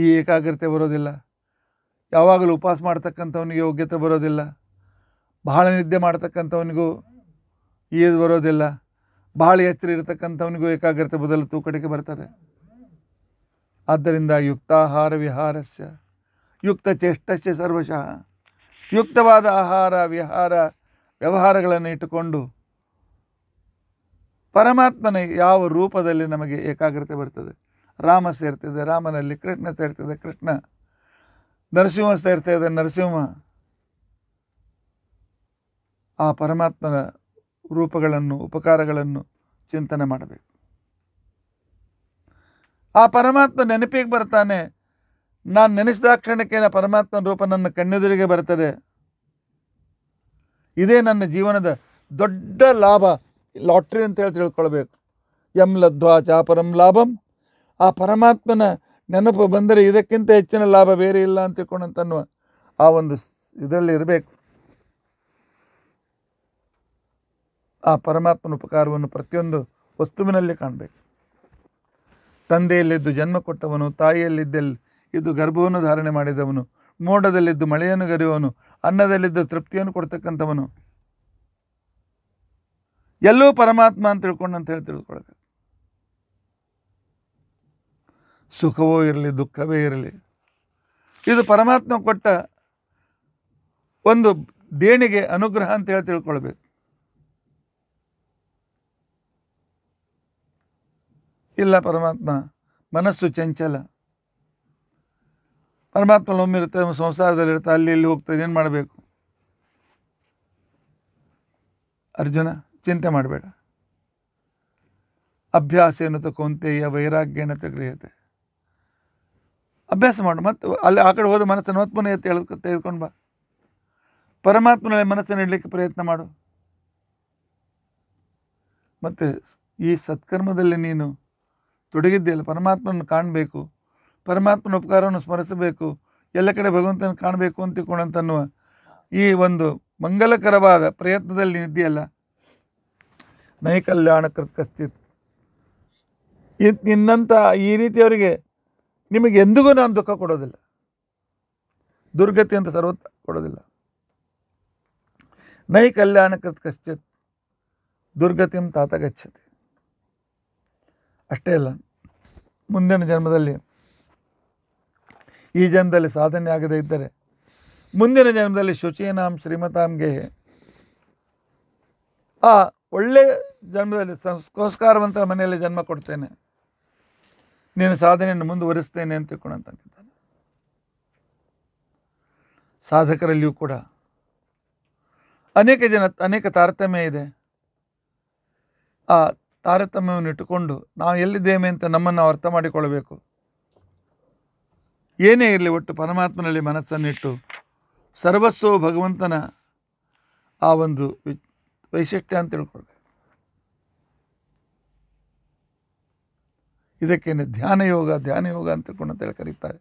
ಈ ಏಕಾಗ್ರತೆ ಬರೋದಿಲ್ಲ ಯಾವಾಗಲೂ ಉಪವಾಸ ಮಾಡ್ತಕ್ಕಂಥವನಿಗೆ ಯೋಗ್ಯತೆ ಬರೋದಿಲ್ಲ ಬಹಳ ನಿದ್ದೆ ಮಾಡ್ತಕ್ಕಂಥವನಿಗೂ ಈದು ಬರೋದಿಲ್ಲ ಬಹಳ ಎಚ್ಚರ ಇರತಕ್ಕಂಥವನಿಗೂ ಏಕಾಗ್ರತೆ ಬದಲು ತೂಕಡೆಗೆ ಬರ್ತಾರೆ ಆದ್ದರಿಂದ ಯುಕ್ತಾಹಾರ ವಿಹಾರಸ್ಯ ಯುಕ್ತ ಚೇಷ್ಟಸ್ಯ ಸರ್ವಶಃ ಯುಕ್ತವಾದ ಆಹಾರ ವಿಹಾರ ವ್ಯವಹಾರಗಳನ್ನು ಇಟ್ಟುಕೊಂಡು ಪರಮಾತ್ಮನ ಯಾವ ರೂಪದಲ್ಲಿ ನಮಗೆ ಏಕಾಗ್ರತೆ ಬರ್ತದೆ ರಾಮ ಸೇರ್ತಿದೆ ರಾಮನಲ್ಲಿ ಕೃಷ್ಣ ಸೇರ್ತಿದೆ ಕೃಷ್ಣ ನರಸಿಂಹ ಸೇರ್ತಾ ನರಸಿಂಹ ಆ ಪರಮಾತ್ಮನ ರೂಪಗಳನ್ನು ಉಪಕಾರಗಳನ್ನು ಚಿಂತನೆ ಮಾಡಬೇಕು ಆ ಪರಮಾತ್ಮ ನೆನಪಿಗೆ ಬರ್ತಾನೆ ನಾನು ನೆನೆಸಿದ ಕ್ಷಣಕ್ಕೆ ಪರಮಾತ್ಮ ರೂಪ ನನ್ನ ಕಣ್ಣೆದುರಿಗೆ ಬರ್ತದೆ ಇದೇ ನನ್ನ ಜೀವನದ ದೊಡ್ಡ ಲಾಭ ಲಾಟ್ರಿ ಅಂತೇಳಿ ತಿಳ್ಕೊಳ್ಬೇಕು ಎಂ ಲದ್ವಾ ಚಾಪರಂ ಲಾಭಂ ಆ ಪರಮಾತ್ಮನ ನೆನಪು ಬಂದರೆ ಇದಕ್ಕಿಂತ ಹೆಚ್ಚಿನ ಲಾಭ ಬೇರೆ ಇಲ್ಲ ಅಂತ ತಿಳ್ಕೊಂಡಂತನ್ನುವ ಆ ಒಂದು ಇದರಲ್ಲಿ ಇರಬೇಕು ಆ ಪರಮಾತ್ಮನ ಉಪಕಾರವನ್ನು ಪ್ರತಿಯೊಂದು ವಸ್ತುವಿನಲ್ಲಿ ಕಾಣಬೇಕು ತಂದೆಯಲ್ಲಿದ್ದು ಜನ್ಮ ಕೊಟ್ಟವನು ತಾಯಿಯಲ್ಲಿದ್ದಲ್ಲಿ ಇದ್ದು ಗರ್ಭವನ್ನು ಧಾರಣೆ ಮಾಡಿದವನು ಮೋಡದಲ್ಲಿದ್ದು ಮಳೆಯನ್ನು ಗರಿಯುವವನು ಅನ್ನದಲ್ಲಿದ್ದು ತೃಪ್ತಿಯನ್ನು ಕೊಡ್ತಕ್ಕಂಥವನು ಎಲ್ಲೂ ಪರಮಾತ್ಮ ಅಂತ ತಿಳ್ಕೊಂಡು ಅಂತ ಹೇಳಿ ತಿಳ್ಕೊಳ್ಬೇಕು ಸುಖವೋ ಇರಲಿ ದುಃಖವೇ ಇರಲಿ ಇದು ಪರಮಾತ್ಮ ಕೊಟ್ಟ ಒಂದು ದೇಣಿಗೆ ಅನುಗ್ರಹ ಅಂತ ಹೇಳಿ ತಿಳ್ಕೊಳ್ಬೇಕು ಇಲ್ಲ ಪರಮಾತ್ಮ ಮನಸ್ಸು ಚಂಚಲ ಪರಮಾತ್ಮ ಒಮ್ಮಿರುತ್ತೆ ಸಂಸಾರದಲ್ಲಿರುತ್ತೆ ಅಲ್ಲಿ ಇಲ್ಲಿ ಹೋಗ್ತದೆ ಏನು ಮಾಡಬೇಕು ಅರ್ಜುನ ಚಿಂತೆ ಮಾಡಬೇಡ ಅಭ್ಯಾಸ ಏನು ವೈರಾಗ್ಯ ವೈರಾಗ್ಯನ ತಗ್ರಿಯತೆ ಅಭ್ಯಾಸ ಮಾಡು ಮತ್ತು ಅಲ್ಲಿ ಆ ಕಡೆ ಹೋದ ಮನಸ್ಸನ್ನು ಮತ್ ಮನೆ ತೆಗೆದುಕೊಂಡು ಬಾ ಪರಮಾತ್ಮನಲ್ಲಿ ಮನಸ್ಸನ್ನು ಇಡಲಿಕ್ಕೆ ಪ್ರಯತ್ನ ಮಾಡು ಮತ್ತು ಈ ಸತ್ಕರ್ಮದಲ್ಲಿ ನೀನು ತೊಡಗಿದ್ದೆಯಲ್ಲ ಪರಮಾತ್ಮನ ಕಾಣಬೇಕು ಪರಮಾತ್ಮನ ಉಪಕಾರವನ್ನು ಸ್ಮರಿಸಬೇಕು ಎಲ್ಲ ಕಡೆ ಭಗವಂತನ ಕಾಣಬೇಕು ಅಂತ ಕೊಡಂತನ್ನುವ ಈ ಒಂದು ಮಂಗಲಕರವಾದ ಪ್ರಯತ್ನದಲ್ಲಿ ಇದೆಯಲ್ಲ ನೈಕಲ್ಯಾಣಕೃತ್ ಕಶ್ಚಿತ್ ಇದು ನಿನ್ನಂಥ ಈ ರೀತಿಯವರಿಗೆ ನಿಮಗೆ ಎಂದಿಗೂ ನಾನು ದುಃಖ ಕೊಡೋದಿಲ್ಲ ದುರ್ಗತಿ ಅಂತ ಸರ್ವತ್ರ ಕೊಡೋದಿಲ್ಲ ನೈ ಕೃತ್ ಕಶ್ಚಿತ್ ದುರ್ಗತಿಂ ತಾತ ಗಚ್ಚತಿ ಅಷ್ಟೇ ಅಲ್ಲ ಮುಂದಿನ ಜನ್ಮದಲ್ಲಿ ಈ ಜನ್ಮದಲ್ಲಿ ಸಾಧನೆ ಆಗದೇ ಇದ್ದರೆ ಮುಂದಿನ ಜನ್ಮದಲ್ಲಿ ಶುಚೀನಾಂ ಶ್ರೀಮತಾಂಗೆ ಆ ಒಳ್ಳೆಯ ಜನ್ಮದಲ್ಲಿ ಸಂಸ್ಕೋಸ್ಕಾರವಂತ ಮನೆಯಲ್ಲಿ ಜನ್ಮ ಕೊಡ್ತೇನೆ ನೀನು ಸಾಧನೆಯನ್ನು ಮುಂದುವರಿಸ್ತೇನೆ ಅಂತ ತಿಳ್ಕೊಂಡಂತಿದ್ದಾನೆ ಸಾಧಕರಲ್ಲಿಯೂ ಕೂಡ ಅನೇಕ ಜನ ಅನೇಕ ತಾರತಮ್ಯ ಇದೆ ಆ ತಾರತಮ್ಯವನ್ನು ಇಟ್ಟುಕೊಂಡು ನಾವು ಎಲ್ಲಿದ್ದೇವೆ ಅಂತ ನಮ್ಮನ್ನು ಅರ್ಥ ಮಾಡಿಕೊಳ್ಳಬೇಕು ಏನೇ ಇರಲಿ ಒಟ್ಟು ಪರಮಾತ್ಮನಲ್ಲಿ ಮನಸ್ಸನ್ನಿಟ್ಟು ಸರ್ವಸ್ವ ಭಗವಂತನ ಆ ಒಂದು ವೈಶಿಷ್ಟ್ಯ ಅಂತ ತಿಳ್ಕೊಳ್ಬೇಕು ಯೋಗ ಧ್ಯಾನಯೋಗ ಧ್ಯಾನಯೋಗ ಅಂತ ತಿಳ್ಕೊಂಡು ಅಂತೇಳಿ ಕರೀತಾರೆ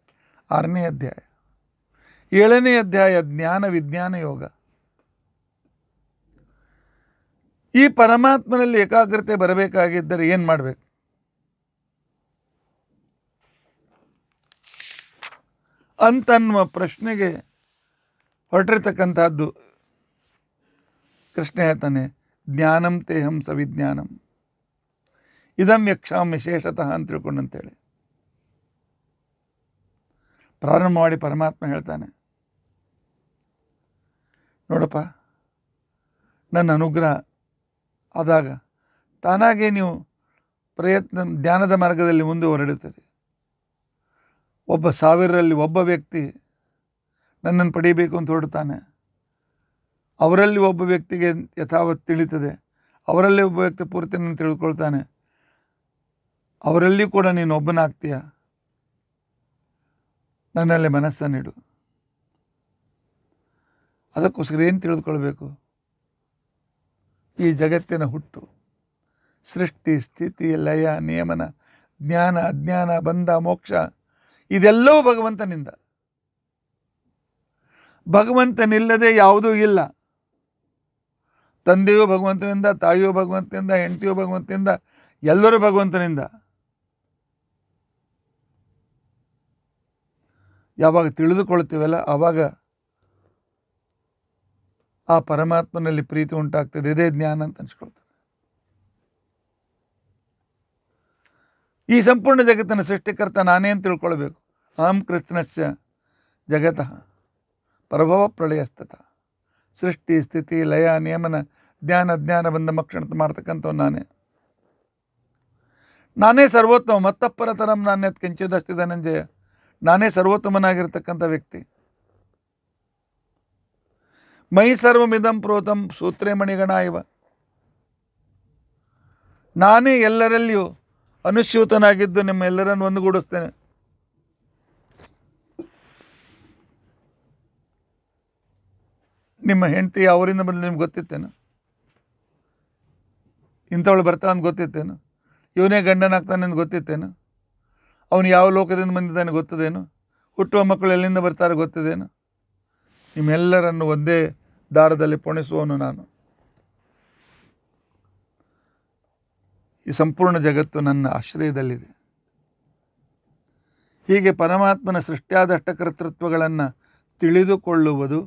ಆರನೇ ಅಧ್ಯಾಯ ಏಳನೇ ಅಧ್ಯಾಯ ಜ್ಞಾನ ವಿಜ್ಞಾನ ಯೋಗ ಈ ಪರಮಾತ್ಮನಲ್ಲಿ ಏಕಾಗ್ರತೆ ಬರಬೇಕಾಗಿದ್ದರೆ ಏನು ಮಾಡಬೇಕು ಅಂತನ್ನುವ ಪ್ರಶ್ನೆಗೆ ಹೊರಟಿರ್ತಕ್ಕಂಥದ್ದು ಕೃಷ್ಣ ಹೇಳ್ತಾನೆ ಜ್ಞಾನಂ ತೇಹಂ ಸವಿಜ್ಞಾನಂ ಇದಂ ಯಕ್ಷಾಂ ವಿಶೇಷತಃ ಅಂತ ತಿಳ್ಕೊಂಡು ಅಂತೇಳಿ ಪ್ರಾರಂಭ ಮಾಡಿ ಪರಮಾತ್ಮ ಹೇಳ್ತಾನೆ ನೋಡಪ್ಪ ನನ್ನ ಅನುಗ್ರಹ ಆದಾಗ ತಾನಾಗೆ ನೀವು ಪ್ರಯತ್ನ ಧ್ಯಾನದ ಮಾರ್ಗದಲ್ಲಿ ಮುಂದೆ ಹೊರಡುತ್ತೀರಿ ಒಬ್ಬ ಸಾವಿರರಲ್ಲಿ ಒಬ್ಬ ವ್ಯಕ್ತಿ ನನ್ನನ್ನು ಪಡೀಬೇಕು ಅಂತ ಹೊರಡ್ತಾನೆ ಅವರಲ್ಲಿ ಒಬ್ಬ ವ್ಯಕ್ತಿಗೆ ಯಥಾವತ್ ತಿಳಿತದೆ ಅವರಲ್ಲಿ ಒಬ್ಬ ವ್ಯಕ್ತಿ ಪೂರ್ತಿ ನನ್ನ ತಿಳ್ಕೊಳ್ತಾನೆ ಅವರಲ್ಲಿ ಕೂಡ ನೀನು ಒಬ್ಬನಾಗ್ತೀಯ ನನ್ನಲ್ಲೇ ಮನಸ್ಸನ್ನಿಡು ಅದಕ್ಕೋಸ್ಕರ ಏನು ತಿಳಿದುಕೊಳ್ಬೇಕು ಈ ಜಗತ್ತಿನ ಹುಟ್ಟು ಸೃಷ್ಟಿ ಸ್ಥಿತಿ ಲಯ ನಿಯಮನ ಜ್ಞಾನ ಅಜ್ಞಾನ ಬಂಧ ಮೋಕ್ಷ ಇದೆಲ್ಲವೂ ಭಗವಂತನಿಂದ ಭಗವಂತನಿಲ್ಲದೆ ಯಾವುದೂ ಇಲ್ಲ ತಂದೆಯೂ ಭಗವಂತನಿಂದ ತಾಯಿಯೂ ಭಗವಂತನಿಂದ ಹೆಂಡತಿಯೂ ಭಗವಂತನಿಂದ ಎಲ್ಲರೂ ಭಗವಂತನಿಂದ ಯಾವಾಗ ತಿಳಿದುಕೊಳ್ತೀವಲ್ಲ ಆವಾಗ ಆ ಪರಮಾತ್ಮನಲ್ಲಿ ಪ್ರೀತಿ ಉಂಟಾಗ್ತದೆ ಇದೇ ಜ್ಞಾನ ಅಂತ ಅನ್ಸ್ಕೊಳ್ತಾರೆ ಈ ಸಂಪೂರ್ಣ ಜಗತ್ತಿನ ಸೃಷ್ಟಿಕರ್ತ ನಾನೇ ಅಂತ ತಿಳ್ಕೊಳ್ಬೇಕು ಆಂ ಕೃಷ್ಣಸ್ಯ ಜಗತಃ ಪರಭವ ಪ್ರಳಯಸ್ತತ ಸೃಷ್ಟಿ ಸ್ಥಿತಿ ಲಯ ನಿಯಮನ ಜ್ಞಾನ ಜ್ಞಾನ ಬಂದ ಮಕ್ಷಣ ಮಾಡ್ತಕ್ಕಂಥವ್ ನಾನೇ ನಾನೇ ಸರ್ವೋತ್ತಮ ಮತ್ತಪ್ಪರ ತರಂ ನಾನೇ ಕೆಂಚದಷ್ಟು ನಂಜಯ ನಾನೇ ಸರ್ವೋತ್ತಮನಾಗಿರ್ತಕ್ಕಂಥ ವ್ಯಕ್ತಿ ಮೈ ಸರ್ವಮಿದಂ ಪ್ರೋತಂ ಸೂತ್ರೇ ಮಣಿಗಣ ಇವ ನಾನೇ ಎಲ್ಲರಲ್ಲಿಯೂ ಅನುಸ್ಯೂತನಾಗಿದ್ದು ನಿಮ್ಮೆಲ್ಲರನ್ನು ಒಂದುಗೂಡಿಸ್ತೇನೆ ನಿಮ್ಮ ಹೆಂಡತಿ ಅವರಿಂದ ಬಂದು ನಿಮ್ಗೆ ಗೊತ್ತಿತ್ತೇನು ಇಂಥವಳು ಬರ್ತಾನೆ ಅಂತ ಗೊತ್ತಿತ್ತೇನು ಇವನೇ ಗಂಡನಾಗ್ತಾನೆ ಅಂತ ಗೊತ್ತಿತ್ತೇನು ಅವನು ಯಾವ ಲೋಕದಿಂದ ಬಂದಿದ್ದಾನೆ ಗೊತ್ತದೇನು ಹುಟ್ಟುವ ಮಕ್ಕಳು ಎಲ್ಲಿಂದ ಬರ್ತಾರೆ ಗೊತ್ತದೇನು ನಿಮ್ಮೆಲ್ಲರನ್ನು ಒಂದೇ ದಾರದಲ್ಲಿ ಪೊಣಿಸುವನು ನಾನು ಈ ಸಂಪೂರ್ಣ ಜಗತ್ತು ನನ್ನ ಆಶ್ರಯದಲ್ಲಿದೆ ಹೀಗೆ ಪರಮಾತ್ಮನ ಸೃಷ್ಟಿಯಾದ ಅಷ್ಟಕರ್ತೃತ್ವಗಳನ್ನು ತಿಳಿದುಕೊಳ್ಳುವುದು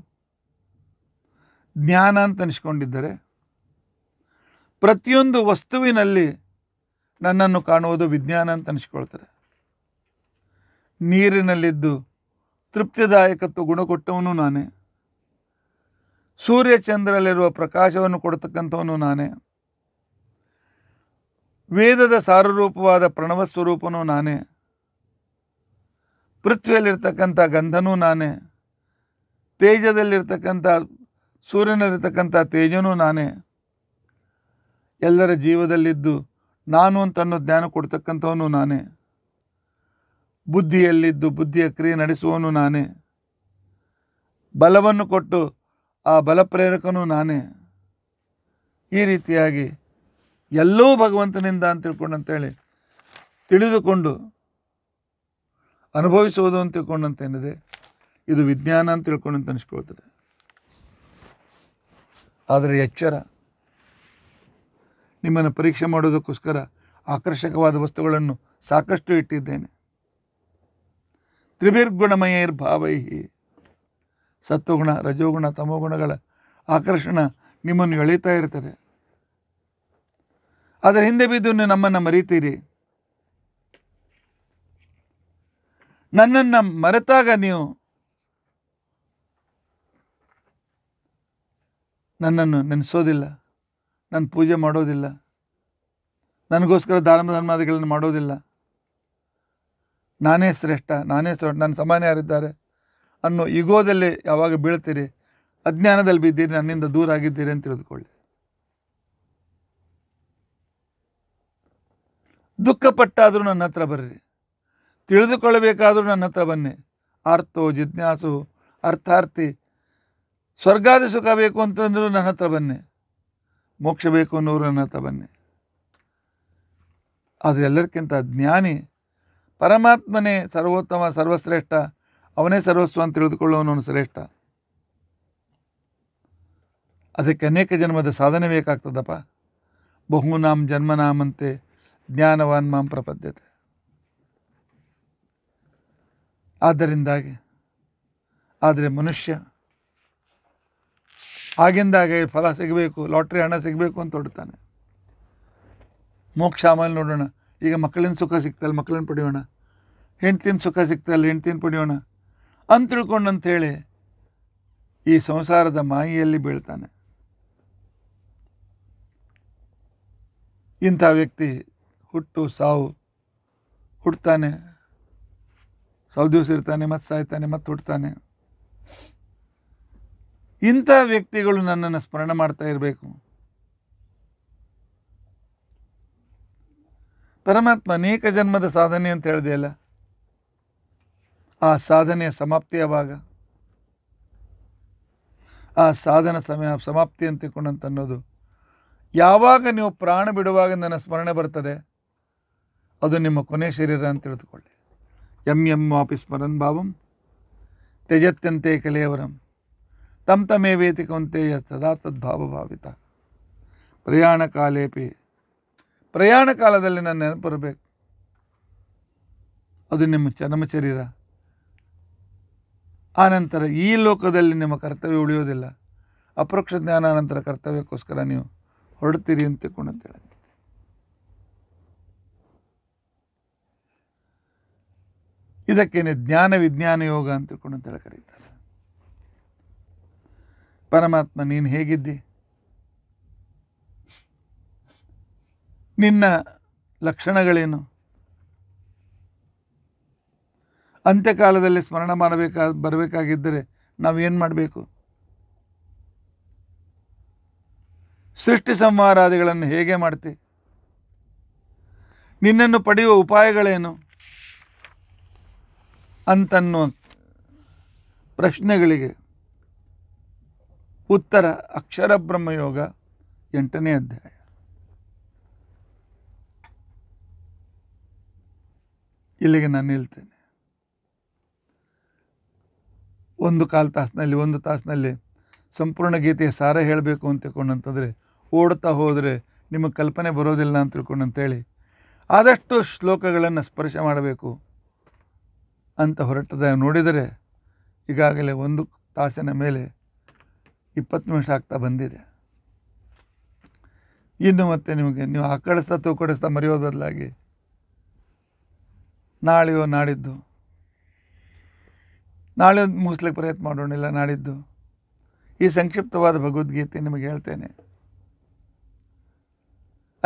ಜ್ಞಾನ ಅಂತ ಅನಿಸ್ಕೊಂಡಿದ್ದರೆ ಪ್ರತಿಯೊಂದು ವಸ್ತುವಿನಲ್ಲಿ ನನ್ನನ್ನು ಕಾಣುವುದು ವಿಜ್ಞಾನ ಅಂತ ಅನಿಸ್ಕೊಳ್ತಾರೆ ನೀರಿನಲ್ಲಿದ್ದು ತೃಪ್ತಿದಾಯಕತ್ವ ಗುಣ ಕೊಟ್ಟವನು ನಾನೇ ಸೂರ್ಯಚಂದ್ರಲ್ಲಿರುವ ಪ್ರಕಾಶವನ್ನು ಕೊಡತಕ್ಕಂಥವನು ನಾನೇ ವೇದದ ಸಾರರೂಪವಾದ ಪ್ರಣವ ಸ್ವರೂಪನೂ ನಾನೇ ಪೃಥ್ವಿಯಲ್ಲಿರ್ತಕ್ಕಂಥ ಗಂಧನೂ ನಾನೇ ತೇಜದಲ್ಲಿರ್ತಕ್ಕಂಥ ಸೂರ್ಯನಲ್ಲಿರ್ತಕ್ಕಂಥ ತೇಜನೂ ನಾನೇ ಎಲ್ಲರ ಜೀವದಲ್ಲಿದ್ದು ನಾನು ಅಂತನ್ನೋ ಜ್ಞಾನ ಕೊಡ್ತಕ್ಕಂಥವನು ನಾನೇ ಬುದ್ಧಿಯಲ್ಲಿದ್ದು ಬುದ್ಧಿಯ ಕ್ರಿಯೆ ನಡೆಸುವವನು ನಾನೇ ಬಲವನ್ನು ಕೊಟ್ಟು ಆ ಬಲಪ್ರೇರಕನು ನಾನೇ ಈ ರೀತಿಯಾಗಿ ಎಲ್ಲೋ ಭಗವಂತನಿಂದ ಅಂತ ತಿಳ್ಕೊಂಡು ಅಂತೇಳಿ ತಿಳಿದುಕೊಂಡು ಅನುಭವಿಸುವುದು ಅಂತ ತಿಳ್ಕೊಂಡಂತೇನಿದೆ ಇದು ವಿಜ್ಞಾನ ಅಂತ ಅಂತ ಅನಿಸ್ಕೊಳ್ತದೆ ಆದರೆ ಎಚ್ಚರ ನಿಮ್ಮನ್ನು ಪರೀಕ್ಷೆ ಮಾಡೋದಕ್ಕೋಸ್ಕರ ಆಕರ್ಷಕವಾದ ವಸ್ತುಗಳನ್ನು ಸಾಕಷ್ಟು ಇಟ್ಟಿದ್ದೇನೆ ಭಾವೈಹಿ ಸತ್ವಗುಣ ರಜೋಗುಣ ತಮೋಗುಣಗಳ ಆಕರ್ಷಣ ನಿಮ್ಮನ್ನು ಎಳೀತಾ ಇರ್ತದೆ ಅದರ ಹಿಂದೆ ಬಿದ್ದು ನಮ್ಮನ್ನು ಮರಿತೀರಿ ನನ್ನನ್ನು ಮರೆತಾಗ ನೀವು ನನ್ನನ್ನು ನೆನೆಸೋದಿಲ್ಲ ನಾನು ಪೂಜೆ ಮಾಡೋದಿಲ್ಲ ನನಗೋಸ್ಕರ ಧರ್ಮ ಧರ್ಮಾದಿಗಳನ್ನು ಮಾಡೋದಿಲ್ಲ ನಾನೇ ಶ್ರೇಷ್ಠ ನಾನೇ ಶ್ರೇಷ್ಠ ನನ್ನ ಸಮಾನ ಯಾರಿದ್ದಾರೆ ಅನ್ನೋ ಈಗೋದಲ್ಲಿ ಯಾವಾಗ ಬೀಳ್ತೀರಿ ಅಜ್ಞಾನದಲ್ಲಿ ಬಿದ್ದೀರಿ ನನ್ನಿಂದ ದೂರ ಆಗಿದ್ದೀರಿ ಅಂತ ತಿಳಿದುಕೊಳ್ಳಿ ದುಃಖಪಟ್ಟಾದರೂ ನನ್ನ ಹತ್ರ ಬರ್ರಿ ತಿಳಿದುಕೊಳ್ಳಬೇಕಾದರೂ ನನ್ನ ಹತ್ರ ಬನ್ನಿ ಆರ್ತೋ ಜಿಜ್ಞಾಸು ಅರ್ಥಾರ್ಥಿ ಸ್ವರ್ಗಾದ ಸುಖ ಬೇಕು ಅಂತಂದರೂ ನನ್ನ ಹತ್ರ ಬನ್ನಿ ಮೋಕ್ಷ ಬೇಕು ಅನ್ನೋರು ನನ್ನ ಹತ್ರ ಬನ್ನಿ ಅದು ಎಲ್ಲರಿಗಿಂತ ಜ್ಞಾನಿ ಪರಮಾತ್ಮನೇ ಸರ್ವೋತ್ತಮ ಸರ್ವಶ್ರೇಷ್ಠ ಅವನೇ ಸರ್ವಸ್ವ ಅಂತ ತಿಳಿದುಕೊಳ್ಳುವವನು ಶ್ರೇಷ್ಠ ಅದಕ್ಕೆ ಅನೇಕ ಜನ್ಮದ ಸಾಧನೆ ಬೇಕಾಗ್ತದಪ್ಪ ಬಹುನಾಮ್ ಜನ್ಮನಾಮಂತೆ ಜ್ಞಾನವಾನ್ ಮಾಂ ಪ್ರಪದ್ಯತೆ ಆದ್ದರಿಂದಾಗಿ ಆದರೆ ಮನುಷ್ಯ ಆಗಿಂದಾಗೆ ಫಲ ಸಿಗಬೇಕು ಲಾಟ್ರಿ ಹಣ ಸಿಗಬೇಕು ಅಂತ ಹೊಡ್ತಾನೆ ಮೋಕ್ಷ ಆಮೇಲೆ ನೋಡೋಣ ಈಗ ಮಕ್ಕಳಿನ ಸುಖ ಸಿಗ್ತಲ್ಲ ಮಕ್ಕಳನ್ನು ಪಡೆಯೋಣ ಹೆಂಡ್ತಿನ ಸುಖ ಸಿಗ್ತಲ್ಲ ಹೆಂಡ್ತಿನ ಪಡೆಯೋಣ ಅಂತ ತಿಳ್ಕೊಂಡಂಥೇಳಿ ಈ ಸಂಸಾರದ ಮಾಯಿಯಲ್ಲಿ ಬೀಳ್ತಾನೆ ಇಂಥ ವ್ಯಕ್ತಿ ಹುಟ್ಟು ಸಾವು ಹುಟ್ತಾನೆ ಸಾವು ದಿವಸ ಇರ್ತಾನೆ ಮತ್ತು ಸಾಯ್ತಾನೆ ಮತ್ತು ಹುಡ್ತಾನೆ ಇಂಥ ವ್ಯಕ್ತಿಗಳು ನನ್ನನ್ನು ಸ್ಮರಣೆ ಮಾಡ್ತಾ ಇರಬೇಕು ಪರಮಾತ್ಮ ಅನೇಕ ಜನ್ಮದ ಸಾಧನೆ ಅಂತ ಹೇಳಿದೆ ಅಲ್ಲ ಆ ಸಾಧನೆಯ ಸಮಾಪ್ತಿಯಾವಾಗ ಆ ಸಾಧನ ಸಮಯ ಸಮಾಪ್ತಿ ಅಂತ ಅನ್ನೋದು ಯಾವಾಗ ನೀವು ಪ್ರಾಣ ಬಿಡುವಾಗ ನನ್ನ ಸ್ಮರಣೆ ಬರ್ತದೆ ಅದು ನಿಮ್ಮ ಕೊನೆ ಶರೀರ ಅಂತ ತಿಳಿದುಕೊಳ್ಳಿ ಎಂ ಎಂ ವಾಪಿ ಸ್ಮರನ್ ಭಾವಂ ತ್ಯಜತ್ಯಂತೆ ಕಲೆಯವರಂ ತಮ್ ತಮೇ ವೇತಿಕವಂತೆಯ ಸದಾ ತದ್ಭಾವ ಭಾವಿತ ಪ್ರಯಾಣ ಕಾಲೇಪಿ ಪ್ರಯಾಣ ಕಾಲದಲ್ಲಿ ನಾನು ನೆನಪಿರಬೇಕು ಅದು ನಿಮ್ಮ ಚರ್ಮ ಶರೀರ ಆನಂತರ ಈ ಲೋಕದಲ್ಲಿ ನಿಮ್ಮ ಕರ್ತವ್ಯ ಉಳಿಯೋದಿಲ್ಲ ಅಪರೋಕ್ಷ ಜ್ಞಾನ ಅನಂತರ ಕರ್ತವ್ಯಕ್ಕೋಸ್ಕರ ನೀವು ಹೊರಡ್ತೀರಿ ಅಂತ ತಿಳ್ಕೊಂಡು ಅಂತ ಇದಕ್ಕೇನೆ ಜ್ಞಾನ ವಿಜ್ಞಾನ ಯೋಗ ಅಂತ ತಿಳ್ಕೊಂಡು ಅಂತೇಳಿ ಕರೀತಾರೆ ಪರಮಾತ್ಮ ನೀನು ಹೇಗಿದ್ದಿ ನಿನ್ನ ಲಕ್ಷಣಗಳೇನು ಅಂತ್ಯಕಾಲದಲ್ಲಿ ಸ್ಮರಣ ಮಾಡಬೇಕಾ ಬರಬೇಕಾಗಿದ್ದರೆ ನಾವೇನು ಮಾಡಬೇಕು ಸೃಷ್ಟಿ ಸಂಹಾರಾದಿಗಳನ್ನು ಹೇಗೆ ಮಾಡ್ತಿ ನಿನ್ನನ್ನು ಪಡೆಯುವ ಉಪಾಯಗಳೇನು ಅಂತನ್ನುವ ಪ್ರಶ್ನೆಗಳಿಗೆ ಉತ್ತರ ಅಕ್ಷರ ಬ್ರಹ್ಮಯೋಗ ಎಂಟನೇ ಅಧ್ಯಾಯ ಇಲ್ಲಿಗೆ ನಾನು ನಿಲ್ತೇನೆ ಒಂದು ಕಾಲು ತಾಸಿನಲ್ಲಿ ಒಂದು ತಾಸಿನಲ್ಲಿ ಸಂಪೂರ್ಣ ಗೀತೆಯ ಸಾರ ಹೇಳಬೇಕು ಅಂತ ತಿಳ್ಕೊಂಡಂತಂದರೆ ಓಡ್ತಾ ಹೋದರೆ ನಿಮಗೆ ಕಲ್ಪನೆ ಬರೋದಿಲ್ಲ ಅಂತ ತಿಳ್ಕೊಂಡಂತೇಳಿ ಆದಷ್ಟು ಶ್ಲೋಕಗಳನ್ನು ಸ್ಪರ್ಶ ಮಾಡಬೇಕು ಅಂತ ಹೊರಟದ ನೋಡಿದರೆ ಈಗಾಗಲೇ ಒಂದು ತಾಸಿನ ಮೇಲೆ ಇಪ್ಪತ್ತು ನಿಮಿಷ ಆಗ್ತಾ ಬಂದಿದೆ ಇನ್ನು ಮತ್ತೆ ನಿಮಗೆ ನೀವು ಆ ತೂಕಡಿಸ್ತಾ ಮರೆಯೋದು ಬದಲಾಗಿ ನಾಳೆಯೋ ನಾಡಿದ್ದು ನಾಳೆ ಒಂದು ಮುಗಿಸ್ಲಿಕ್ಕೆ ಪ್ರಯತ್ನ ಮಾಡೋಣ ಇಲ್ಲ ನಾಡಿದ್ದು ಈ ಸಂಕ್ಷಿಪ್ತವಾದ ಭಗವದ್ಗೀತೆ ನಿಮಗೆ ಹೇಳ್ತೇನೆ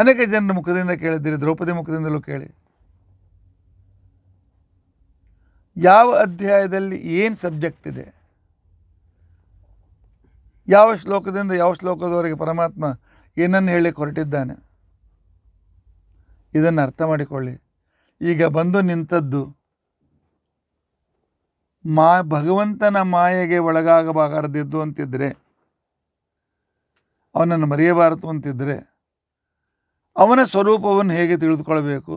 ಅನೇಕ ಜನರ ಮುಖದಿಂದ ಕೇಳಿದ್ದೀರಿ ದ್ರೌಪದಿ ಮುಖದಿಂದಲೂ ಕೇಳಿ ಯಾವ ಅಧ್ಯಾಯದಲ್ಲಿ ಏನು ಸಬ್ಜೆಕ್ಟ್ ಇದೆ ಯಾವ ಶ್ಲೋಕದಿಂದ ಯಾವ ಶ್ಲೋಕದವರೆಗೆ ಪರಮಾತ್ಮ ಏನನ್ನು ಹೇಳಿ ಹೊರಟಿದ್ದಾನೆ ಇದನ್ನು ಅರ್ಥ ಮಾಡಿಕೊಳ್ಳಿ ಈಗ ಬಂದು ನಿಂತದ್ದು ಮಾ ಭಗವಂತನ ಮಾಯೆಗೆ ಒಳಗಾಗಬಾರದಿದ್ದು ಅಂತಿದ್ದರೆ ಅವನನ್ನು ಮರೆಯಬಾರದು ಅಂತಿದ್ದರೆ ಅವನ ಸ್ವರೂಪವನ್ನು ಹೇಗೆ ತಿಳಿದುಕೊಳ್ಬೇಕು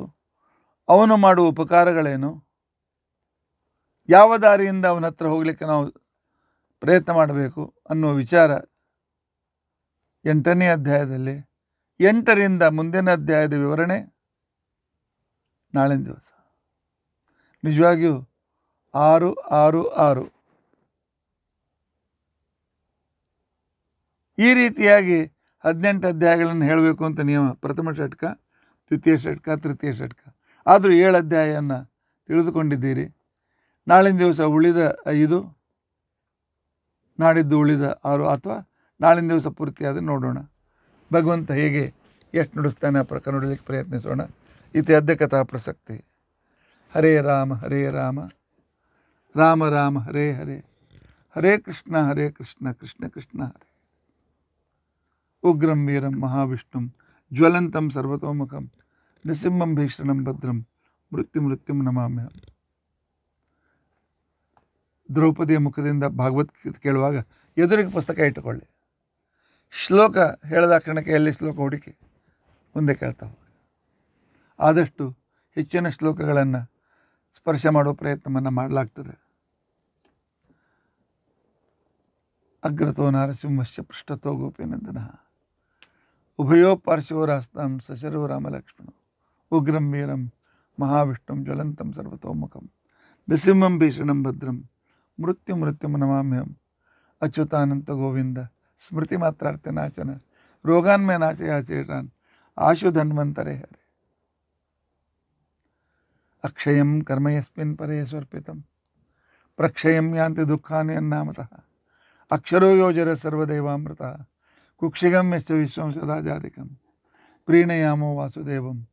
ಅವನು ಮಾಡುವ ಉಪಕಾರಗಳೇನು ಯಾವ ದಾರಿಯಿಂದ ಅವನ ಹತ್ರ ಹೋಗಲಿಕ್ಕೆ ನಾವು ಪ್ರಯತ್ನ ಮಾಡಬೇಕು ಅನ್ನುವ ವಿಚಾರ ಎಂಟನೇ ಅಧ್ಯಾಯದಲ್ಲಿ ಎಂಟರಿಂದ ಮುಂದಿನ ಅಧ್ಯಾಯದ ವಿವರಣೆ ನಾಳಿನ ದಿವಸ ನಿಜವಾಗಿಯೂ ಆರು ಆರು ಆರು ಈ ರೀತಿಯಾಗಿ ಹದಿನೆಂಟು ಅಧ್ಯಾಯಗಳನ್ನು ಹೇಳಬೇಕು ಅಂತ ನಿಯಮ ಪ್ರಥಮ ಷಟ್ಕ ದ್ವಿತೀಯ ಷಟ್ಕ ತೃತೀಯ ಷಟ್ಕ ಆದರೂ ಏಳು ಅಧ್ಯಾಯವನ್ನು ತಿಳಿದುಕೊಂಡಿದ್ದೀರಿ ನಾಳಿನ ದಿವಸ ಉಳಿದ ಐದು ನಾಡಿದ್ದು ಉಳಿದ ಆರು ಅಥವಾ ನಾಳಿನ ದಿವಸ ಪೂರ್ತಿಯಾದ ನೋಡೋಣ ಭಗವಂತ ಹೇಗೆ ಎಷ್ಟು ನುಡಿಸ್ತಾನೆ ಆ ಪ್ರಕಾರ ನೋಡಲಿಕ್ಕೆ ಪ್ರಯತ್ನಿಸೋಣ ಇತಿ ಅಧ್ಯ ಕಥಾ ಪ್ರಸಕ್ತಿ ಹರೇ ರಾಮ ಹರೇ ರಾಮ ರಾಮ ರಾಮ ಹರೇ ಹರೇ ಹರೇ ಕೃಷ್ಣ ಹರೇ ಕೃಷ್ಣ ಕೃಷ್ಣ ಕೃಷ್ಣ ಹರೇ ಉಗ್ರಂ ವೀರಂ ಮಹಾವಿಷ್ಣುಂ ಜ್ವಲಂತಂ ಸರ್ವತೋಮುಖಂ ನೃಸಿಂಹಂ ಭೀಷಣಂ ಭದ್ರಂ ಮೃತ್ಯು ಮೃತ್ಯುಂ ನಮಾಮ್ಯ ದ್ರೌಪದಿಯ ಮುಖದಿಂದ ಭಾಗವತ್ ಕೇಳುವಾಗ ಎದುರಿಗೆ ಪುಸ್ತಕ ಇಟ್ಟುಕೊಳ್ಳಿ ಶ್ಲೋಕ ಹೇಳದ ಕ್ಷಣಕ್ಕೆ ಎಲ್ಲಿ ಶ್ಲೋಕ ಹುಡುಕಿ ಮುಂದೆ ಕೇಳ್ತಾ ಹೋಗಿ ಆದಷ್ಟು ಹೆಚ್ಚಿನ ಶ್ಲೋಕಗಳನ್ನು ಸ್ಪರ್ಶ ಮಾಡೋ ಪ್ರಯತ್ನವನ್ನು ಮಾಡಲಾಗ್ತದೆ ಅಗ್ರತೋ ನಾರಸಿಂಹಶ್ಚ ಪೃಷ್ಠತೋ ಗೋಪಿನಂದನ ಉಭಯೋ ಪಾರ್ಶ್ವೋ ರಾಸ್ತಂ ಸಶರೋ ರಾಮಲಕ್ಷ್ಮಣ ಉಗ್ರಂ ವೀರಂ ಮಹಾವಿಷ್ಣುಂ ಜ್ವಲಂತಂ ಸರ್ವತೋಮುಖಂ ನೃಸಿಂಹಂ ಭೀಷಣಂ ಭದ್ರಂ ಮೃತ್ಯು ಮೃತ್ಯು ನಮಾಮ್ಯಂ ಅಚ್ಯುತಾನಂತ ಗೋವಿಂದ ಸ್ಮೃತಿ ಮಾತ್ರಾರ್ಥನಾಚನ ರೋಗಾನ್ಮಯ ನಾಚಯಾಚೇಟಾನ್ ಆಶು अक्षय कर्म यस्मिन् परे समर्पितं प्रक्षयं यान्ति दुखा अन्नामतः अक्षरो योजर सर्वदेवामृतः कुक्षिगम यश विश्व सदा जाति प्रीणयामो वासुदेव वासुदेवं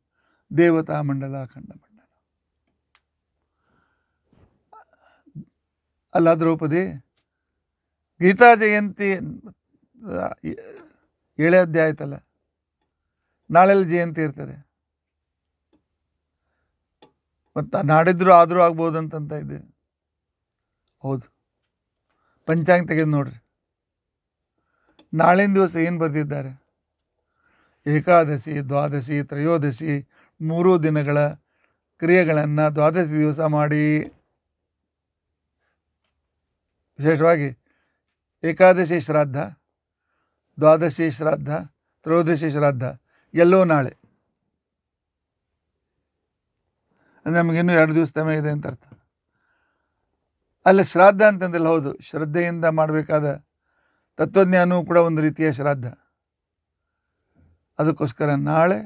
देवतामण्डलाखण्डमण्डलम् अल्ला द्रौपदी ಗೀತಾ ಜಯಂತಿ ಏಳೇ ಅಧ್ಯಾಯ ಆಯ್ತಲ್ಲ ನಾಳೆಲ್ಲ ಜಯಂತಿ ಇರ್ತದೆ ಮತ್ತು ನಾಡಿದ್ರು ಆದರೂ ಆಗ್ಬೋದು ಅಂತಂತ ಇದೆ ಹೌದು ಪಂಚಾಂಗ ತೆಗೆದು ನೋಡ್ರಿ ನಾಳಿನ ದಿವಸ ಏನು ಬರೆದಿದ್ದಾರೆ ಏಕಾದಶಿ ದ್ವಾದಶಿ ತ್ರಯೋದಶಿ ಮೂರು ದಿನಗಳ ಕ್ರಿಯೆಗಳನ್ನು ದ್ವಾದಶಿ ದಿವಸ ಮಾಡಿ ವಿಶೇಷವಾಗಿ ಏಕಾದಶಿ ಶ್ರಾದ್ದ ದ್ವಾದಶಿ ಶ್ರಾದ್ದ ತ್ರಯೋದಶಿ ಶ್ರಾದ್ದ ಎಲ್ಲೋ ನಾಳೆ ನಮಗಿನ್ನೂ ಎರಡು ದಿವಸ ಸಮಯ ಇದೆ ಅಂತ ಅರ್ಥ ಅಲ್ಲ ಶ್ರಾದ್ದ ಅಂತಂದಿಲ್ಲ ಹೌದು ಶ್ರದ್ಧೆಯಿಂದ ಮಾಡಬೇಕಾದ ತತ್ವಜ್ಞಾನವೂ ಕೂಡ ಒಂದು ರೀತಿಯ ಶ್ರಾದ್ದ ಅದಕ್ಕೋಸ್ಕರ ನಾಳೆ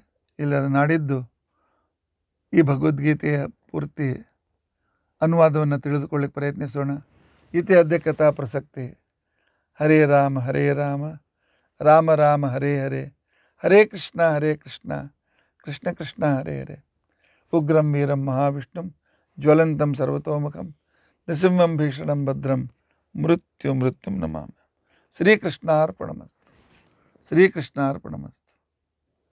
ಇಲ್ಲ ನಾಡಿದ್ದು ಈ ಭಗವದ್ಗೀತೆಯ ಪೂರ್ತಿ ಅನುವಾದವನ್ನು ತಿಳಿದುಕೊಳ್ಳಿಕ್ಕೆ ಪ್ರಯತ್ನಿಸೋಣ ಇತಿ ಅಧ್ಯಕ್ಷತಾ ಕಥಾ ಪ್ರಸಕ್ತಿ ಹರೇ ರಾಮ ಹರೇ ರಾಮ ರಾಮ ರಾಮ ಹರೇ ಹರೇ ಹರೇ ಕೃಷ್ಣ ಹರೇ ಕೃಷ್ಣ ಕೃಷ್ಣ ಕೃಷ್ಣ ಹರೇ ಹರೇ उग्रम वीरम महाविष्णु ज्वलंतम सर्वतोमुखम नृसिंहम भीषण भद्रम मृत्यु मृत्यु नमा श्रीकृष्णार्पणमस्तु श्रीकृष्णापणमस्त